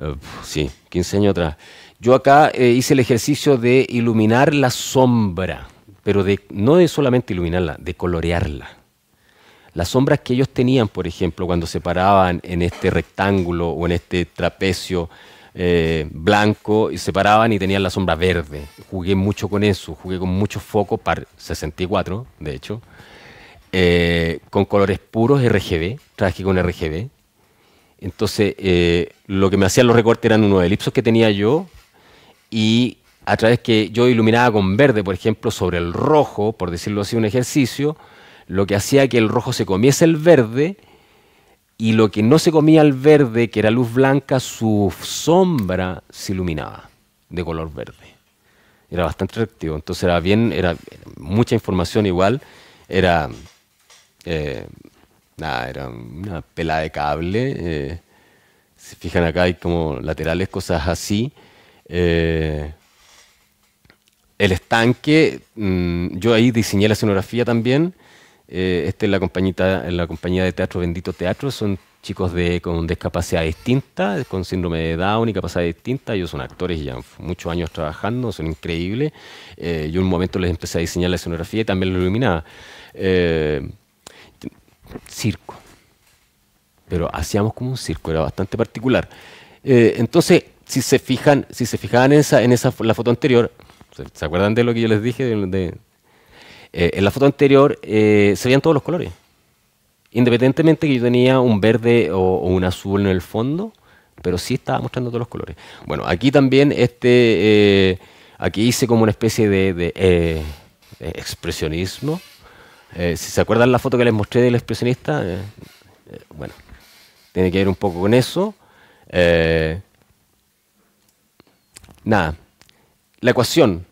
Eh, sí, 15 años atrás. Yo acá hice el ejercicio de iluminar la sombra, pero de, no de solamente iluminarla, de colorearla. Las sombras que ellos tenían, por ejemplo, cuando se paraban en este rectángulo o en este trapecio, eh, blanco y separaban y tenían la sombra verde. Jugué mucho con eso, jugué con muchos focos, para 64 de hecho, eh, con colores puros RGB, trabajé con RGB. Entonces, eh, lo que me hacían los recortes eran unos elipsos que tenía yo y a través que yo iluminaba con verde, por ejemplo, sobre el rojo, por decirlo así, un ejercicio, lo que hacía que el rojo se comiese el verde y lo que no se comía al verde, que era luz blanca, su sombra se iluminaba de color verde. Era bastante reactivo, entonces era bien, era mucha información igual, era, eh, era una pelada de cable. Eh. si fijan acá hay como laterales, cosas así. Eh, el estanque, mm, yo ahí diseñé la escenografía también. Eh, esta es la, compañita, la compañía de teatro Bendito Teatro. Son chicos con discapacidad distinta, con síndrome de Down y capacidad distinta. Ellos son actores y llevan muchos años trabajando, son increíbles. Eh, yo en un momento les empecé a diseñar la escenografía y también lo iluminaba. Eh, circo. Pero hacíamos como un circo, era bastante particular. Eh, entonces, si se fijan, si se fijaban en esa, en esa la foto anterior, ¿se, acuerdan de lo que yo les dije? de eh, en la foto anterior eh, se veían todos los colores. Independientemente que yo tenía un verde o, un azul en el fondo, pero sí estaba mostrando todos los colores. Bueno, aquí también este, eh, aquí hice como una especie de, de eh, expresionismo. si se acuerdan la foto que les mostré del expresionista, bueno, tiene que ver un poco con eso. nada, la ecuación,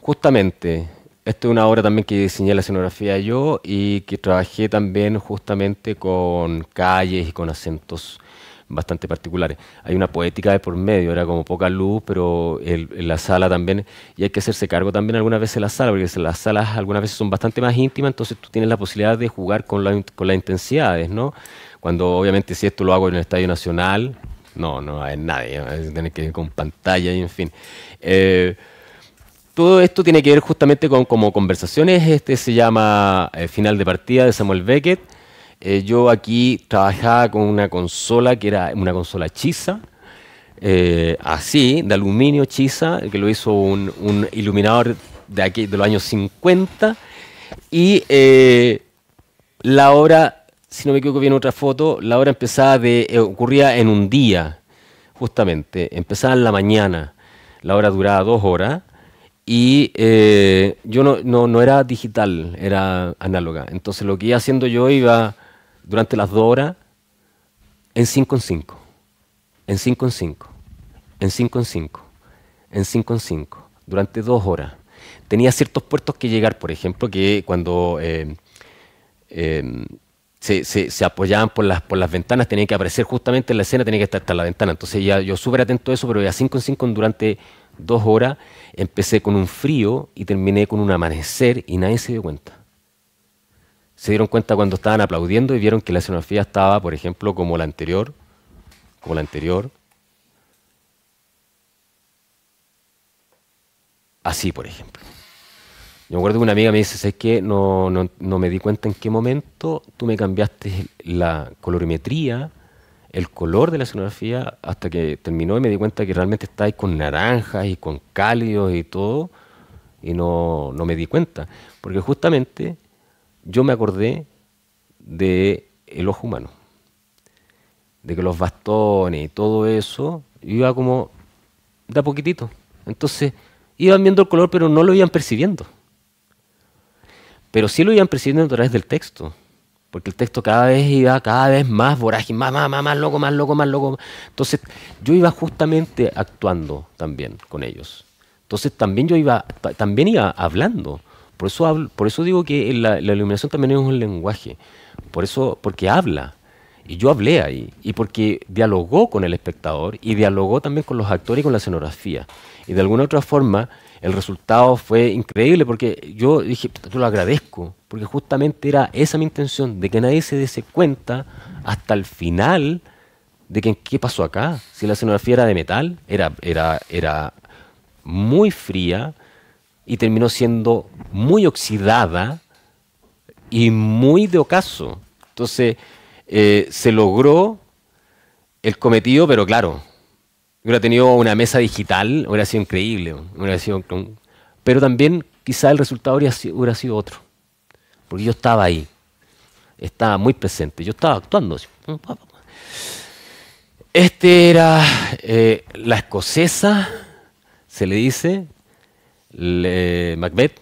justamente esta es una obra también que diseñé la escenografía yo y que trabajé también justamente con calles y con acentos bastante particulares. Hay una poética de por medio, era como poca luz, pero en la sala también, y hay que hacerse cargo también algunas veces de la sala, porque las salas algunas veces son bastante más íntimas, entonces tú tienes la posibilidad de jugar con, las intensidades, ¿no? Cuando obviamente si esto lo hago en el Estadio Nacional, no, no hay nadie, tienes que ir con pantalla y en fin. Eh, todo esto tiene que ver justamente con como conversaciones. Este se llama eh, Final de partida de Samuel Beckett. Eh, yo aquí trabajaba con una consola que era una consola chisa, eh, así, de aluminio chisa, que lo hizo un, iluminador de aquí de los años 50. Y la obra, si no me equivoco, viene otra foto, la obra empezaba de, ocurría en un día, justamente, empezaba en la mañana, la obra duraba dos horas, y eh, yo no, era digital, era análoga. Entonces lo que iba haciendo yo iba durante las dos horas en 5 en 5, en 5 en 5, en 5 en 5, en 5 en 5, durante dos horas. Tenía ciertos puertos que llegar, por ejemplo, que cuando eh, em, se, apoyaban por las, por las ventanas, tenía que aparecer justamente en la escena, tenía que estar hasta la ventana. Entonces ya, yo súper atento a eso, pero iba 5 en 5 durante dos horas, empecé con un frío y terminé con un amanecer y nadie se dio cuenta. Se dieron cuenta cuando estaban aplaudiendo y vieron que la escenografía estaba, por ejemplo, como la anterior, como la anterior. Así, por ejemplo. Yo me acuerdo que una amiga me dice, ¿sabes qué? No, no me di cuenta en qué momento tú me cambiaste la colorimetría el color de la escenografía hasta que terminó y me di cuenta que realmente estáis con naranjas y con cálidos y todo, y no, me di cuenta, porque justamente yo me acordé de el ojo humano, de que los bastones y todo eso iba como de poquitito. Entonces iban viendo el color, pero no lo iban percibiendo. Pero sí lo iban percibiendo a través del texto porque el texto cada vez iba cada vez más y más, más, más, más loco, más loco, más loco. Entonces yo iba justamente actuando también con ellos. Entonces también yo iba, también iba hablando. Por eso, por eso digo que la, iluminación también es un lenguaje. Por eso, porque habla. Y yo hablé ahí. Y porque dialogó con el espectador y dialogó también con los actores y con la escenografía. Y de alguna u otra forma, el resultado fue increíble porque yo dije, te lo agradezco, porque justamente era esa mi intención, de que nadie se dese cuenta hasta el final de que qué pasó acá. Si la escenografía era de metal, era, era, era muy fría y terminó siendo muy oxidada y muy de ocaso. Entonces, eh, se logró el cometido, pero claro, hubiera tenido una mesa digital, hubiera sido increíble. Hubiera sido, pero también quizá el resultado hubiera sido, hubiera sido otro. Porque yo estaba ahí. Estaba muy presente. Yo estaba actuando. Este era eh, la escocesa, se le dice, Macbeth,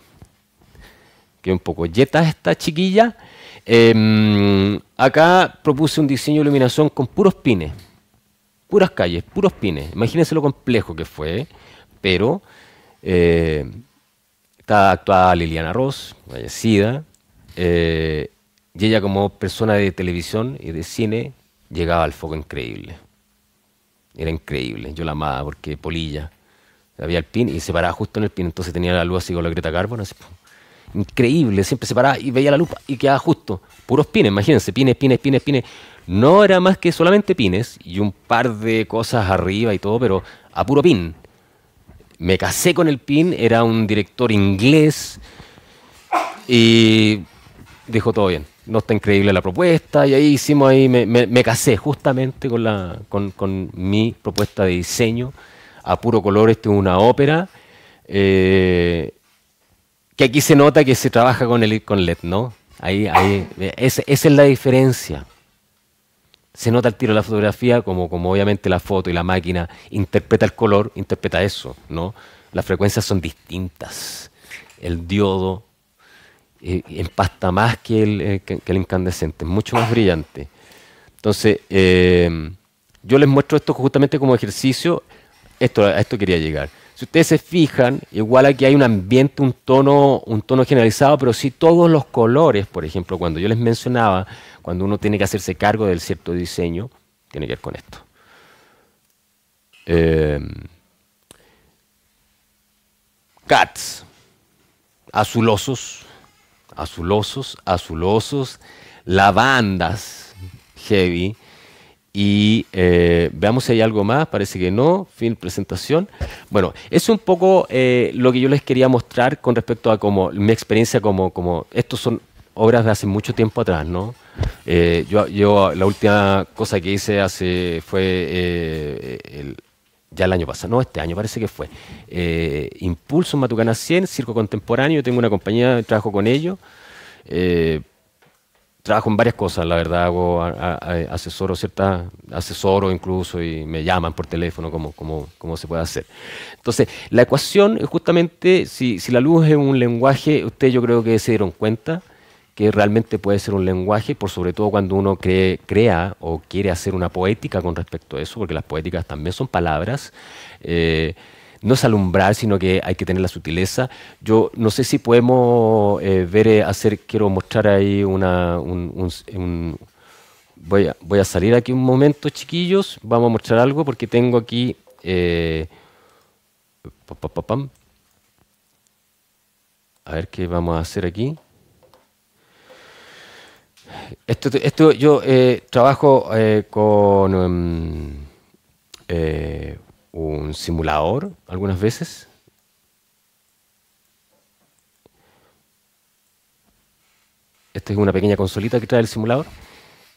que un poco yeta esta chiquilla. Em, acá propuse un diseño de iluminación con puros pines puras calles, puros pines. Imagínense lo complejo que fue, pero eh, actual Liliana Ross, fallecida, eh, y ella como persona de televisión y de cine llegaba al foco increíble. Era increíble, yo la amaba porque polilla. Había el pin y se paraba justo en el pin, entonces tenía la luz así con la creta Garbo, increíble, siempre se paraba y veía la luz y quedaba justo. Puros pines, imagínense, pines, pines, pines, pines. No era más que solamente pines y un par de cosas arriba y todo, pero a puro pin. Me casé con el pin, era un director inglés y dijo todo bien. No está increíble la propuesta y ahí hicimos ahí, me, casé justamente con, la, con, mi propuesta de diseño a puro color, esto es una ópera. Eh, que aquí se nota que se trabaja con, el, con LED, ¿no? Ahí, es la diferencia se nota el tiro de la fotografía como, como obviamente la foto y la máquina interpreta el color, interpreta eso, ¿no? Las frecuencias son distintas. El diodo eh, empasta más que el, eh, incandescente, es mucho más brillante. Entonces, eh, yo les muestro esto justamente como ejercicio, esto, a esto quería llegar. Si ustedes se fijan, igual aquí hay un ambiente, un tono, un tono generalizado, pero si todos los colores, por ejemplo, cuando yo les mencionaba, cuando uno tiene que hacerse cargo del cierto diseño, tiene que ver con esto. Em, cats, azulosos, azulosos, azulosos, lavandas, heavy, y eh, veamos si hay algo más, parece que no, fin presentación. Bueno, es un poco eh, lo que yo les quería mostrar con respecto a como mi experiencia como, como estos son obras de hace mucho tiempo atrás, ¿no? Eh, yo, la última cosa que hice hace fue ya el año pasado, no, este año parece que fue, Impulso Matucana 100, Circo Contemporáneo, tengo una compañía, trabajo con ellos trabajo en varias cosas, la verdad, hago a, asesoro ciertas, asesoro incluso y me llaman por teléfono como, como, como se puede hacer. Entonces, la ecuación, es justamente, si, si la luz es un lenguaje, ustedes yo creo que se dieron cuenta que realmente puede ser un lenguaje, por sobre todo cuando uno cree, crea o quiere hacer una poética con respecto a eso, porque las poéticas también son palabras. Eh, no es alumbrar, sino que hay que tener la sutileza. Yo no sé si podemos eh, ver, eh, hacer, quiero mostrar ahí una, eh, voy, a, voy a salir aquí un momento, chiquillos, vamos a mostrar algo porque tengo aquí... a ver qué vamos a hacer aquí. Esto, yo trabajo con em, simulador algunas veces. Esta es una pequeña consolita que trae el simulador.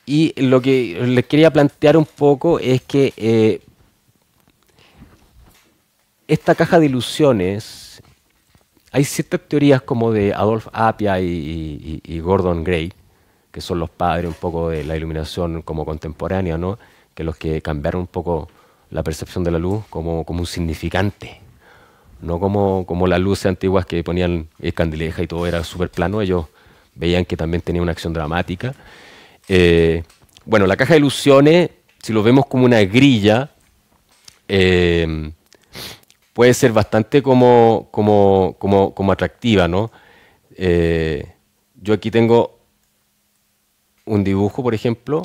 Y lo que les quería plantear un poco es que eh, esta caja de ilusiones, hay ciertas teorías como de Adolf Apia y, y, Gordon Gray, que son los padres un poco de la iluminación como contemporánea, ¿no? que los que cambiaron un poco la percepción de la luz como, un significante, no como, como las luces antiguas que ponían eh, candileja y todo era súper plano, ellos veían que también tenía una acción dramática. Eh, bueno, la caja de ilusiones, si lo vemos como una grilla, eh, puede ser bastante como, como, como, como atractiva, ¿no? yo aquí tengo un dibujo, por ejemplo,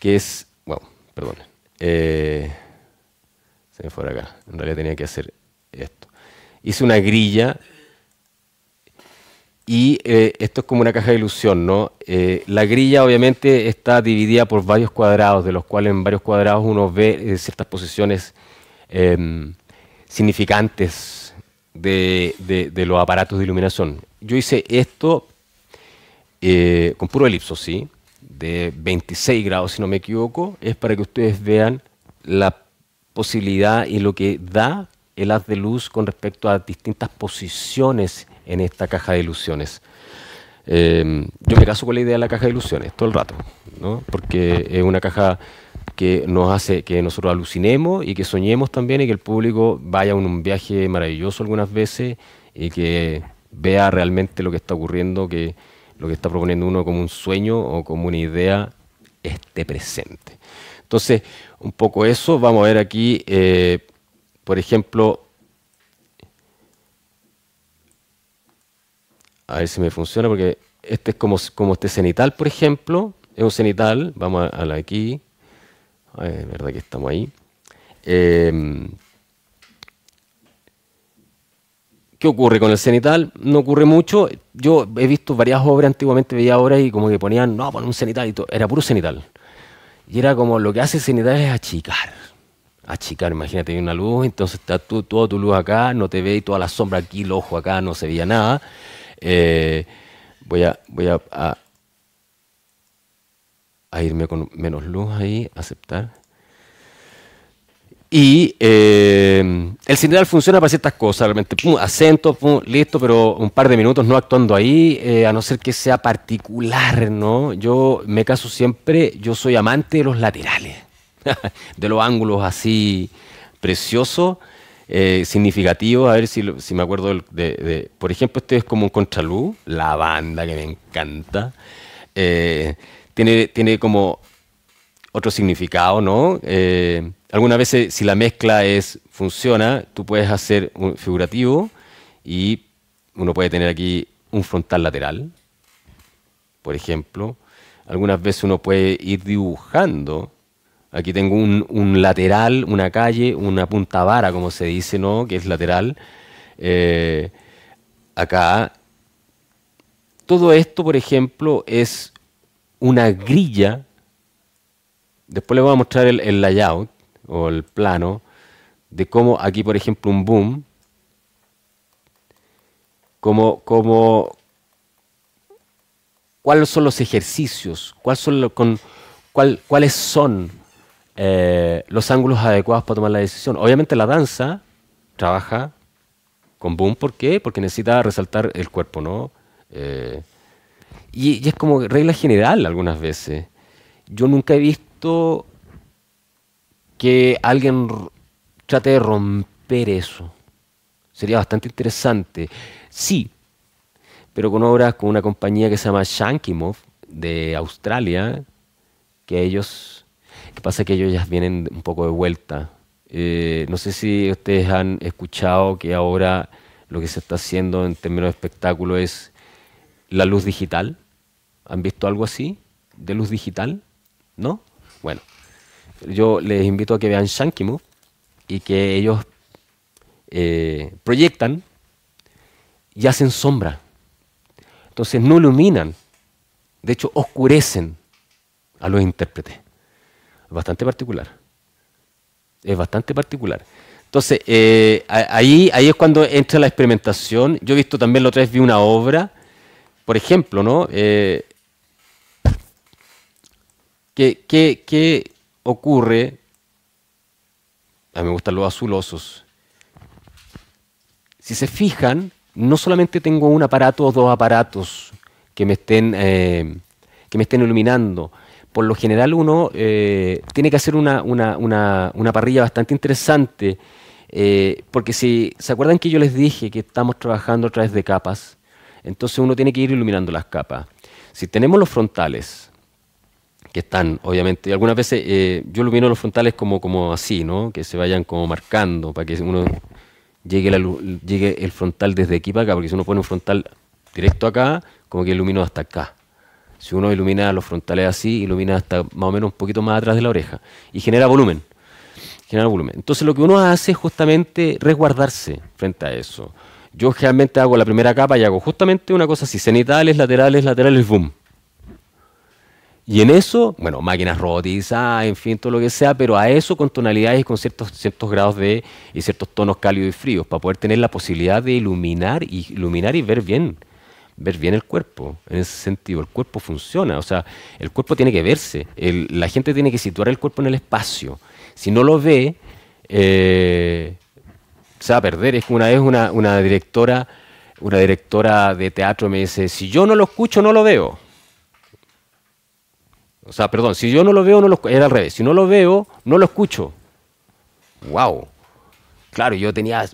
que es, Bueno, perdón, eh, se me fue acá. En realidad tenía que hacer esto. Hice una grilla y eh, esto es como una caja de ilusión, ¿no? Eh, la grilla obviamente está dividida por varios cuadrados, de los cuales en varios cuadrados uno ve ciertas posiciones em, significantes de, los aparatos de iluminación. Yo hice esto con puro elipso, sí de 26 grados, si no me equivoco, es para que ustedes vean la posibilidad y lo que da el haz de luz con respecto a distintas posiciones en esta caja de ilusiones. Em, yo me caso con la idea de la caja de ilusiones todo el rato, ¿no? porque es una caja que nos hace que nosotros alucinemos y que soñemos también y que el público vaya a un viaje maravilloso algunas veces y que vea realmente lo que está ocurriendo, que lo que está proponiendo uno como un sueño o como una idea esté presente. Entonces, un poco eso, vamos a ver aquí, eh, por ejemplo, a ver si me funciona, porque este es como, como este cenital, por ejemplo, es un cenital, vamos a, la aquí, es verdad que estamos ahí. Eh, ¿Qué ocurre con el cenital? No ocurre mucho. Yo he visto varias obras, antiguamente veía obras y como que ponían, no, pon un cenital y todo. Era puro cenital. Y era como, lo que hace el cenital es achicar. Achicar, imagínate, hay una luz, entonces está tú, toda tu luz acá, no te ve y toda la sombra aquí, el ojo acá, no se veía nada. Eh, voy a, voy a irme con menos luz ahí, aceptar. Y eh, el Cineal funciona para ciertas cosas, realmente. Pum, acento, pum, listo, pero un par de minutos no actuando ahí, eh, a no ser que sea particular, ¿no? Yo me caso siempre, yo soy amante de los laterales, de los ángulos así preciosos, eh, significativos. A ver si, me acuerdo de, Por ejemplo, este es como un contraluz, la banda que me encanta. tiene, tiene como otro significado, ¿no? algunas veces si la mezcla es funciona, tú puedes hacer un figurativo y uno puede tener aquí un frontal lateral, por ejemplo. Algunas veces uno puede ir dibujando. Aquí tengo un, lateral, una calle, una punta vara, como se dice, ¿no? Que es lateral. Eh, acá. Todo esto, por ejemplo, es una grilla. Después les voy a mostrar el layout o el plano de cómo aquí, por ejemplo, un boom, como, como, cuáles son los ejercicios, cuáles son, con, cuáles son los ángulos adecuados para tomar la decisión. Obviamente la danza trabaja con boom, ¿por qué? Porque necesita resaltar el cuerpo, ¿no? Eh, y, es como regla general algunas veces. Yo nunca he visto que alguien trate de romper eso. Sería bastante interesante. Sí, pero con obras con una compañía que se llama Shankimov de Australia, que ellos, que pasa que ellos ya vienen un poco de vuelta. Eh, no sé si ustedes han escuchado que ahora lo que se está haciendo en términos de espectáculo es la luz digital. ¿Han visto algo así de luz digital? ¿No? Bueno, yo les invito a que vean Shankimu y que ellos eh, proyectan y hacen sombra. Entonces no iluminan, de hecho oscurecen a los intérpretes. Bastante particular. Es bastante particular. Entonces, eh, ahí, ahí es cuando entra la experimentación. Yo he visto también, la otra vez vi una obra, por ejemplo, ¿no? Eh, que, ocurre, a mí me gustan los azulosos, si se fijan, no solamente tengo un aparato o dos aparatos que me estén, eh, que me estén iluminando, por lo general uno eh, tiene que hacer una, una, una, parrilla bastante interesante, eh, porque si se acuerdan que yo les dije que estamos trabajando a través de capas, entonces uno tiene que ir iluminando las capas. Si tenemos los frontales, que están, obviamente. Y algunas veces eh, yo ilumino los frontales como, como así, ¿no? Que se vayan como marcando para que uno llegue, el frontal desde aquí para acá, porque si uno pone un frontal directo acá, como que ilumino hasta acá. Si uno ilumina los frontales así, ilumina hasta más o menos un poquito más atrás de la oreja y genera volumen. Genera volumen. Entonces lo que uno hace es justamente resguardarse frente a eso. Yo generalmente hago la primera capa y hago justamente una cosa así, cenitales, laterales, laterales, boom. Y en eso, bueno, máquinas robotizadas, en fin, todo lo que sea, pero a eso con tonalidades y con ciertos, ciertos grados de, y ciertos tonos cálidos y fríos, para poder tener la posibilidad de iluminar y, iluminar y ver bien, ver bien el cuerpo, en ese sentido. El cuerpo funciona, o sea, el cuerpo tiene que verse, la gente tiene que situar el cuerpo en el espacio. Si no lo ve, eh, se va a perder. Es que una vez una, una directora, una directora de teatro me dice, si yo no lo escucho, no lo veo. O sea, perdón, si yo no lo veo, no lo era al revés. Si no lo veo, no lo escucho. ¡Wow! Claro, yo tenía.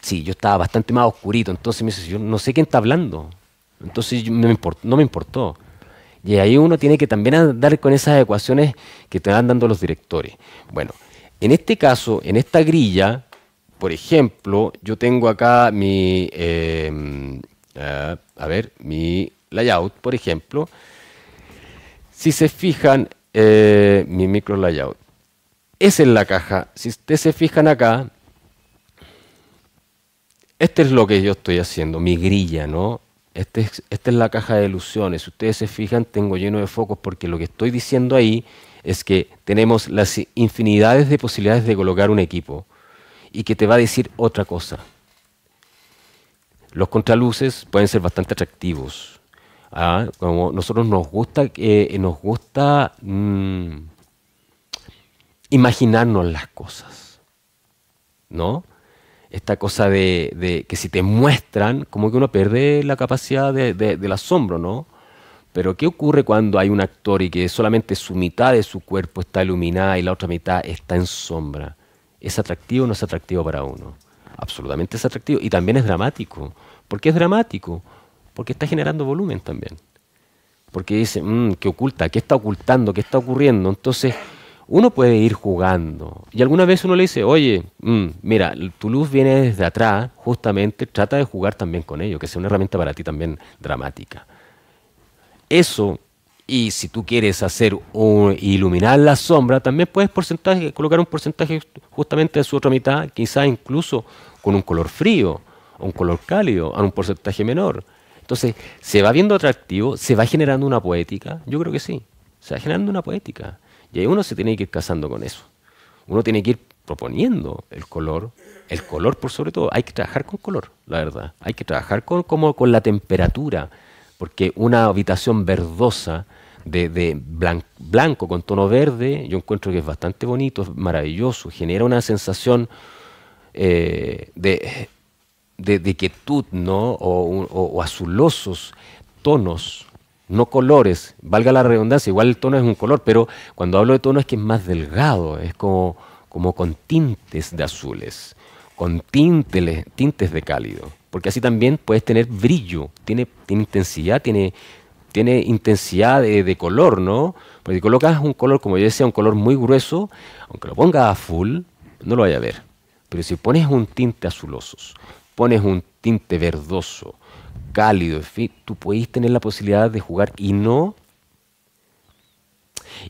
sí, yo estaba bastante más oscurito. Entonces me dice, yo no sé quién está hablando. Entonces no, me importó, no me importó. Y ahí uno tiene que también andar con esas ecuaciones que te van dando los directores. Bueno, en este caso, en esta grilla, por ejemplo, yo tengo acá mi. Eh, mm, ah, a ver, mi layout, por ejemplo. Si se fijan, eh, mi micro layout es la caja. Si ustedes se fijan acá, este es lo que yo estoy haciendo, mi grilla, ¿no? Este esta es la caja de ilusiones. Si ustedes se fijan, tengo lleno de focos porque lo que estoy diciendo ahí es que tenemos las infinidades de posibilidades de colocar un equipo y que te va a decir otra cosa. Los contraluces pueden ser bastante atractivos. ¿ah? como nosotros nos gusta, eh, nos gusta mm, imaginarnos las cosas, ¿no? Esta cosa de, que si te muestran, como que uno pierde la capacidad del asombro, ¿no? Pero ¿qué ocurre cuando hay un actor y que solamente su mitad de su cuerpo está iluminada y la otra mitad está en sombra? ¿Es atractivo o no es atractivo para uno? Absolutamente es atractivo. Y también es dramático. ¿Por qué es dramático? Porque está generando volumen también. Porque dice, mmm, ¿qué oculta? ¿Qué está ocultando? ¿Qué está ocurriendo? Entonces, uno puede ir jugando. Y alguna vez uno le dice, oye, mm, mira, tu luz viene desde atrás, justamente trata de jugar también con ello, que sea una herramienta para ti también dramática. Eso y si tú quieres hacer o iluminar la sombra, también puedes porcentaje, colocar un porcentaje justamente de su otra mitad, quizás incluso con un color frío, un color cálido, a un porcentaje menor. Entonces, ¿se va viendo atractivo? ¿Se va generando una poética? Yo creo que sí. Se va generando una poética. Y ahí uno se tiene que ir casando con eso. Uno tiene que ir proponiendo el color, el color por sobre todo. Hay que trabajar con color, la verdad. Hay que trabajar con, como con la temperatura, porque una habitación verdosa de, blanco con tono verde, yo encuentro que es bastante bonito, es maravilloso, genera una sensación eh, de de, quietud, ¿no? O, azulosos tonos, no colores, valga la redundancia, igual el tono es un color, pero cuando hablo de tono es que es más delgado, es como, como con tintes de azules, con tintes, tintes de cálido, porque así también puedes tener brillo, tiene, intensidad, tiene, tiene intensidad de, de, color, ¿no? Porque si colocas un color, como yo decía, un color muy grueso, aunque lo ponga a full, no lo vaya a ver. Pero si pones un tinte azulosos, pones un tinte verdoso, cálido, en fin, tú puedes tener la posibilidad de jugar y no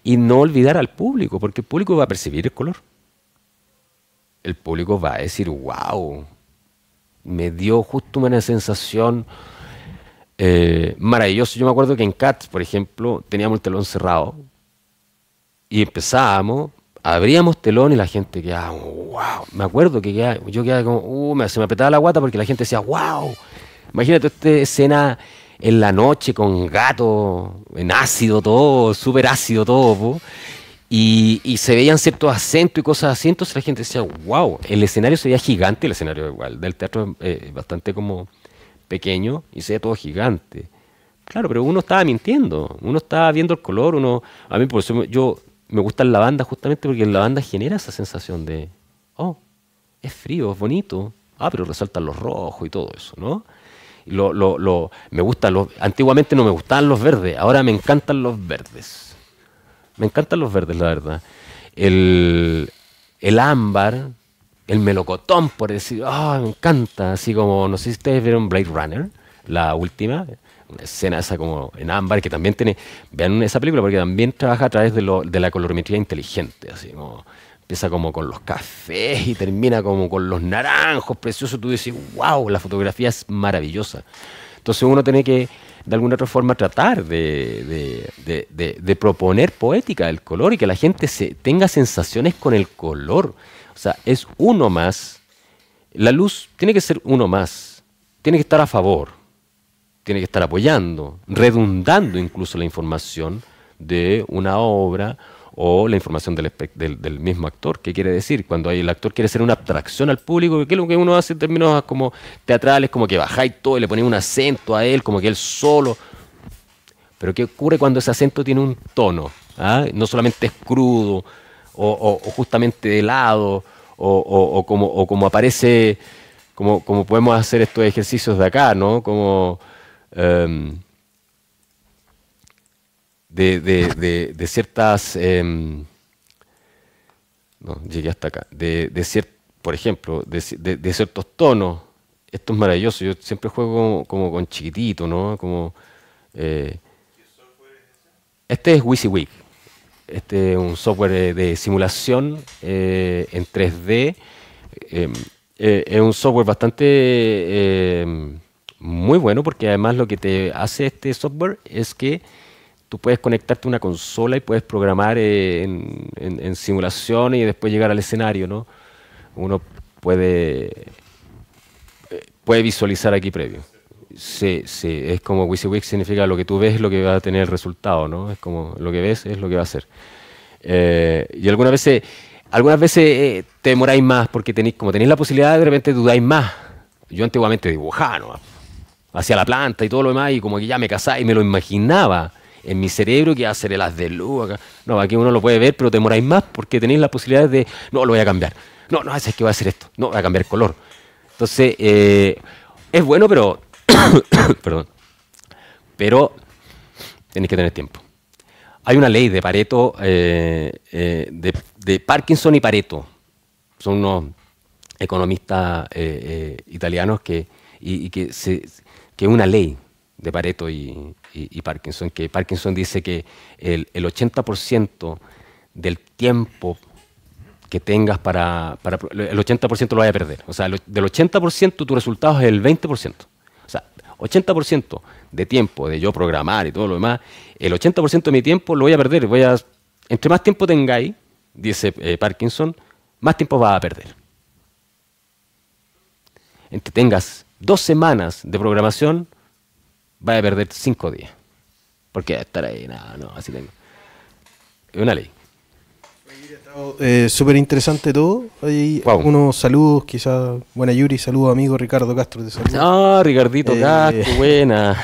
y no olvidar al público, porque el público va a percibir el color. El público va a decir, wow, me dio justo una sensación eh, maravillosa. Yo me acuerdo que en Cats, por ejemplo, teníamos el telón cerrado y empezábamos abríamos telón y la gente quedaba, wow. Me acuerdo que yo quedaba como, uh, se me apretaba la guata porque la gente decía, wow. Imagínate esta escena en la noche con gato, en ácido todo, súper ácido todo, Y, se veían ciertos acentos y cosas así, entonces la gente decía, wow, el escenario sería gigante, el escenario igual, del teatro es eh, bastante como pequeño y se ve todo gigante. Claro, pero uno estaba mintiendo, uno estaba viendo el color, uno, a mí por eso yo me gusta la banda justamente porque la banda genera esa sensación de, oh, es frío, es bonito. Ah, pero resaltan los rojos y todo eso, ¿no? Lo, lo, me gustan los, antiguamente no me gustaban los verdes, ahora me encantan los verdes. Me encantan los verdes, la verdad. El, el ámbar, el melocotón, por decir, ah, me encanta. Así como, no sé si ustedes vieron Blade Runner la última, una escena esa como en ámbar, que también tiene, vean esa película porque también trabaja a través de, lo, de la colorimetría inteligente, así como empieza como con los cafés y termina como con los naranjos preciosos, tú dices, wow, la fotografía es maravillosa. Entonces uno tiene que, de alguna otra forma, tratar de, proponer poética el color y que la gente se, tenga sensaciones con el color. O sea, es uno más. La luz tiene que ser uno más. Tiene que estar a favor tiene que estar apoyando, redundando incluso la información de una obra o la información del, del, mismo actor. ¿Qué quiere decir? Cuando el actor quiere ser una abstracción al público, que es lo que uno hace en términos como teatrales, como que bajáis todo y le ponéis un acento a él, como que él solo. Pero ¿qué ocurre cuando ese acento tiene un tono? ¿Ah? No solamente es crudo, o, justamente helado, o, o, como, aparece, como, como podemos hacer estos ejercicios de acá, ¿no? Como Em, de, de, ciertas... Em, no, llegué hasta acá. De, ciert, por ejemplo, de, ciertos tonos. Esto es maravilloso. Yo siempre juego como, con chiquitito, ¿no? Como, eh, este es WYSIWYG. Este es un software de simulación eh, en 3D. Em, eh, es un software bastante muy bueno porque además lo que te hace este software es que tú puedes conectarte a una consola y puedes programar eh, en, simulación y después llegar al escenario, ¿no? Uno puede, eh, puede visualizar aquí previo. Sí, sí, es como WYSIWYG significa lo que tú ves es lo que va a tener el resultado, ¿no? Es como lo que ves es lo que va a ser. Eh, y algunas veces, algunas veces te demoráis más porque tenéis, como tenéis la posibilidad, de repente dudáis más. Yo antiguamente dibujaba, ¿no? hacia la planta y todo lo demás, y como que ya me casaba y me lo imaginaba en mi cerebro que hacer las de luz No, aquí uno lo puede ver, pero te demoráis más porque tenéis las posibilidades de, no, lo voy a cambiar. No, no, es que voy a hacer esto. No, voy a cambiar el color. Entonces, eh, es bueno, pero, perdón, pero tenéis que tener tiempo. Hay una ley de Pareto, eh, eh, de, Parkinson y Pareto. Son unos economistas italianos que, y que se, que una ley de Pareto y, Parkinson, que Parkinson dice que el, 80% del tiempo que tengas para, el 80% lo vas a perder. O sea, del 80% tu resultado es el 20%. O sea, 80% de tiempo de yo programar y todo lo demás, el 80% de mi tiempo lo voy a perder. Voy a, entre más tiempo tengáis, dice eh, Parkinson, más tiempo vas a perder. Entre tengas dos semanas de programación, vaya a perder cinco días. Porque estar ahí, no, no, así tengo. Es una ley. Eh, Súper interesante todo. unos saludos, quizás. Buena Yuri, saludos amigo Ricardo Castro. de Ah, Ricardito eh, Castro, buena.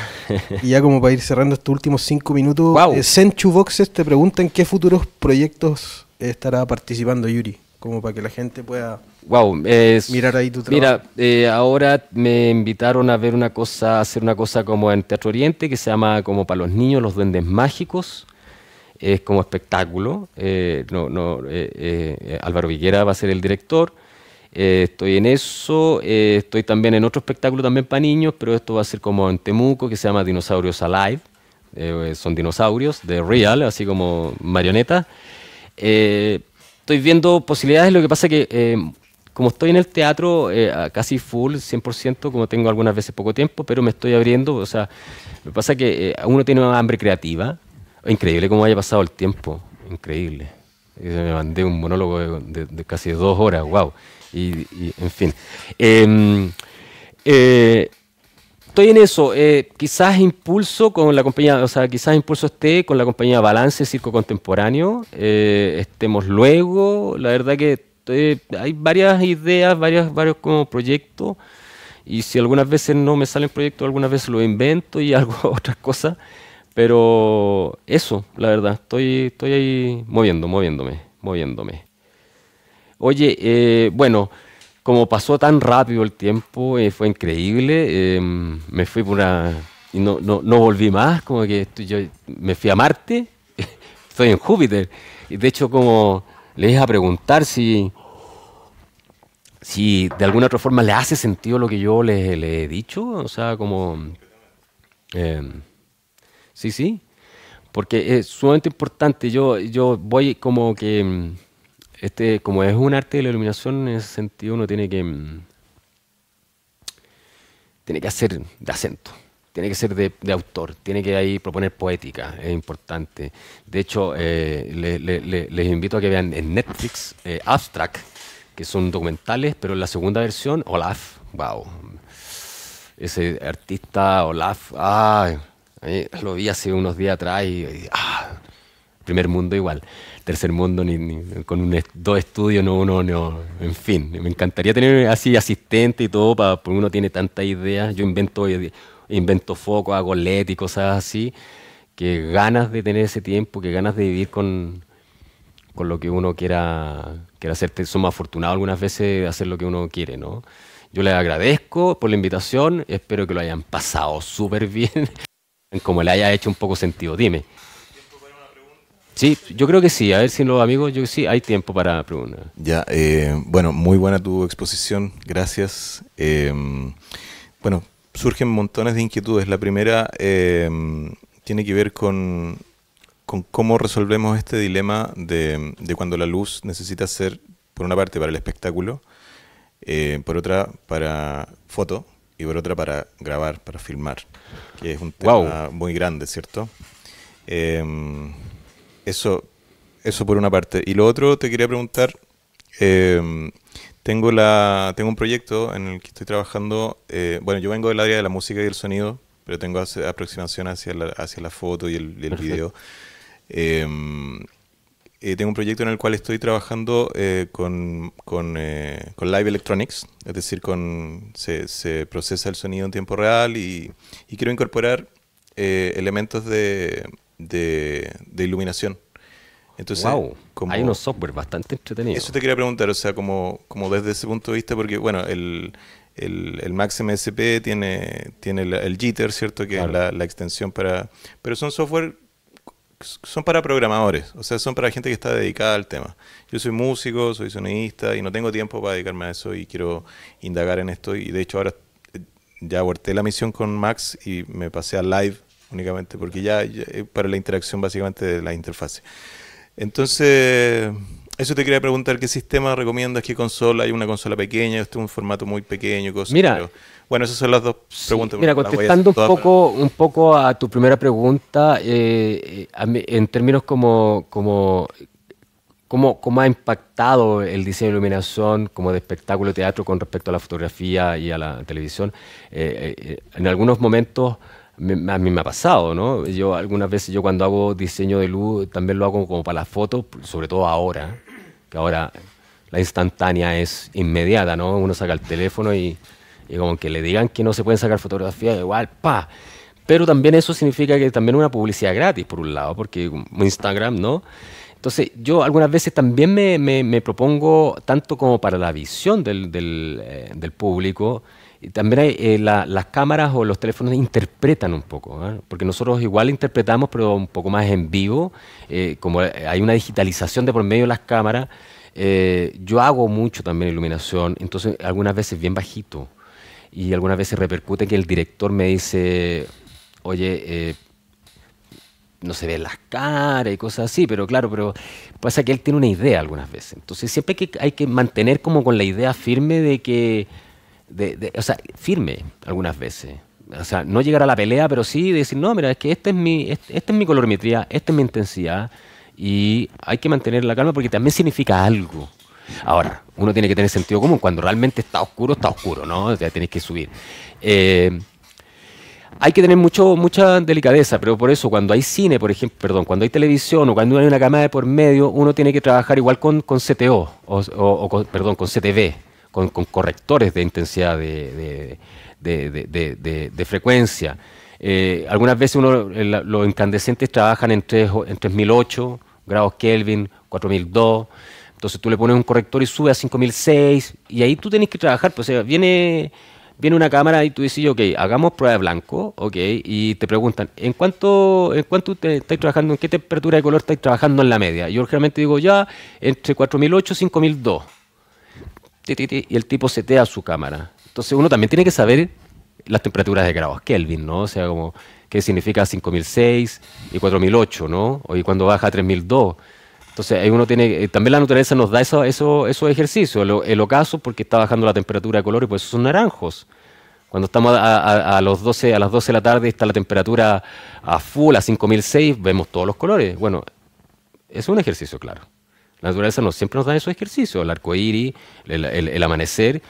y ya como para ir cerrando estos últimos cinco minutos, wow. Eh, Senchu Boxes te pregunta en qué futuros proyectos estará participando Yuri como para que la gente pueda mirar ahí tu trabajo. Mira, eh, ahora me invitaron a ver una cosa, a hacer una cosa como en Teatro Oriente que se llama como para los niños los duendes mágicos. Es como espectáculo. Eh, no, eh, Álvaro Viguera va a ser el director. estoy en eso. estoy también en otro espectáculo también para niños, pero esto va a ser como en Temuco que se llama Dinosaurios Alive. son dinosaurios de real, así como marionetas estoy viendo posibilidades. Lo que pasa que, eh, como estoy en el teatro eh, casi full, 100%, como tengo algunas veces poco tiempo, pero me estoy abriendo. O sea, me pasa que eh, uno tiene una hambre creativa. Increíble cómo haya pasado el tiempo. Increíble. Me mandé un monólogo de, casi dos horas, wow. Y, y en fin. Em, eh, estoy en eso. Eh, quizás Impulso con la compañía, o sea, quizás Impulso esté con la compañía Balance Circo Contemporáneo. Eh, estemos luego. La verdad que hay varias ideas, varias, varios como proyectos. Y si algunas veces no me salen proyectos, algunas veces lo invento y algo otras cosas. Pero eso, la verdad, estoy, estoy ahí moviendo, moviéndome, moviéndome. Oye, eh, bueno como pasó tan rápido el tiempo, eh, fue increíble. Em, me fui por una. Y no, no, no, volví más, como que yo me fui a Marte, estoy en Júpiter. Y de hecho, como le iba a preguntar si, si de alguna otra forma le hace sentido lo que yo le, he dicho, o sea, como. Em, sí, sí, porque es sumamente importante. Yo, yo voy como que em, este, como es un arte de la iluminación, en ese sentido uno tiene que. Mm, tiene que hacer de acento, tiene que ser de, autor, tiene que ahí proponer poética, es importante. De hecho, eh, les invito a que vean en Netflix eh, Abstract, que son documentales, pero en la segunda versión, Olaf, wow. Ese artista Olaf, ah, lo vi hace unos días atrás y, ah, primer mundo igual tercer mundo, ni, con dos estudios, no uno, no, en fin, me encantaría tener así asistente y todo, porque uno tiene tantas ideas, yo invento, eh, invento focos, hago LED y cosas así, que ganas de tener ese tiempo, que ganas de vivir con, con lo que uno quiera, hacer, somos afortunados algunas veces de hacer lo que uno quiere, ¿no? Yo les agradezco por la invitación, espero que lo hayan pasado súper bien, como le haya hecho un poco sentido, dime. Sí, yo creo que sí. A ver si los amigos, yo sí, hay tiempo para preguntas. Ya, eh, bueno, muy buena tu exposición, gracias. Eh, bueno, surgen montones de inquietudes. La primera eh, tiene que ver con, cómo resolvemos este dilema de, cuando la luz necesita ser, por una parte, para el espectáculo, por otra, para foto y por otra, para grabar, para filmar, que es un tema muy grande, ¿cierto? Eh, eso, eso por una parte. Y lo otro, te quería preguntar, eh, tengo, la, tengo un proyecto en el que estoy trabajando, eh, bueno, yo vengo del área de la música y el sonido, pero tengo aproximación hacia la, hacia la foto y el, video. Em, eh, tengo un proyecto en el cual estoy trabajando con, con, con, Live Electronics, es decir, con, se, procesa el sonido en tiempo real y quiero incorporar elementos de, de, iluminación. Entonces, hay unos software bastante entretenidos. Eso te quería preguntar, o sea, como, como desde ese punto de vista, porque bueno, el, el, el Max MSP tiene, tiene el, Jitter, ¿cierto? Que la, extensión para... Pero son software, son para programadores, o sea, son para gente que está dedicada al tema. Yo soy músico, soy sonista y no tengo tiempo para dedicarme a eso y quiero indagar en esto y de hecho ahora eh, ya aborté la misión con Max y me pasé a Live únicamente, porque ya, eh, para la interacción básicamente de la interfaz. Entonces, eso te quería preguntar, ¿qué sistema recomiendas? ¿Qué consola? ¿Hay una consola pequeña? ¿Este es un formato muy pequeño? Cosas, mira, bueno, esas son las dos preguntas. mira, contestando un poco, un poco a tu primera pregunta, eh, en términos como, como ¿Cómo, ha impactado el diseño de iluminación como de espectáculo de teatro con respecto a la fotografía y a la televisión? Eh, en algunos momentos a mí me ha pasado, ¿no? Yo algunas veces, yo cuando hago diseño de luz, también lo hago como para las fotos, sobre todo ahora, que ahora la instantánea es inmediata, ¿no? Uno saca el teléfono y, como que le digan que no se pueden sacar fotografías, igual, pa. Pero también eso significa que también una publicidad gratis, por un lado, porque Instagram, ¿no? Entonces, yo algunas veces también me, propongo, tanto como para la visión del, del eh, público, también hay, eh, las cámaras o los teléfonos interpretan un poco, ¿ah? porque nosotros igual interpretamos, pero un poco más en vivo, eh, como eh, hay una digitalización de por medio de las cámaras, yo hago mucho también iluminación, entonces algunas veces bien bajito y algunas veces repercute que el director me dice, oye, no se ve las caras y cosas así, pero claro, pero pasa que él tiene una idea algunas veces. Entonces siempre que, hay que mantener como con la idea firme de que o sea, firme algunas veces. O sea, no llegar a la pelea, pero sí decir, no, mira, es que este es mi, este, es mi colorimetría, esta es mi intensidad y hay que mantener la calma porque también significa algo. Ahora, uno tiene que tener sentido común. Cuando realmente está oscuro, está oscuro, ¿no? O sea, que subir. Eh, hay que tener mucho, mucha delicadeza, pero por eso cuando hay cine, por ejemplo, perdón, cuando hay televisión o cuando hay una cámara de por medio, uno tiene que trabajar igual con, CTO, o, perdón, con CTV, con, correctores de intensidad de, frecuencia. Eh, algunas veces uno, eh, los incandescentes trabajan en, 3008 grados Kelvin, 4002. Entonces tú le pones un corrector y sube a 5006 y ahí tú tienes que trabajar. Pues, viene, viene una cámara y tú dices, ok, hagamos prueba de blanco, ok, y te preguntan, ¿en cuánto, en cuánto te estáis trabajando, en qué temperatura de color estáis trabajando en la media? Yo generalmente digo, ya, entre 4008 y 5002 y el tipo setea su cámara. Entonces uno también tiene que saber las temperaturas de grados Kelvin, ¿no? O sea, como qué significa 5006 y 4008, ¿no? Y cuando baja a 3002. Entonces ahí uno tiene, eh, también la naturaleza nos da eso, eso, esos ejercicios, el, ocaso porque está bajando la temperatura de color y pues son naranjos. Cuando estamos a, los 12, a las 12 de la tarde está la temperatura a full, a 5006, vemos todos los colores. Bueno, es un ejercicio claro. La naturaleza no, siempre nos da esos ejercicios, el arco el, amanecer.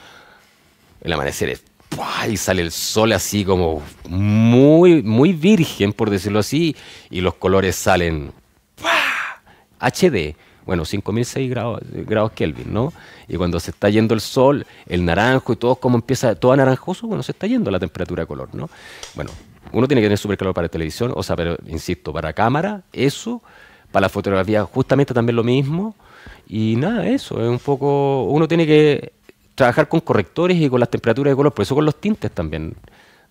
El amanecer es y sale el sol así como muy, muy virgen, por decirlo así, y los colores salen ¡pah! HD, bueno, 5.006 grados, grados Kelvin, ¿no? Y cuando se está yendo el sol, el naranjo y todo como empieza, todo anaranjoso, bueno, se está yendo la temperatura de color, ¿no? Bueno, uno tiene que tener súper claro para televisión, o sea, pero insisto, para cámara, eso para la fotografía justamente también lo mismo. Y nada, eso, es un poco, uno tiene que trabajar con correctores y con las temperaturas de color, por eso con los tintes también,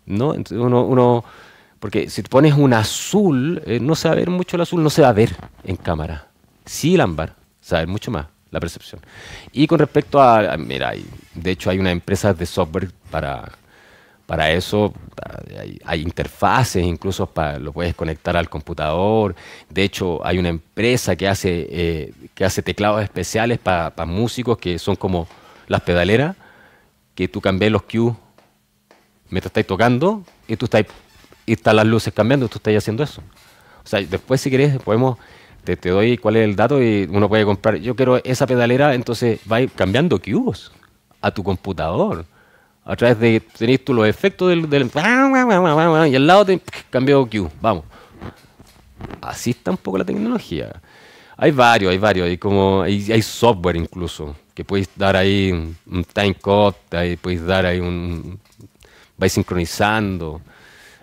¿no? uno, uno, porque si pones un azul, eh, no se va a ver mucho el azul, no se va a ver en cámara. Sí el ámbar, se va a ver mucho más la percepción. Y con respecto a, a mira, de hecho hay una empresa de software para para eso eh, hay, interfaces, incluso para, lo puedes conectar al computador. De hecho, hay una empresa que hace, eh, que hace teclados especiales para, músicos que son como las pedaleras, que tú cambias los cues mientras estás tocando y tú estás, y están las luces cambiando tú estás haciendo eso. O sea, después si querés podemos, te, doy cuál es el dato y uno puede comprar, yo quiero esa pedalera, entonces va cambiando cues a tu computador a través de tenéis tú los efectos del, y al lado te cambió Q, vamos. Así está un poco la tecnología. Hay varios, hay varios, hay como hay, software incluso que puedes dar ahí un time cost, ahí puedes dar ahí un vais sincronizando.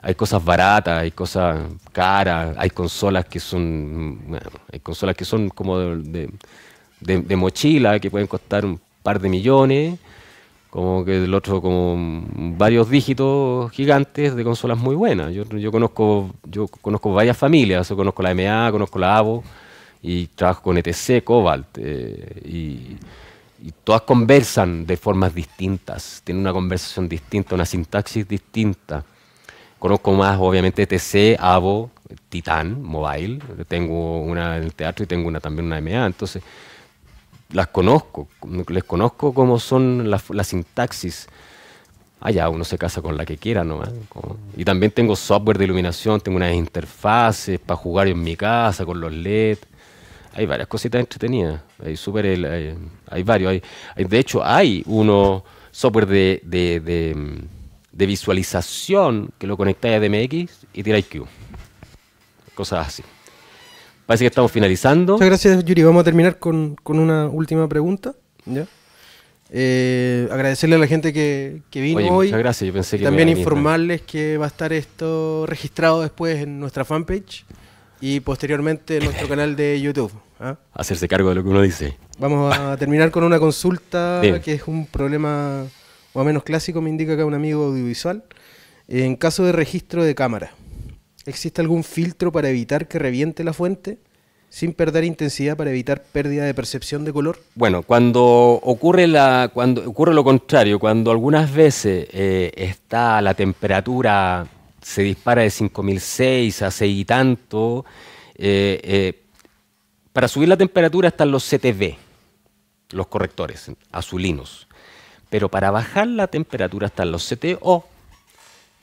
Hay cosas baratas, hay cosas caras, hay consolas que son hay consolas que son como de mochila que pueden costar un par de millones como que el otro como varios dígitos gigantes de consolas muy buenas. Yo, yo conozco yo conozco varias familias, conozco la MA, conozco la AVO y trabajo con ETC, Cobalt eh, y, todas conversan de formas distintas, tienen una conversación distinta, una sintaxis distinta. Conozco más obviamente ETC, AVO, Titan, Mobile, tengo una en el teatro y tengo una también una MA, entonces las conozco, les conozco cómo son las sintaxis. allá ah, uno se casa con la que quiera nomás. Y también tengo software de iluminación, tengo unas interfaces para jugar en mi casa con los LED. Hay varias cositas entretenidas. Hay, super, hay, varios. Hay, de hecho, hay uno software de, de, visualización que lo conectáis a DMX y tiráis Q. Cosas así. Parece que estamos finalizando. Muchas gracias, Yuri. Vamos a terminar con, una última pregunta. ¿Ya? Eh, agradecerle a la gente que, que vino hoy. Muchas gracias, También informarles que va a estar esto registrado después en nuestra fanpage y posteriormente en nuestro canal de YouTube. ¿ah? Hacerse cargo de lo que uno dice. Vamos a terminar con una consulta que es un problema más o menos clásico, me indica acá un amigo audiovisual. En caso de registro de cámara, ¿Existe algún filtro para evitar que reviente la fuente? sin perder intensidad para evitar pérdida de percepción de color? Bueno, cuando ocurre, lo contrario, cuando algunas veces eh, está la temperatura se dispara de 5006 a 6 y tanto, eh, eh, para subir la temperatura están los CTV, los correctores azulinos, pero para bajar la temperatura están los CTO,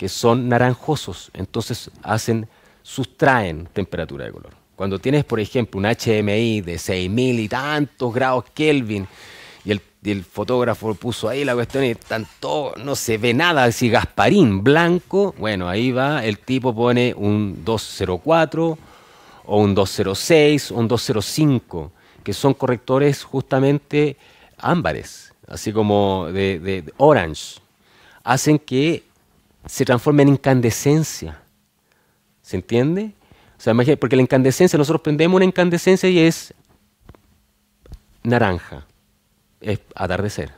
que son naranjosos, entonces hacen, sustraen temperatura de color. Cuando tienes, por ejemplo, un HMI de 6.000 y tantos grados Kelvin, y el, fotógrafo puso ahí la cuestión y tanto no se ve nada, así Gasparín blanco, bueno, ahí va, el tipo pone un 204 o un 206 o un 205, que son correctores justamente ámbares, así como de orange, hacen que se transforma en incandescencia. ¿Se entiende? O sea, porque la incandescencia, nosotros prendemos una incandescencia y es naranja, es atardecer.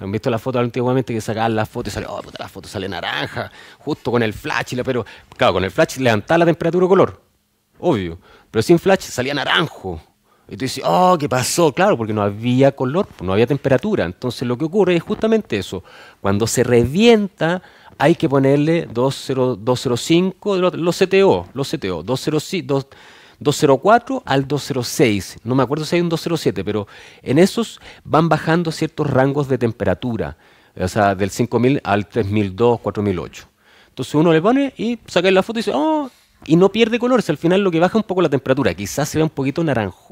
Han visto la foto antiguamente que sacaban la foto y sale, oh, puta, la foto sale naranja, justo con el flash, y la, pero claro, con el flash levantaba la temperatura de color, obvio, pero sin flash salía naranjo. Y tú dices, oh, ¿qué pasó? Claro, porque no había color, pues, no había temperatura. Entonces lo que ocurre es justamente eso. Cuando se revienta hay que ponerle 20, 205 los CTO, los CTO, 204 al 206. No me acuerdo si hay un 207, pero en esos van bajando ciertos rangos de temperatura, o sea, del 5000 al 3002, 4008. Entonces uno le pone y saca la foto y dice, oh, y no pierde color, si al final lo que baja un poco la temperatura, quizás se ve un poquito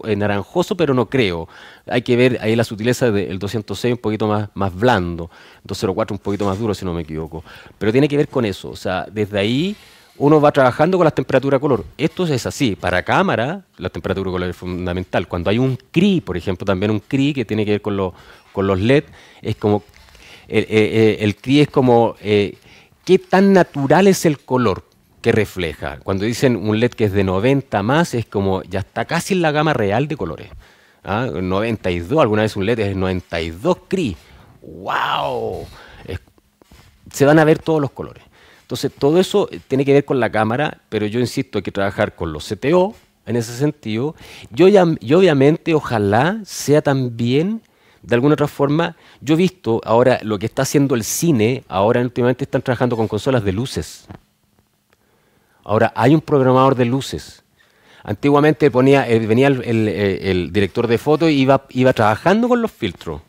eh, naranjoso, pero no creo. Hay que ver ahí la sutileza del 206 un poquito más, más blando, 204 un poquito más duro, si no me equivoco. Pero tiene que ver con eso, o sea, desde ahí uno va trabajando con la temperatura de color. Esto es así, para cámara la temperatura color es fundamental. Cuando hay un CRI, por ejemplo, también un CRI que tiene que ver con, los con los LED, es como, eh, eh, el, CRI es como... qué tan natural es el color, que refleja. Cuando dicen un LED que es de 90 más, es como ya está casi en la gama real de colores. 92, ¿Ah? alguna vez un LED es 92 CRI. ¡Wow! se van a ver todos los colores. Entonces, todo eso eh, tiene que ver con la cámara, pero yo insisto, hay que trabajar con los CTO en ese sentido. Yo, y obviamente, ojalá sea también de alguna otra forma, yo he visto ahora lo que está haciendo el cine, ahora últimamente están trabajando con consolas de luces. Ahora, hay un programador de luces. Antiguamente ponía, eh, venía eh, el, director de foto y iba, trabajando con los filtros.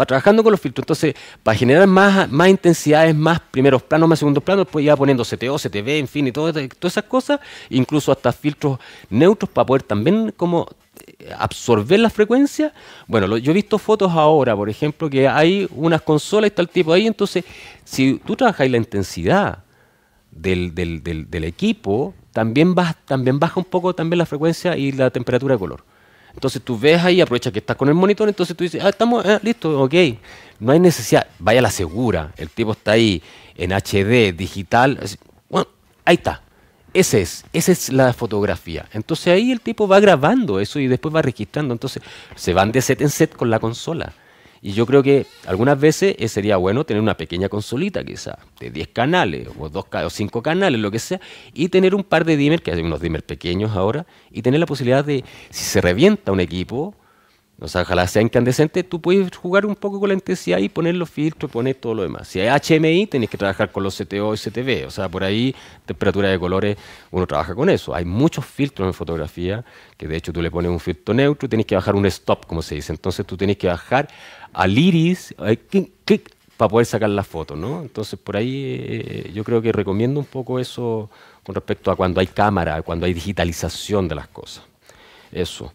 Va trabajando con los filtros. Entonces, para generar más, intensidades, más primeros planos, más segundos planos, pues iba poniendo CTO, CTV, en fin, y todas esas cosas, incluso hasta filtros neutros para poder también como eh, absorber la frecuencia. Bueno, yo he visto fotos ahora, por ejemplo, que hay unas consolas y tal tipo ahí, entonces, si tú trabajas la intensidad, del, equipo, también baja, también baja un poco también la frecuencia y la temperatura de color. Entonces tú ves ahí, aprovecha que estás con el monitor, entonces tú dices, ah, estamos, ah, listo, ok. No hay necesidad, vaya la segura, el tipo está ahí en HD, digital, bueno, ahí está. Ese es, esa es la fotografía. Entonces ahí el tipo va grabando eso y después va registrando. Entonces se van de set en set con la consola. Y yo creo que algunas veces eh, sería bueno tener una pequeña consolita, quizá, de 10 canales, o o 5 canales, lo que sea, y tener un par de dimmer, que hay unos dimmer pequeños ahora, y tener la posibilidad de, si se revienta un equipo, o sea, ojalá sea incandescente, tú puedes jugar un poco con la intensidad y poner los filtros, poner todo lo demás. Si hay HMI, tenés que trabajar con los CTO y CTV. O sea, por ahí, temperatura de colores, uno trabaja con eso. Hay muchos filtros en fotografía, que de hecho tú le pones un filtro neutro, tienes que bajar un stop, como se dice. Entonces tú tienes que bajar al iris, clic, clic, para poder sacar la foto. ¿no? Entonces, por ahí eh, yo creo que recomiendo un poco eso con respecto a cuando hay cámara, cuando hay digitalización de las cosas. Eso.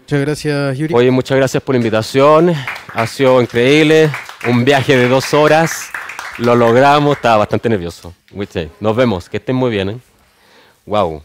Muchas gracias, Yuri. Oye, muchas gracias por la invitación. Ha sido increíble. Un viaje de dos horas. Lo logramos. Estaba bastante nervioso. Nos vemos. Que estén muy bien. ¿eh? Wow.